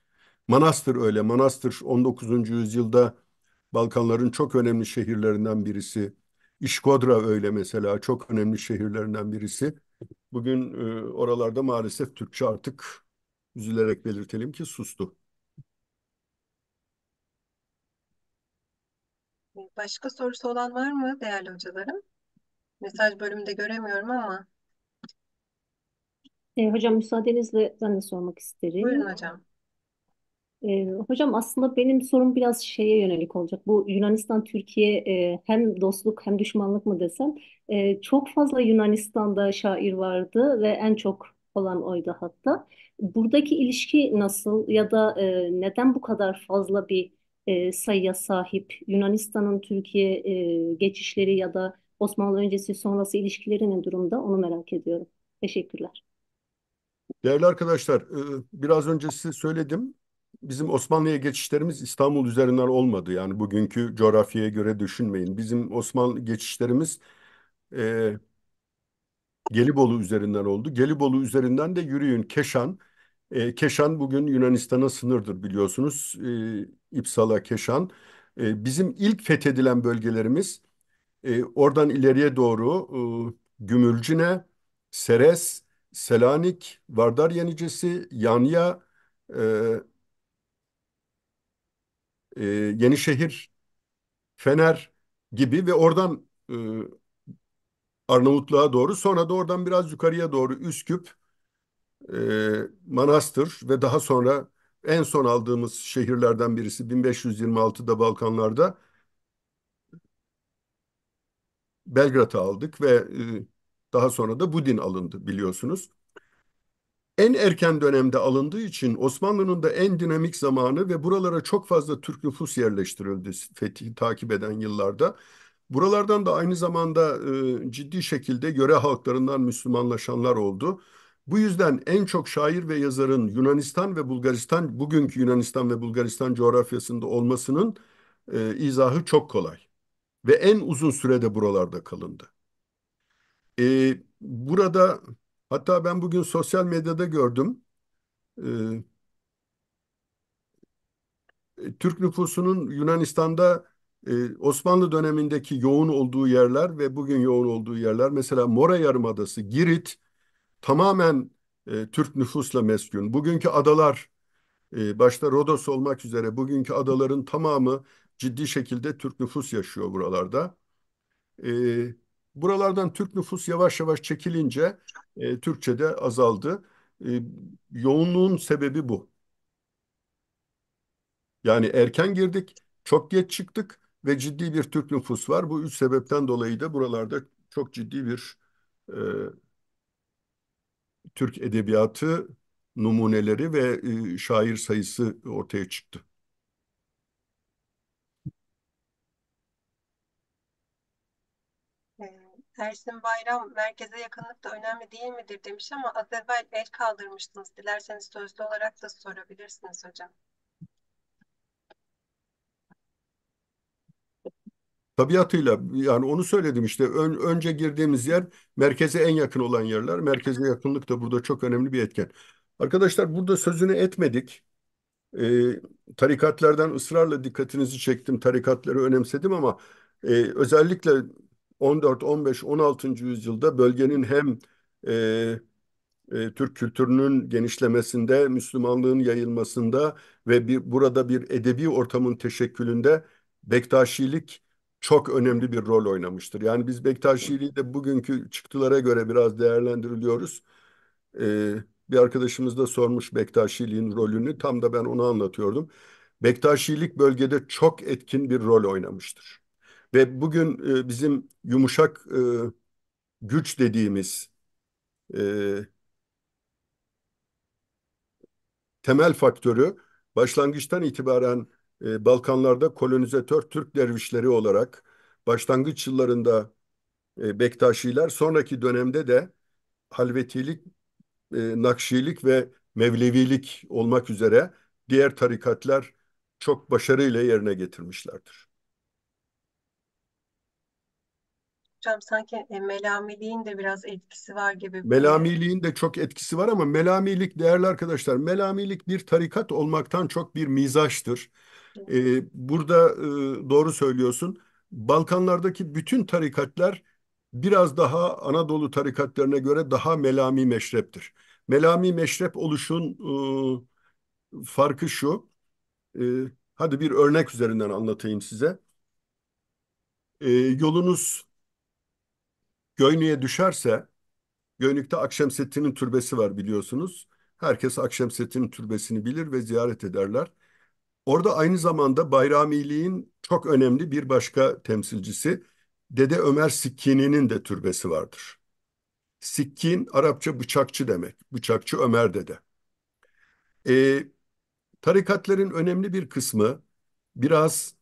[SPEAKER 1] Manastır öyle. Manastır 19. yüzyılda Balkanların çok önemli şehirlerinden birisi. İşkodra öyle mesela çok önemli şehirlerinden birisi. Bugün e, oralarda maalesef Türkçe artık üzülerek belirtelim ki sustu.
[SPEAKER 2] Başka sorusu olan var mı değerli hocalarım? Mesaj bölümünde göremiyorum ama. E, hocam müsaadenizle ben de sormak isterim. Buyurun hocam. E, hocam aslında benim sorum biraz şeye yönelik olacak. Bu Yunanistan-Türkiye e, hem dostluk hem düşmanlık mı desem. E, çok fazla Yunanistan'da şair vardı ve en çok olan oydu hatta. Buradaki ilişki nasıl ya da e, neden bu kadar fazla bir e, sayıya sahip. Yunanistan'ın Türkiye e, geçişleri ya da Osmanlı öncesi sonrası ilişkilerinin ne durumda onu merak ediyorum. Teşekkürler.
[SPEAKER 1] Değerli arkadaşlar, e, biraz önce size söyledim. Bizim Osmanlı'ya geçişlerimiz İstanbul üzerinden olmadı. Yani bugünkü coğrafyaya göre düşünmeyin. Bizim Osmanlı geçişlerimiz e, Gelibolu üzerinden oldu. Gelibolu üzerinden de yürüyün Keşan, e, Keşan bugün Yunanistan'a sınırdır biliyorsunuz. E, İpsala, Keşan. E, bizim ilk fethedilen bölgelerimiz e, oradan ileriye doğru e, Gümülcine, Seres, Selanik, Vardar Yenicesi, Yanya, e, e, Yenişehir, Fener gibi ve oradan e, Arnavutluğa doğru sonra da oradan biraz yukarıya doğru Üsküp, e, manastır ve daha sonra en son aldığımız şehirlerden birisi 1526'da Balkanlarda Belgrad'ı aldık ve e, daha sonra da Budin alındı biliyorsunuz. En erken dönemde alındığı için Osmanlı'nın da en dinamik zamanı ve buralara çok fazla Türk nüfus yerleştirildi fetih takip eden yıllarda. Buralardan da aynı zamanda e, ciddi şekilde yöre halklarından Müslümanlaşanlar oldu. Bu yüzden en çok şair ve yazarın Yunanistan ve Bulgaristan, bugünkü Yunanistan ve Bulgaristan coğrafyasında olmasının e, izahı çok kolay. Ve en uzun sürede buralarda kalındı. E, burada hatta ben bugün sosyal medyada gördüm. E, e Türk nüfusunun Yunanistan'da e, Osmanlı dönemindeki yoğun olduğu yerler ve bugün yoğun olduğu yerler mesela Mora Yarımadası, Girit, tamamen e, Türk nüfusla meskun. Bugünkü adalar e, başta Rodos olmak üzere bugünkü adaların tamamı ciddi şekilde Türk nüfus yaşıyor buralarda. E, buralardan Türk nüfus yavaş yavaş çekilince e, de azaldı. E, yoğunluğun sebebi bu. Yani erken girdik, çok geç çıktık ve ciddi bir Türk nüfus var. Bu üç sebepten dolayı da buralarda çok ciddi bir e, Türk edebiyatı numuneleri ve e, şair sayısı ortaya çıktı.
[SPEAKER 2] Ee, Ersin Bayram merkeze yakınlık da önemli değil midir demiş ama az evvel el kaldırmıştınız. Dilerseniz sözlü olarak da sorabilirsiniz hocam.
[SPEAKER 1] tabiatıyla yani onu söyledim işte ön, önce girdiğimiz yer merkeze en yakın olan yerler. Merkeze yakınlık da burada çok önemli bir etken. Arkadaşlar burada sözünü etmedik. Ee, tarikatlardan ısrarla dikkatinizi çektim. Tarikatları önemsedim ama e, özellikle 14, 15, 16. yüzyılda bölgenin hem e, e, Türk kültürünün genişlemesinde, Müslümanlığın yayılmasında ve bir, burada bir edebi ortamın teşekkülünde Bektaşilik çok önemli bir rol oynamıştır. Yani biz Bektaşiliği de bugünkü çıktılara göre biraz değerlendiriliyoruz. Ee, bir arkadaşımız da sormuş Bektaşiliğin rolünü. Tam da ben onu anlatıyordum. Bektaşilik bölgede çok etkin bir rol oynamıştır. Ve bugün e, bizim yumuşak e, güç dediğimiz e, temel faktörü başlangıçtan itibaren ee, Balkanlarda kolonizatör Türk dervişleri olarak başlangıç yıllarında e, Bektaşiler, sonraki dönemde de Halvetilik, e, Nakşilik ve Mevlevilik olmak üzere diğer tarikatlar çok başarıyla yerine getirmişlerdir.
[SPEAKER 2] hocam sanki e, melamiliğin de biraz etkisi var gibi. Melamiliğin
[SPEAKER 1] de çok etkisi var ama melamilik değerli arkadaşlar melamilik bir tarikat olmaktan çok bir mizaçtır. Ee, burada e, doğru söylüyorsun. Balkanlardaki bütün tarikatlar biraz daha Anadolu tarikatlarına göre daha melami meşreptir. Melami meşrep oluşun e, farkı şu. E, hadi bir örnek üzerinden anlatayım size. E, yolunuz Göynü'ye düşerse, Göynük'te Akşemseddin'in türbesi var biliyorsunuz. Herkes Akşemseddin'in türbesini bilir ve ziyaret ederler. Orada aynı zamanda Bayramiliğin çok önemli bir başka temsilcisi Dede Ömer Sikkini'nin de türbesi vardır. Sikkin Arapça bıçakçı demek. Bıçakçı Ömer Dede. Ee, tarikatların önemli bir kısmı biraz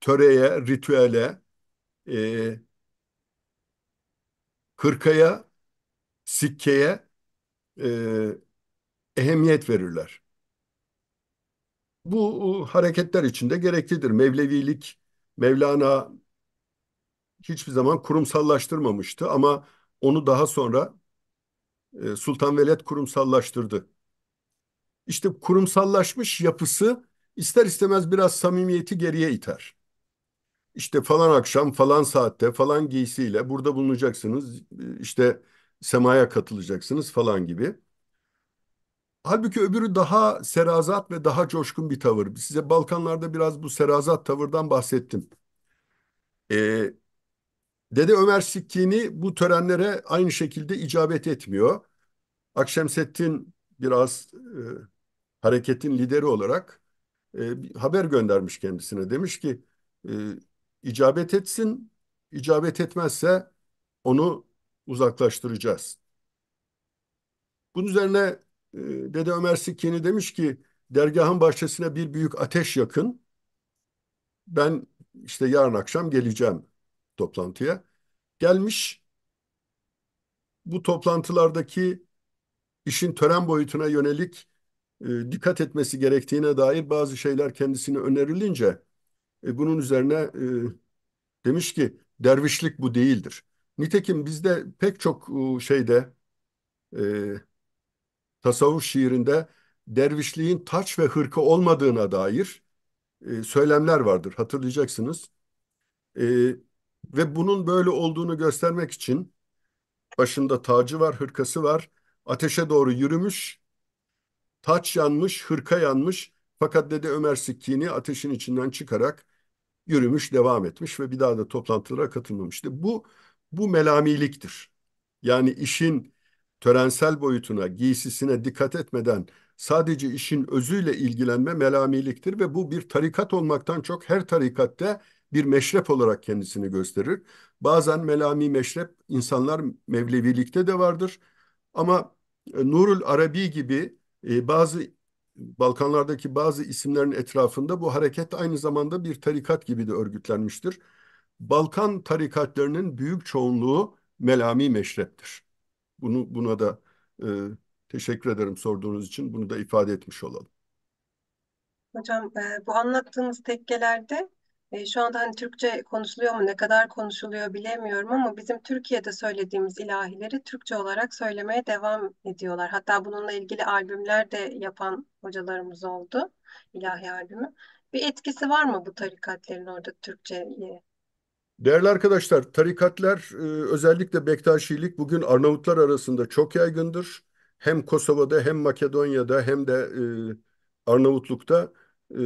[SPEAKER 1] töreye, ritüele, e, hırkaya, sikkeye e, ehemmiyet verirler. Bu hareketler içinde gereklidir. Mevlevilik, Mevlana hiçbir zaman kurumsallaştırmamıştı ama onu daha sonra e, Sultan Veled kurumsallaştırdı. İşte kurumsallaşmış yapısı ister istemez biraz samimiyeti geriye iter işte falan akşam falan saatte falan giysiyle burada bulunacaksınız işte semaya katılacaksınız falan gibi. Halbuki öbürü daha serazat ve daha coşkun bir tavır. Size Balkanlarda biraz bu serazat tavırdan bahsettim. Ee, Dede Ömer Sikkini bu törenlere aynı şekilde icabet etmiyor. Akşemseddin biraz e, hareketin lideri olarak e, haber göndermiş kendisine. Demiş ki e, icabet etsin, icabet etmezse onu uzaklaştıracağız. Bunun üzerine e, Dede Ömer Sikkeni demiş ki dergahın bahçesine bir büyük ateş yakın. Ben işte yarın akşam geleceğim toplantıya. Gelmiş bu toplantılardaki işin tören boyutuna yönelik e, dikkat etmesi gerektiğine dair bazı şeyler kendisine önerilince e, bunun üzerine e, demiş ki dervişlik bu değildir. Nitekim bizde pek çok şeyde e, tasavvuf şiirinde dervişliğin taç ve hırkı olmadığına dair e, söylemler vardır. Hatırlayacaksınız. E, ve bunun böyle olduğunu göstermek için başında tacı var, hırkası var. Ateşe doğru yürümüş. Taç yanmış, hırka yanmış. Fakat dedi Ömer Sikkini ateşin içinden çıkarak yürümüş, devam etmiş ve bir daha da toplantılara katılmamış. bu bu melamiliktir. Yani işin törensel boyutuna, giysisine dikkat etmeden sadece işin özüyle ilgilenme melamiliktir ve bu bir tarikat olmaktan çok her tarikatte bir meşrep olarak kendisini gösterir. Bazen melami meşrep insanlar mevlevilikte de vardır ama e, Nurul Arabi gibi e, bazı Balkanlardaki bazı isimlerin etrafında bu hareket aynı zamanda bir tarikat gibi de örgütlenmiştir. Balkan tarikatlarının büyük çoğunluğu melami meşreptir. Bunu buna da e, teşekkür ederim sorduğunuz için bunu da ifade etmiş olalım.
[SPEAKER 2] Hocam e, bu anlattığımız tekkelerde e, şu anda hani Türkçe konuşuluyor mu, ne kadar konuşuluyor bilemiyorum ama bizim Türkiye'de söylediğimiz ilahileri Türkçe olarak söylemeye devam ediyorlar. Hatta bununla ilgili albümler de yapan hocalarımız oldu, ilahi albümü. Bir etkisi var mı bu tarikatlerin orada Türkçe'ye?
[SPEAKER 1] Değerli arkadaşlar, tarikatlar e, özellikle Bektaşilik bugün Arnavutlar arasında çok yaygındır. Hem Kosova'da hem Makedonya'da hem de e, Arnavutluk'ta e,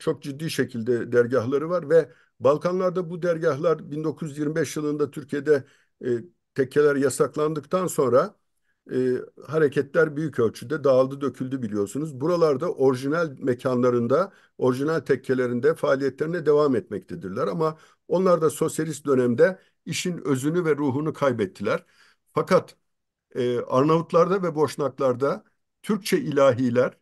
[SPEAKER 1] çok ciddi şekilde dergahları var ve Balkanlarda bu dergahlar 1925 yılında Türkiye'de e, tekkeler yasaklandıktan sonra e, hareketler büyük ölçüde dağıldı döküldü biliyorsunuz. Buralarda orijinal mekanlarında, orijinal tekkelerinde faaliyetlerine devam etmektedirler ama onlar da sosyalist dönemde işin özünü ve ruhunu kaybettiler. Fakat e, Arnavutlarda ve Boşnaklarda Türkçe ilahiler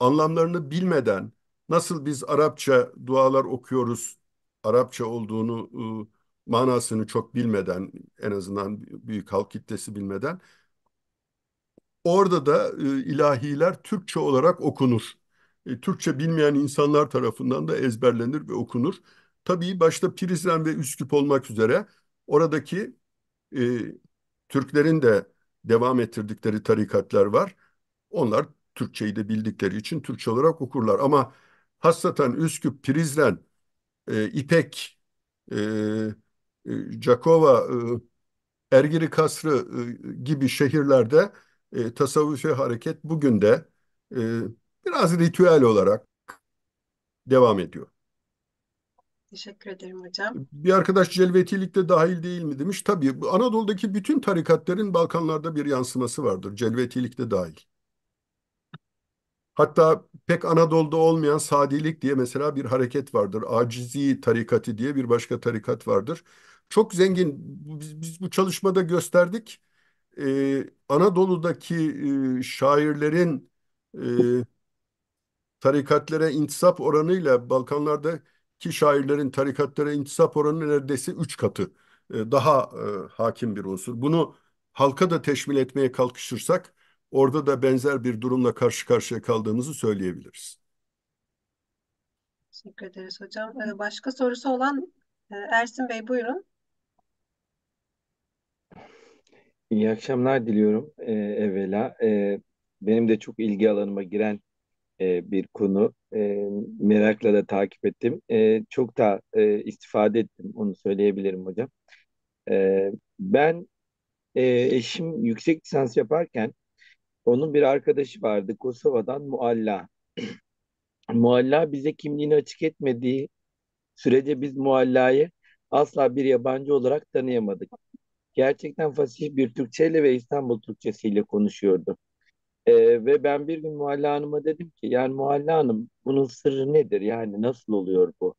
[SPEAKER 1] anlamlarını bilmeden Nasıl biz Arapça dualar okuyoruz, Arapça olduğunu, ıı, manasını çok bilmeden, en azından büyük halk kitlesi bilmeden, orada da ıı, ilahiler Türkçe olarak okunur. E, Türkçe bilmeyen insanlar tarafından da ezberlenir ve okunur. Tabii başta Prizren ve Üsküp olmak üzere oradaki e, Türklerin de devam ettirdikleri tarikatlar var. Onlar Türkçeyi de bildikleri için Türkçe olarak okurlar. Ama Hasratan Üsküp, Prizren, e, İpek, e, e, Cakova, e, Ergiri Kasrı e, gibi şehirlerde e, tasavvufi hareket bugün de e, biraz ritüel olarak devam ediyor.
[SPEAKER 2] Teşekkür ederim hocam.
[SPEAKER 1] Bir arkadaş celvetilikte dahil değil mi demiş. Tabii Anadolu'daki bütün tarikatların Balkanlarda bir yansıması vardır. Celvetilikte dahil. Hatta pek Anadolu'da olmayan sadilik diye mesela bir hareket vardır. Acizi tarikatı diye bir başka tarikat vardır. Çok zengin. Biz, biz bu çalışmada gösterdik. Ee, Anadolu'daki e, şairlerin e, tarikatlere intisap oranıyla Balkanlardaki şairlerin tarikatlara intisap oranı neredeyse üç katı e, daha e, hakim bir unsur. Bunu halka da teşmil etmeye kalkışırsak orada da benzer bir durumla karşı karşıya kaldığımızı söyleyebiliriz.
[SPEAKER 2] Teşekkür ederiz hocam. Ee, başka sorusu olan e, Ersin Bey buyurun.
[SPEAKER 7] İyi akşamlar diliyorum e, evvela. E, benim de çok ilgi alanıma giren e, bir konu. E, merakla da takip ettim. E, çok da e, istifade ettim. Onu söyleyebilirim hocam. E, ben e, eşim yüksek lisans yaparken onun bir arkadaşı vardı Kosova'dan Mualla. Mualla bize kimliğini açık etmediği sürece biz Mualla'yı asla bir yabancı olarak tanıyamadık. Gerçekten fasih bir Türkçeyle ve İstanbul Türkçesiyle konuşuyordu. Ee, ve ben bir gün Mualla Hanım'a dedim ki yani Mualla Hanım bunun sırrı nedir? Yani nasıl oluyor bu?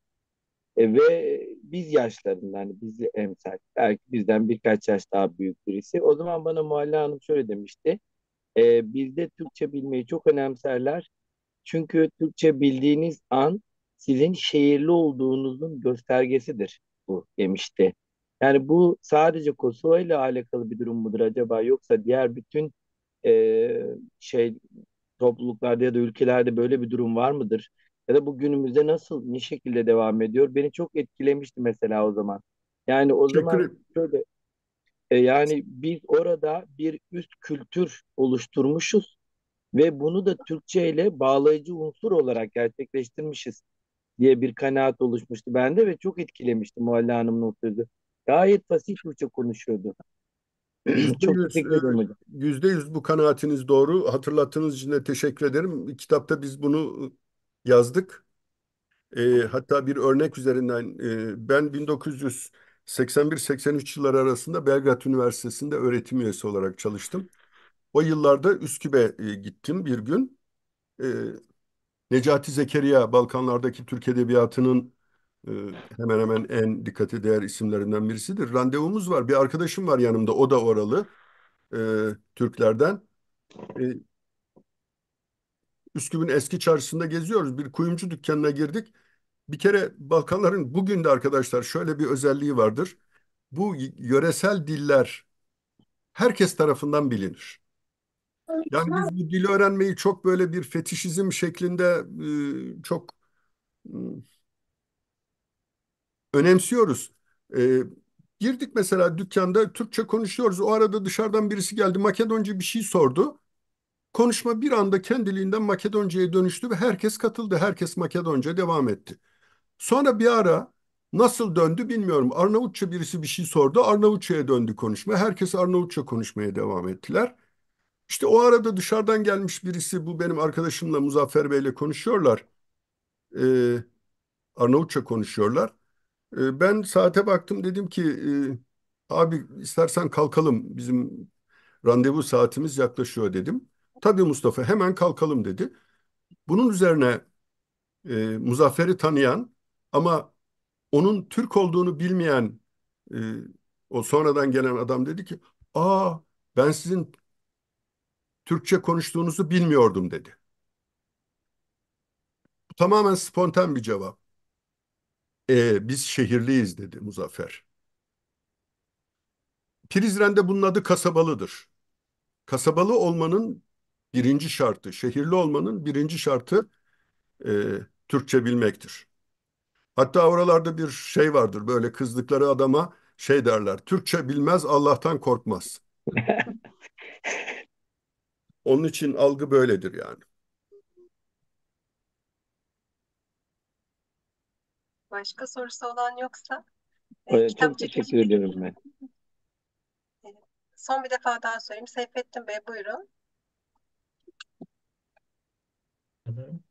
[SPEAKER 7] E, ve biz yaşlarından yani bizi emsal belki bizden birkaç yaş daha büyük birisi. O zaman bana Mualla Hanım şöyle demişti e, bizde Türkçe bilmeyi çok önemserler. Çünkü Türkçe bildiğiniz an sizin şehirli olduğunuzun göstergesidir bu demişti. Yani bu sadece Kosova ile alakalı bir durum mudur acaba yoksa diğer bütün e, şey topluluklarda ya da ülkelerde böyle bir durum var mıdır? Ya da bu günümüzde nasıl, ne şekilde devam ediyor? Beni çok etkilemişti mesela o zaman. Yani o Teşekkür zaman şöyle e, yani biz orada bir üst kültür oluşturmuşuz ve bunu da Türkçe ile bağlayıcı unsur olarak gerçekleştirmişiz diye bir kanaat oluşmuştu bende ve çok etkilemişti Muhalle Hanım'ın o sözü. Gayet fasih Türkçe konuşuyordu. E,
[SPEAKER 1] yüzde yüz bu kanaatiniz doğru. Hatırlattığınız için de teşekkür ederim. Kitapta biz bunu e, yazdık. E, hatta bir örnek üzerinden e, ben 1900 81-83 yılları arasında Belgrad Üniversitesi'nde öğretim üyesi olarak çalıştım. O yıllarda Üsküp'e e, gittim bir gün. E, Necati Zekeriya Balkanlardaki Türk Edebiyatı'nın e, hemen hemen en dikkate değer isimlerinden birisidir. Randevumuz var. Bir arkadaşım var yanımda. O da oralı Türklerden. E, Üsküp'ün eski çarşısında geziyoruz. Bir kuyumcu dükkanına girdik. Bir kere Balkanların bugün de arkadaşlar şöyle bir özelliği vardır. Bu yöresel diller herkes tarafından bilinir. Yani biz bu dili öğrenmeyi çok böyle bir fetişizm şeklinde ıı, çok ıı, önemsiyoruz. girdik mesela dükkanda Türkçe konuşuyoruz. O arada dışarıdan birisi geldi Makedonca bir şey sordu. Konuşma bir anda kendiliğinden Makedonca'ya dönüştü ve herkes katıldı. Herkes Makedonca devam etti. Sonra bir ara nasıl döndü bilmiyorum. Arnavutça birisi bir şey sordu. Arnavutça'ya döndü konuşma. Herkes Arnavutça konuşmaya devam ettiler. İşte o arada dışarıdan gelmiş birisi bu benim arkadaşımla Muzaffer Bey'le konuşuyorlar. Ee, Arnavutça konuşuyorlar. Ee, ben saate baktım dedim ki e, abi istersen kalkalım bizim randevu saatimiz yaklaşıyor dedim. Tabii Mustafa hemen kalkalım dedi. Bunun üzerine e, Muzaffer'i tanıyan ama onun Türk olduğunu bilmeyen e, o sonradan gelen adam dedi ki aa ben sizin Türkçe konuştuğunuzu bilmiyordum dedi. Bu tamamen spontan bir cevap. E, biz şehirliyiz dedi Muzaffer. Prizren'de bunun adı kasabalıdır. Kasabalı olmanın birinci şartı, şehirli olmanın birinci şartı e, Türkçe bilmektir. Hatta oralarda bir şey vardır böyle kızdıkları adama şey derler. Türkçe bilmez Allah'tan korkmaz. Onun için algı böyledir yani.
[SPEAKER 2] Başka sorusu olan yoksa
[SPEAKER 7] evet, ee, çok teşekkür ederim ben.
[SPEAKER 2] Son bir defa daha sorayım. Seyfettin Bey buyurun.
[SPEAKER 7] Ederim.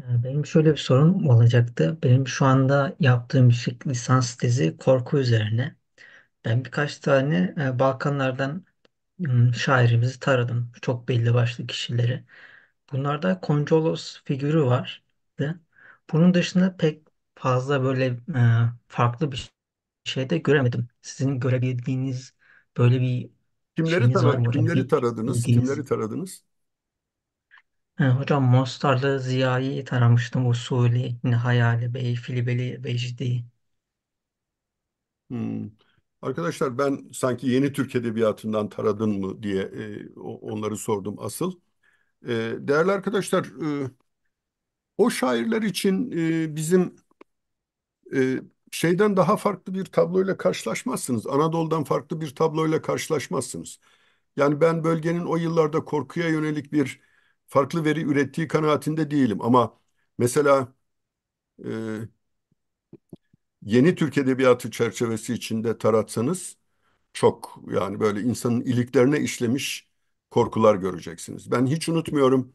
[SPEAKER 5] Ee, benim şöyle bir sorum olacaktı. Benim şu anda yaptığım yüksek lisans tezi korku üzerine. Ben birkaç tane e, Balkanlardan şairimizi taradım. Çok belli başlı kişileri. Bunlarda Koncholos figürü vardı. Bunun dışında pek fazla böyle e, farklı bir şey de göremedim. Sizin görebildiğiniz böyle bir Kimleri şeyiniz var mı? taradınız? hocam? Kimleri Bir
[SPEAKER 1] taradınız? bilginiz. Kimleri taradınız?
[SPEAKER 5] hocam Mostar'da Ziya'yı taramıştım. Usuli, Nihayali Bey, Filibeli, Vecdi.
[SPEAKER 1] Hmm. Arkadaşlar ben sanki yeni Türk Edebiyatı'ndan taradın mı diye e, onları sordum asıl. E, değerli arkadaşlar, e, o şairler için e, bizim e, şeyden daha farklı bir tabloyla karşılaşmazsınız. Anadolu'dan farklı bir tabloyla karşılaşmazsınız. Yani ben bölgenin o yıllarda korkuya yönelik bir farklı veri ürettiği kanaatinde değilim. Ama mesela e, yeni Türk Edebiyatı çerçevesi içinde taratsanız çok yani böyle insanın iliklerine işlemiş korkular göreceksiniz. Ben hiç unutmuyorum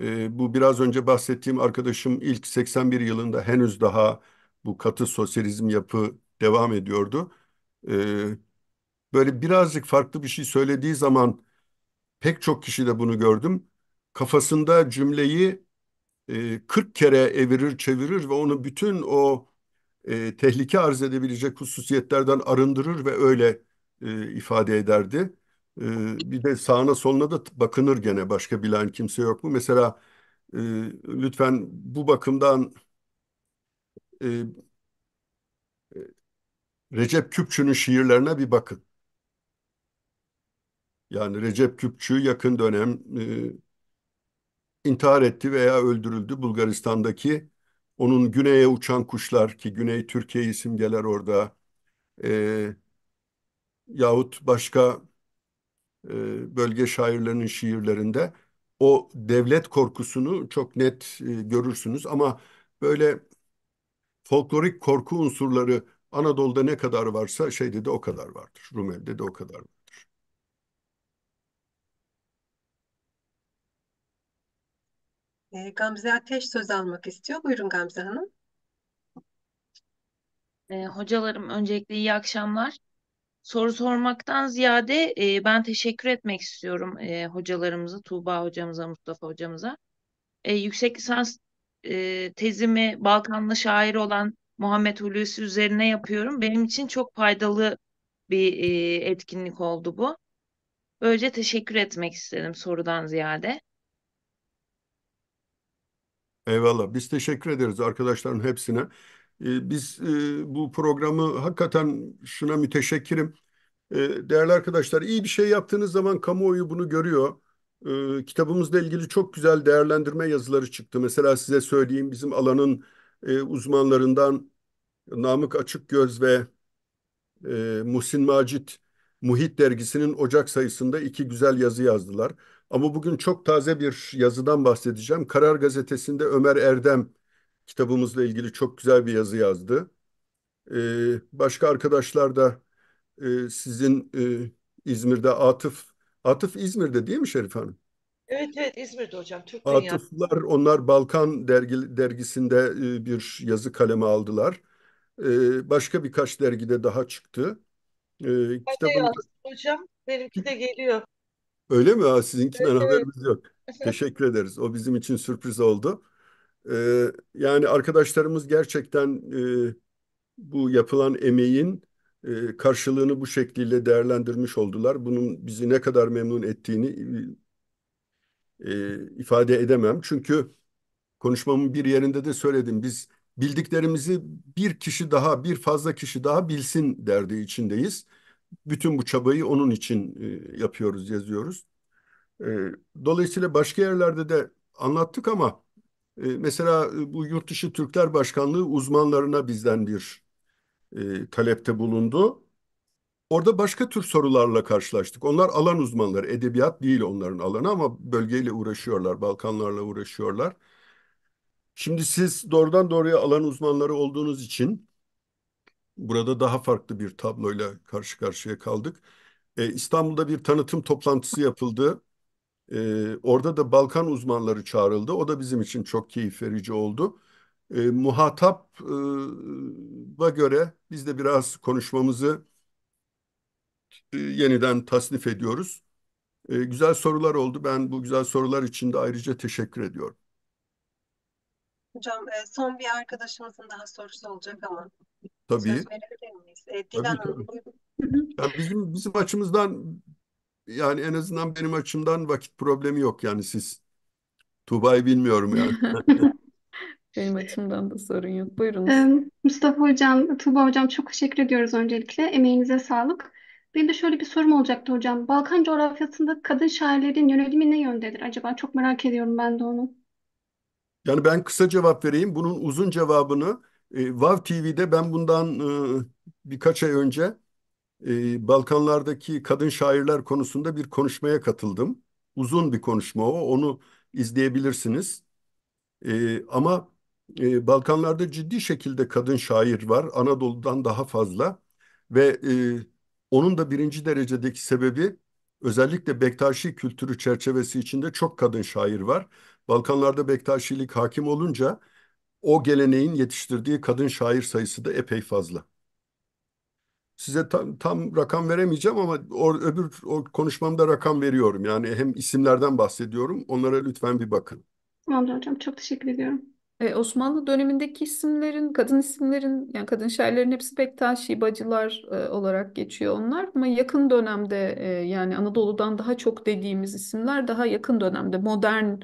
[SPEAKER 1] e, bu biraz önce bahsettiğim arkadaşım ilk 81 yılında henüz daha bu katı sosyalizm yapı devam ediyordu. E, böyle birazcık farklı bir şey söylediği zaman pek çok kişi de bunu gördüm kafasında cümleyi e, 40 kere evirir çevirir ve onu bütün o e, tehlike arz edebilecek hususiyetlerden arındırır ve öyle e, ifade ederdi. E, bir de sağına soluna da bakınır gene başka bilen kimse yok mu? Mesela e, lütfen bu bakımdan e, e Recep Küpçü'nün şiirlerine bir bakın. Yani Recep Küpçü yakın dönem e, intihar etti veya öldürüldü Bulgaristan'daki onun güneye uçan kuşlar ki Güney Türkiye simgeler orada e, yahut başka e, bölge şairlerinin şiirlerinde o devlet korkusunu çok net e, görürsünüz ama böyle folklorik korku unsurları Anadolu'da ne kadar varsa şeyde de o kadar vardır. Rumeli'de de o kadar
[SPEAKER 2] Ee, Gamze Ateş söz almak istiyor. Buyurun Gamze Hanım. E, hocalarım
[SPEAKER 6] öncelikle iyi akşamlar. Soru sormaktan ziyade e, ben teşekkür etmek istiyorum e, hocalarımıza, Tuğba hocamıza, Mustafa hocamıza. E, yüksek lisans e, tezimi Balkanlı şair olan Muhammed Hulusi üzerine yapıyorum. Benim için çok faydalı bir e, etkinlik oldu bu. Böylece teşekkür etmek istedim sorudan ziyade.
[SPEAKER 1] Eyvallah. Biz teşekkür ederiz arkadaşların hepsine. Ee, Biz e, bu programı hakikaten şuna müteşekkirim. Ee, Değerli arkadaşlar, iyi bir şey yaptığınız zaman kamuoyu bunu görüyor. Ee, Kitabımızla ilgili çok güzel değerlendirme yazıları çıktı. Mesela size söyleyeyim bizim alanın e, uzmanlarından Namık Açıkgöz ve e, Muhsin Macit Muhit dergisinin Ocak sayısında iki güzel yazı yazdılar. Ama bugün çok taze bir yazıdan bahsedeceğim. Karar Gazetesi'nde Ömer Erdem kitabımızla ilgili çok güzel bir yazı yazdı. Ee, başka arkadaşlar da e, sizin e, İzmir'de Atıf, Atıf İzmir'de değil mi Şerif Hanım?
[SPEAKER 5] Evet evet İzmir'de hocam. Türk Dünyası.
[SPEAKER 1] onlar Balkan dergi, dergisinde e, bir yazı kaleme aldılar. E, başka birkaç dergide daha çıktı. E, kitabın... yazdım
[SPEAKER 5] hocam. Benimki de geliyor.
[SPEAKER 1] Öyle mi? Aa, sizinkinden Evet haberimiz yok. Teşekkür ederiz. O bizim için sürpriz oldu. Ee, yani arkadaşlarımız gerçekten e, bu yapılan emeğin e, karşılığını bu şekliyle değerlendirmiş oldular. Bunun bizi ne kadar memnun ettiğini e, e ifade edemem. Çünkü konuşmamın bir yerinde de söyledim. Biz bildiklerimizi bir kişi daha, bir fazla kişi daha bilsin derdi içindeyiz bütün bu çabayı onun için e, yapıyoruz, yazıyoruz. E, dolayısıyla başka yerlerde de anlattık ama e, mesela bu Yurtdışı Türkler Başkanlığı uzmanlarına bizden bir talepte bulundu. Orada başka tür sorularla karşılaştık. Onlar alan uzmanları, edebiyat değil onların alanı ama bölgeyle uğraşıyorlar, Balkanlarla uğraşıyorlar. Şimdi siz doğrudan doğruya alan uzmanları olduğunuz için burada daha farklı bir tabloyla karşı karşıya kaldık. E, İstanbul'da bir tanıtım toplantısı yapıldı. E, orada da Balkan uzmanları çağrıldı. O da bizim için çok keyif verici oldu. E, muhataba göre biz de biraz konuşmamızı e, yeniden tasnif ediyoruz. E, güzel sorular oldu. Ben bu güzel sorular için de ayrıca teşekkür ediyorum.
[SPEAKER 2] Hocam e, son bir arkadaşımızın daha sorusu olacak ama. Tabii. Söz verebilir
[SPEAKER 5] miyiz? E, Dilan Hanım.
[SPEAKER 1] Yani bizim, bizim açımızdan yani en azından benim açımdan vakit problemi yok yani siz. Tuğba'yı bilmiyorum
[SPEAKER 5] yani.
[SPEAKER 4] Benim açımdan da sorun yok. Buyurun. Mustafa Hocam, Tuğba Hocam çok teşekkür
[SPEAKER 3] ediyoruz öncelikle. Emeğinize sağlık. Benim de şöyle bir sorum olacaktı hocam. Balkan coğrafyasında kadın şairlerin yönelimi ne yöndedir acaba? Çok merak ediyorum ben de onu.
[SPEAKER 1] Yani ben kısa cevap vereyim. Bunun uzun cevabını e, Vav TV'de ben bundan e, birkaç ay önce e, Balkanlardaki kadın şairler konusunda bir konuşmaya katıldım. Uzun bir konuşma o, onu izleyebilirsiniz. ama Balkanlarda ciddi şekilde kadın şair var, Anadolu'dan daha fazla ve onun da birinci derecedeki sebebi özellikle Bektaşi kültürü çerçevesi içinde çok kadın şair var. Balkanlarda Bektaşilik hakim olunca o geleneğin yetiştirdiği kadın şair sayısı da epey fazla. Size tam, tam rakam veremeyeceğim ama o, öbür o konuşmamda rakam veriyorum. Yani hem isimlerden bahsediyorum. Onlara lütfen bir bakın.
[SPEAKER 4] Tamam hocam. Çok teşekkür ediyorum. E, Osmanlı dönemindeki isimlerin, kadın isimlerin, yani kadın şairlerin hepsi Bektaşi, bacılar e, olarak geçiyor onlar. Ama yakın dönemde e, yani Anadolu'dan daha çok dediğimiz isimler daha yakın dönemde modern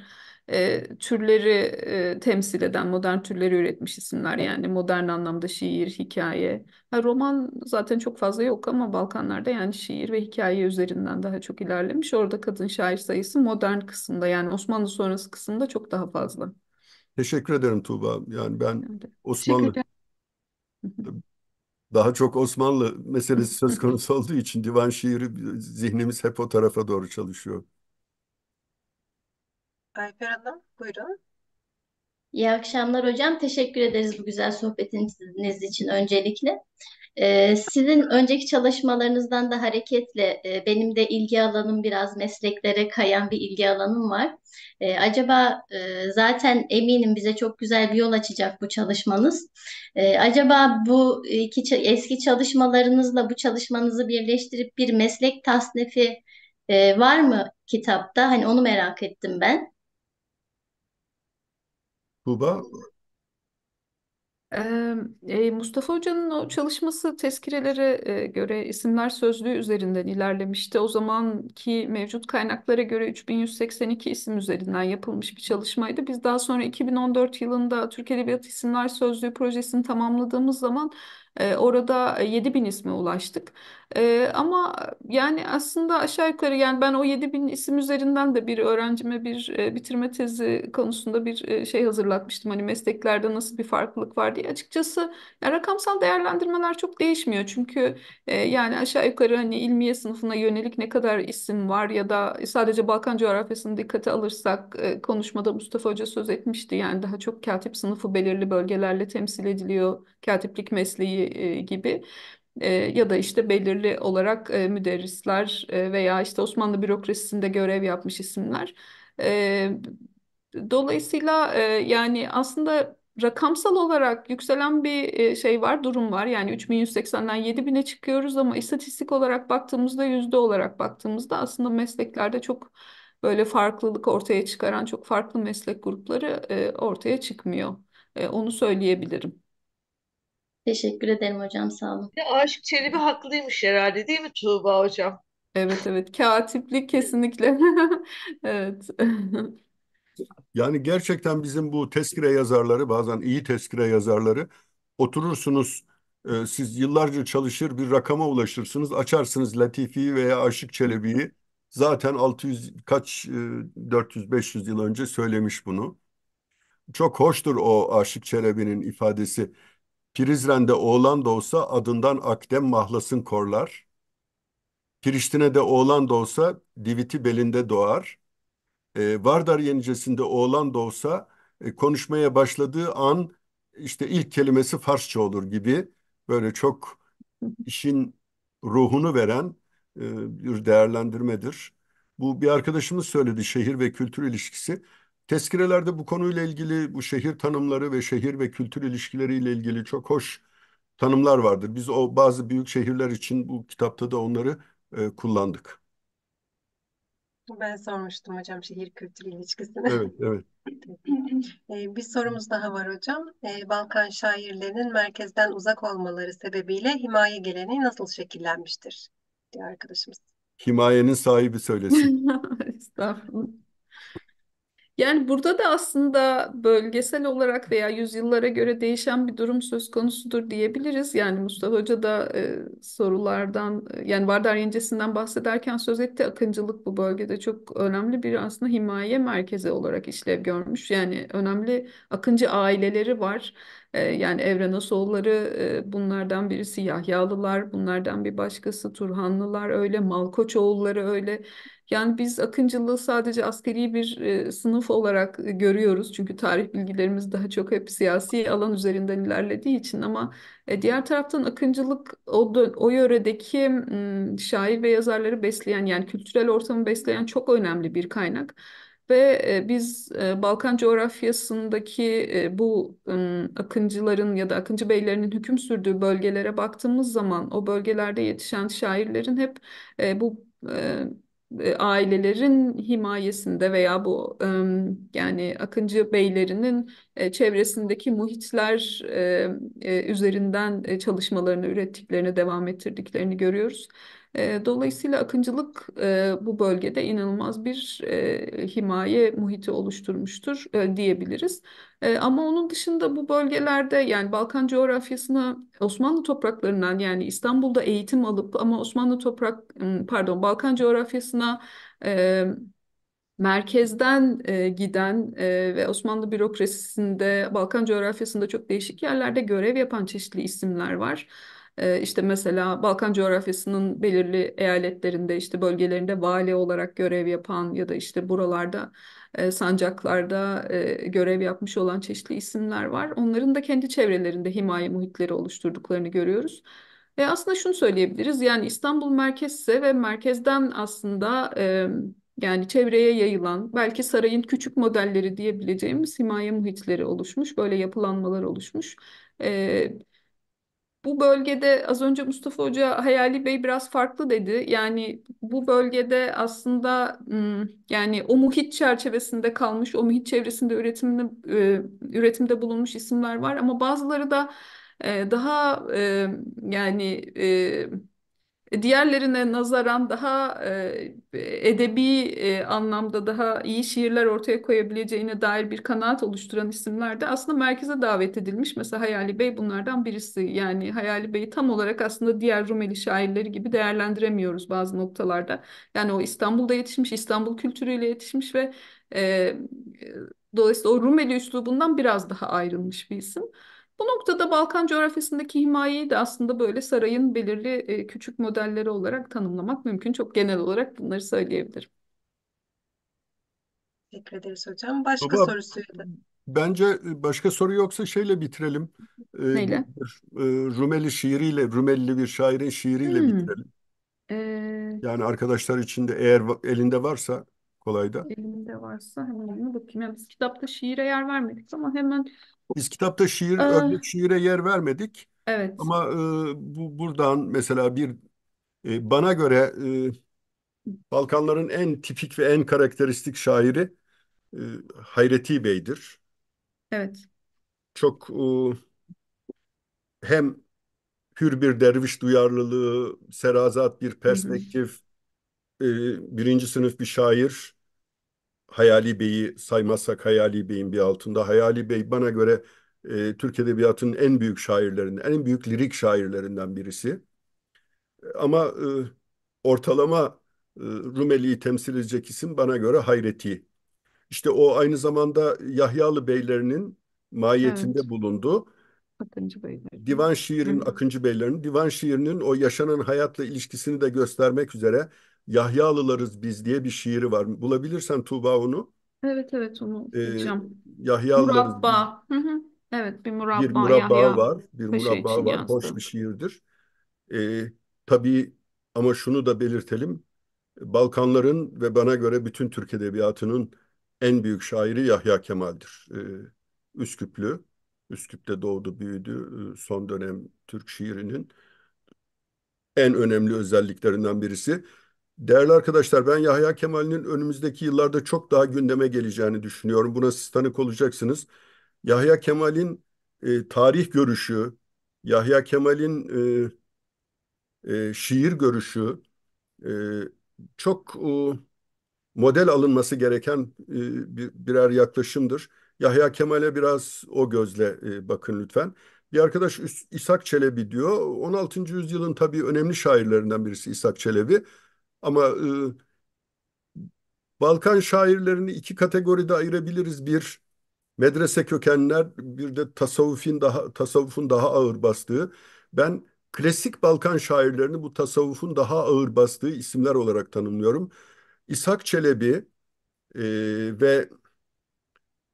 [SPEAKER 4] e, türleri e, temsil eden modern türleri üretmiş isimler yani modern anlamda şiir, hikaye. Ha, roman zaten çok fazla yok ama Balkanlarda yani şiir ve hikaye üzerinden daha çok ilerlemiş. Orada kadın şair sayısı modern kısımda yani Osmanlı sonrası kısımda çok daha fazla.
[SPEAKER 1] Teşekkür ederim Tuğba. Yani ben Osmanlı daha çok Osmanlı meselesi söz konusu olduğu için divan şiiri zihnimiz hep o tarafa doğru çalışıyor.
[SPEAKER 2] Ayfer Hanım, buyurun.
[SPEAKER 3] İyi akşamlar hocam. Teşekkür ederiz bu güzel sohbetiniz için öncelikle. Ee, sizin önceki çalışmalarınızdan da hareketle e, benim de ilgi alanım biraz mesleklere kayan bir ilgi alanım var. Ee, acaba e, zaten eminim bize çok güzel bir yol açacak bu çalışmanız. Ee, acaba bu iki eski çalışmalarınızla bu çalışmanızı birleştirip bir meslek tasnifi e, var mı
[SPEAKER 4] kitapta? Hani onu merak ettim ben. Tuğba? Ee, Mustafa Hoca'nın o çalışması tezkirelere e, göre isimler sözlüğü üzerinden ilerlemişti. O zamanki mevcut kaynaklara göre 3182 isim üzerinden yapılmış bir çalışmaydı. Biz daha sonra 2014 yılında Türk Edebiyatı İsimler Sözlüğü projesini tamamladığımız zaman e, orada 7000 e, isme ulaştık. Ee, ama yani aslında aşağı yukarı yani ben o 7000 isim üzerinden de bir öğrencime bir e, bitirme tezi konusunda bir e, şey hazırlatmıştım. Hani mesleklerde nasıl bir farklılık var diye. Açıkçası ya rakamsal değerlendirmeler çok değişmiyor. Çünkü e, yani aşağı yukarı hani ilmiye sınıfına yönelik ne kadar isim var ya da sadece Balkan coğrafyasını dikkate alırsak e, konuşmada Mustafa Hoca söz etmişti. Yani daha çok katip sınıfı belirli bölgelerle temsil ediliyor. Katiplik mesleği e, gibi e, ya da işte belirli olarak e, müderrisler e, veya işte Osmanlı bürokrasisinde görev yapmış isimler. E, dolayısıyla e, yani aslında rakamsal olarak yükselen bir şey var, durum var. Yani 3180'den 7000'e çıkıyoruz ama istatistik olarak baktığımızda, yüzde olarak baktığımızda aslında mesleklerde çok böyle farklılık ortaya çıkaran çok farklı meslek grupları ortaya çıkmıyor. Onu söyleyebilirim. Teşekkür ederim hocam sağ olun.
[SPEAKER 5] Ya Aşık Çelebi haklıymış herhalde değil mi Tuğba hocam?
[SPEAKER 4] Evet evet katiplik kesinlikle. Evet.
[SPEAKER 1] Yani gerçekten bizim bu teskire yazarları bazen iyi teskire yazarları oturursunuz e, siz yıllarca çalışır bir rakama ulaşırsınız açarsınız Latifi'yi veya Aşık Çelebi'yi zaten 600 kaç e, 400-500 yıl önce söylemiş bunu. Çok hoştur o Aşık Çelebi'nin ifadesi. Prizren'de oğlan doğsa adından Akdem mahlasın korlar. Piriştine'de oğlan doğsa diviti belinde doğar. E, Vardar yenicesinde oğlan doğsa e, konuşmaya başladığı an işte ilk kelimesi Farsça olur gibi böyle çok işin ruhunu veren e, bir değerlendirmedir. Bu bir arkadaşımız söyledi şehir ve kültür ilişkisi. Tezkirelerde bu konuyla ilgili bu şehir tanımları ve şehir ve kültür ilişkileriyle ilgili çok hoş tanımlar vardır. Biz o bazı büyük şehirler için bu kitapta da onları e, kullandık.
[SPEAKER 2] Ben sormuştum hocam şehir kültür ilişkisini. Evet, evet. E, bir sorumuz daha var hocam. E, Balkan şairlerinin merkezden uzak olmaları sebebiyle himaye geleni nasıl şekillenmiştir? diye arkadaşımız.
[SPEAKER 1] Himayenin sahibi söylesin.
[SPEAKER 2] Estağfurullah. Yani burada da aslında bölgesel
[SPEAKER 4] olarak veya yüzyıllara göre değişen bir durum söz konusudur diyebiliriz. Yani Mustafa Hoca da e, sorulardan e, yani Vardar İncesi'nden bahsederken söz etti. Akıncılık bu bölgede çok önemli bir aslında himaye merkezi olarak işlev görmüş. Yani önemli Akıncı aileleri var. E, yani Evrenosoğulları e, bunlardan birisi Yahyalılar, bunlardan bir başkası Turhanlılar öyle, Malkoçoğulları öyle. Yani biz Akıncılığı sadece askeri bir e, sınıf olarak e, görüyoruz. Çünkü tarih bilgilerimiz daha çok hep siyasi alan üzerinden ilerlediği için ama e, diğer taraftan Akıncılık o, o yöredeki m, şair ve yazarları besleyen yani kültürel ortamı besleyen çok önemli bir kaynak. Ve e, biz e, Balkan coğrafyasındaki e, bu akıncıların ya da akıncı beylerinin hüküm sürdüğü bölgelere baktığımız zaman o bölgelerde yetişen şairlerin hep e, bu e, e, ailelerin himayesinde veya bu yani Akıncı beylerinin e, çevresindeki muhitler e, üzerinden çalışmalarını ürettiklerini devam ettirdiklerini görüyoruz. E, dolayısıyla akıncılık e, bu bölgede inanılmaz bir e, himaye muhiti oluşturmuştur e, diyebiliriz. E, ama onun dışında bu bölgelerde yani Balkan coğrafyasına Osmanlı topraklarından yani İstanbul'da eğitim alıp ama Osmanlı toprak pardon Balkan coğrafyasına e, merkezden e, giden e, ve Osmanlı bürokrasisinde, Balkan coğrafyasında çok değişik yerlerde görev yapan çeşitli isimler var. E, işte mesela Balkan coğrafyasının belirli eyaletlerinde işte bölgelerinde vali olarak görev yapan ya da işte buralarda e, sancaklarda e, görev yapmış olan çeşitli isimler var. Onların da kendi çevrelerinde himaye muhitleri oluşturduklarını görüyoruz. Ve aslında şunu söyleyebiliriz yani İstanbul merkezse ve merkezden aslında e, yani çevreye yayılan belki sarayın küçük modelleri diyebileceğimiz himaye muhitleri oluşmuş böyle yapılanmalar oluşmuş. E, bu bölgede az önce Mustafa Hoca Hayali Bey biraz farklı dedi. Yani bu bölgede aslında yani o muhit çerçevesinde kalmış, o muhit çevresinde üretimde üretimde bulunmuş isimler var ama bazıları da daha yani e, diğerlerine nazaran daha e, e, edebi e, anlamda daha iyi şiirler ortaya koyabileceğine dair bir kanaat oluşturan isimler de aslında merkeze davet edilmiş. Mesela Hayali Bey bunlardan birisi. Yani Hayali Bey'i tam olarak aslında diğer Rumeli şairleri gibi değerlendiremiyoruz bazı noktalarda. Yani o İstanbul'da yetişmiş, İstanbul kültürüyle yetişmiş ve e, e dolayısıyla o Rumeli üslubundan biraz daha ayrılmış bir isim. Bu noktada Balkan coğrafyasındaki himayeyi de aslında böyle sarayın belirli e, küçük modelleri olarak tanımlamak mümkün. Çok genel olarak bunları söyleyebilirim.
[SPEAKER 2] Teşekkür ederiz hocam. Başka Baba, sorusuydu.
[SPEAKER 1] Bence e, başka soru yoksa şeyle bitirelim. Ee, Neyle? Bir, e, Rumeli şiiriyle, Rumeli bir şairin şiiriyle hmm. bitirelim. Ee, yani arkadaşlar için de eğer elinde varsa kolayda.
[SPEAKER 4] Elimde varsa hemen bakayım. Yani biz kitapta şiire yer vermedik ama hemen
[SPEAKER 1] biz kitapta şiir, Aa, örnek şiire yer vermedik. evet. Ama e, bu buradan mesela bir e, bana göre e, Balkanların en tipik ve en karakteristik şairi e, Hayreti Bey'dir. Evet. Çok e, hem hür bir derviş duyarlılığı, serazat bir Hı hı. perspektif, e, birinci sınıf bir şair. Hayali Bey'i saymazsak Hayali Bey'in bir altında. Hayali Bey bana göre e, Türk Edebiyatı'nın en büyük şairlerinden, en büyük lirik şairlerinden birisi. Ama e, ortalama e, Rumeli'yi temsil edecek isim bana göre Hayreti. İşte o aynı zamanda Yahyalı Beylerinin mahiyetinde evet. bulundu. Akıncı Beyler. Divan şiirin Akıncı Beylerinin, divan şiirinin o yaşanan hayatla ilişkisini de göstermek üzere Yahyalılarız biz diye bir şiiri var. Bulabilirsen Tuğba onu.
[SPEAKER 4] Evet evet onu ee, okuyacağım.
[SPEAKER 1] Ee, Yahyalılarız
[SPEAKER 4] Murabba. Evet bir murabba, bir murabba Yahya. var. Bir Köşe murabba var. Yazdım. Hoş bir
[SPEAKER 1] şiirdir. Ee, tabii ama şunu da belirtelim. Balkanların ve bana göre bütün Türk Edebiyatı'nın en büyük şairi Yahya Kemal'dir. Ee, Üsküplü. Üsküp'te doğdu, büyüdü. Ee, son dönem Türk şiirinin en önemli özelliklerinden birisi. Değerli arkadaşlar ben Yahya Kemal'in önümüzdeki yıllarda çok daha gündeme geleceğini düşünüyorum. Buna siz tanık olacaksınız. Yahya Kemal'in e, tarih görüşü, Yahya Kemal'in e, e, şiir görüşü e, çok e, model alınması gereken e, bir, birer yaklaşımdır. Yahya Kemal'e biraz o gözle e, bakın lütfen. Bir arkadaş İshak Çelebi diyor. 16. yüzyılın tabii önemli şairlerinden birisi İshak Çelebi. Ama e, Balkan şairlerini iki kategoride ayırabiliriz. Bir medrese kökenler, bir de tasavvufin daha tasavvufun daha ağır bastığı. Ben klasik Balkan şairlerini bu tasavvufun daha ağır bastığı isimler olarak tanımlıyorum. İshak Çelebi e, ve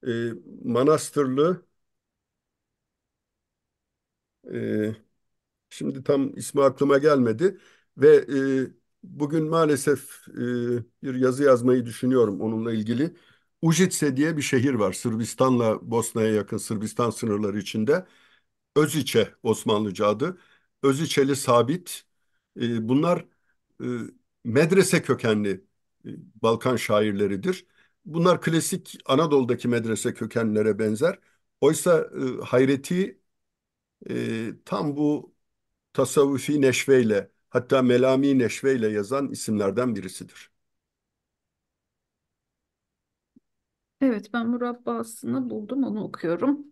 [SPEAKER 1] e, Manastırlı e, şimdi tam ismi aklıma gelmedi ve e, bugün maalesef e, bir yazı yazmayı düşünüyorum onunla ilgili. Užice diye bir şehir var Sırbistan'la Bosna'ya yakın Sırbistan sınırları içinde. Öziçe Osmanlıca adı. Öziçeli Sabit. E, bunlar e, medrese kökenli e, Balkan şairleridir. Bunlar klasik Anadolu'daki medrese kökenlere benzer. Oysa e, Hayreti e, tam bu tasavvufi neşveyle hatta melami ile yazan isimlerden birisidir.
[SPEAKER 4] Evet ben murabbasını buldum onu okuyorum.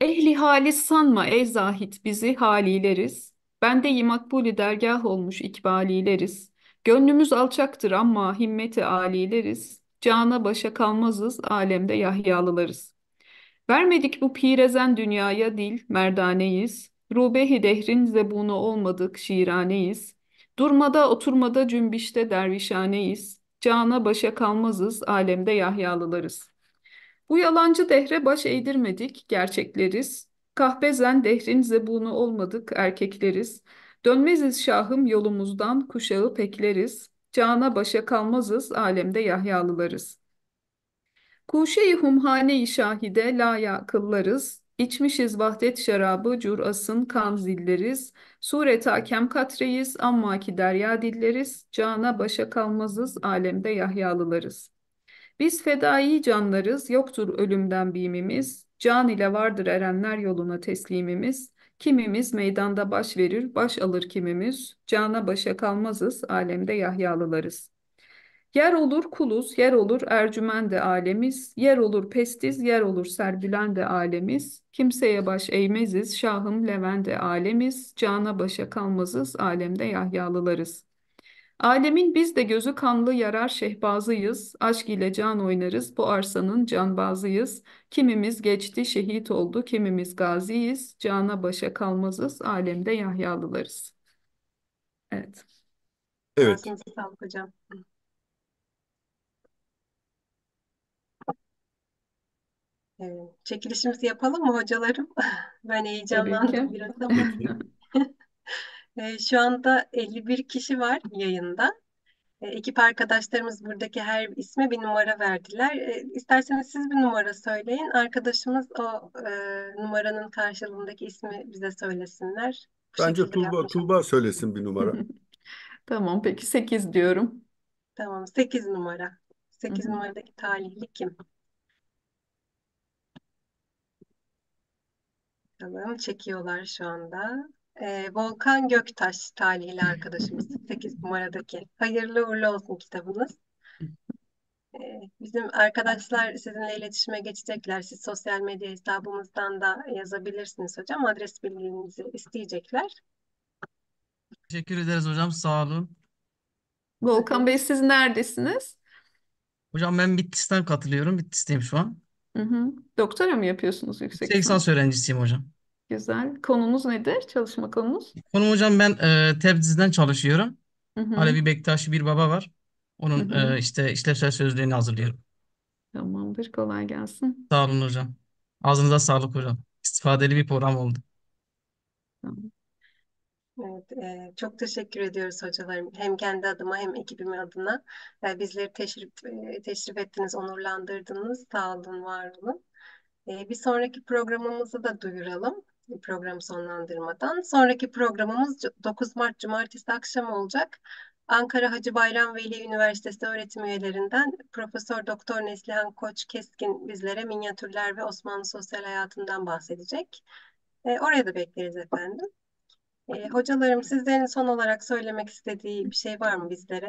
[SPEAKER 4] Ehli halis sanma ey zahit bizi halileriz. de makbuli dergah olmuş ikbalileriz. Gönlümüz alçaktır ama himmeti alileriz. Cana başa kalmazız alemde yahyalılarız. Vermedik bu pirezen dünyaya dil merdaneyiz. Rubehi dehrin zebunu olmadık şiraneyiz. Durmada oturmada cümbişte dervişaneyiz. Cana başa kalmazız, alemde Yahyalılarız. Bu yalancı dehre baş eğdirmedik, gerçekleriz. Kahpezen dehrin zebunu olmadık, erkekleriz. Dönmeziz şahım yolumuzdan, kuşağı pekleriz. Cana başa kalmazız, alemde Yahyalılarız. Kuşe-i humhane-i şahide laya kıllarız, İçmişiz vahdet şarabı, curasın kan zilleriz. Surete hakem katreyiz, amma ki derya dilleriz. Cana başa kalmazız, alemde Yahyalılarız. Biz fedai canlarız, yoktur ölümden bimimiz. Can ile vardır erenler yoluna teslimimiz. Kimimiz meydanda baş verir, baş alır kimimiz. Cana başa kalmazız, alemde Yahyalılarız.'' Yer olur kuluz, yer olur ercümen de alemiz, yer olur pestiz, yer olur serbülen de alemiz, kimseye baş eğmeziz, şahım leven de alemiz, cana başa kalmazız, alemde yahyalılarız. Alemin biz de gözü kanlı yarar şehbazıyız, aşk ile can oynarız, bu arsanın canbazıyız, kimimiz geçti şehit oldu, kimimiz gaziyiz, cana başa kalmazız, alemde yahyalılarız. Evet.
[SPEAKER 2] Evet. Kendinize sağlık hocam. Evet. Çekilişimizi yapalım mı hocalarım? Ben heyecanlandım biraz ama. Ee, şu anda 51 kişi var yayında. Ee, ekip arkadaşlarımız buradaki her isme bir numara verdiler. Ee, isterseniz siz bir numara söyleyin. Arkadaşımız o e, numaranın karşılığındaki ismi bize söylesinler.
[SPEAKER 1] Bu Bence şekilde Tuğba, Tuğba söylesin bir numara.
[SPEAKER 4] Tamam peki 8 diyorum.
[SPEAKER 2] Tamam 8 numara. 8 numaradaki talihli kim? Tamam, çekiyorlar şu anda. Ee, Volkan Göktaş talihli arkadaşımız 8 numaradaki. Hayırlı uğurlu olsun kitabınız. Ee, bizim arkadaşlar sizinle iletişime geçecekler. Siz sosyal medya hesabımızdan da yazabilirsiniz hocam. Adres bilginizi isteyecekler.
[SPEAKER 7] Teşekkür ederiz hocam. Sağ olun.
[SPEAKER 4] Volkan Bey siz neredesiniz?
[SPEAKER 7] Hocam ben Bitlis'ten katılıyorum. Bitlis'teyim şu an.
[SPEAKER 4] Hı hı. Doktora mı
[SPEAKER 7] yapıyorsunuz yüksek Yüksek lisans? lisans öğrencisiyim hocam.
[SPEAKER 4] Güzel. Konumuz nedir? Çalışma konumuz?
[SPEAKER 7] Konum hocam ben e, Tebriz'den çalışıyorum. Hı hı. Alevi Bektaşi bir baba var. Hı Onun hı. e, işte işlevsel sözlüğünü hazırlıyorum.
[SPEAKER 4] Tamamdır. Kolay gelsin.
[SPEAKER 7] Sağ olun hocam. Ağzınıza sağlık hocam. İstifadeli bir program oldu. Tamam.
[SPEAKER 2] Evet, e, çok teşekkür ediyoruz hocalarım. Hem kendi adıma hem ekibimi adına e, bizleri teşrif, e, teşrif ettiniz, onurlandırdınız. Sağ olun, var olun. E, bir sonraki programımızı da duyuralım program sonlandırmadan. Sonraki programımız 9 Mart Cumartesi akşam olacak. Ankara Hacı Bayram Veli Üniversitesi öğretim üyelerinden Profesör Doktor Neslihan Koç Keskin bizlere minyatürler ve Osmanlı sosyal hayatından bahsedecek. E, oraya da bekleriz efendim. E, hocalarım sizlerin son olarak söylemek istediği bir şey var mı bizlere?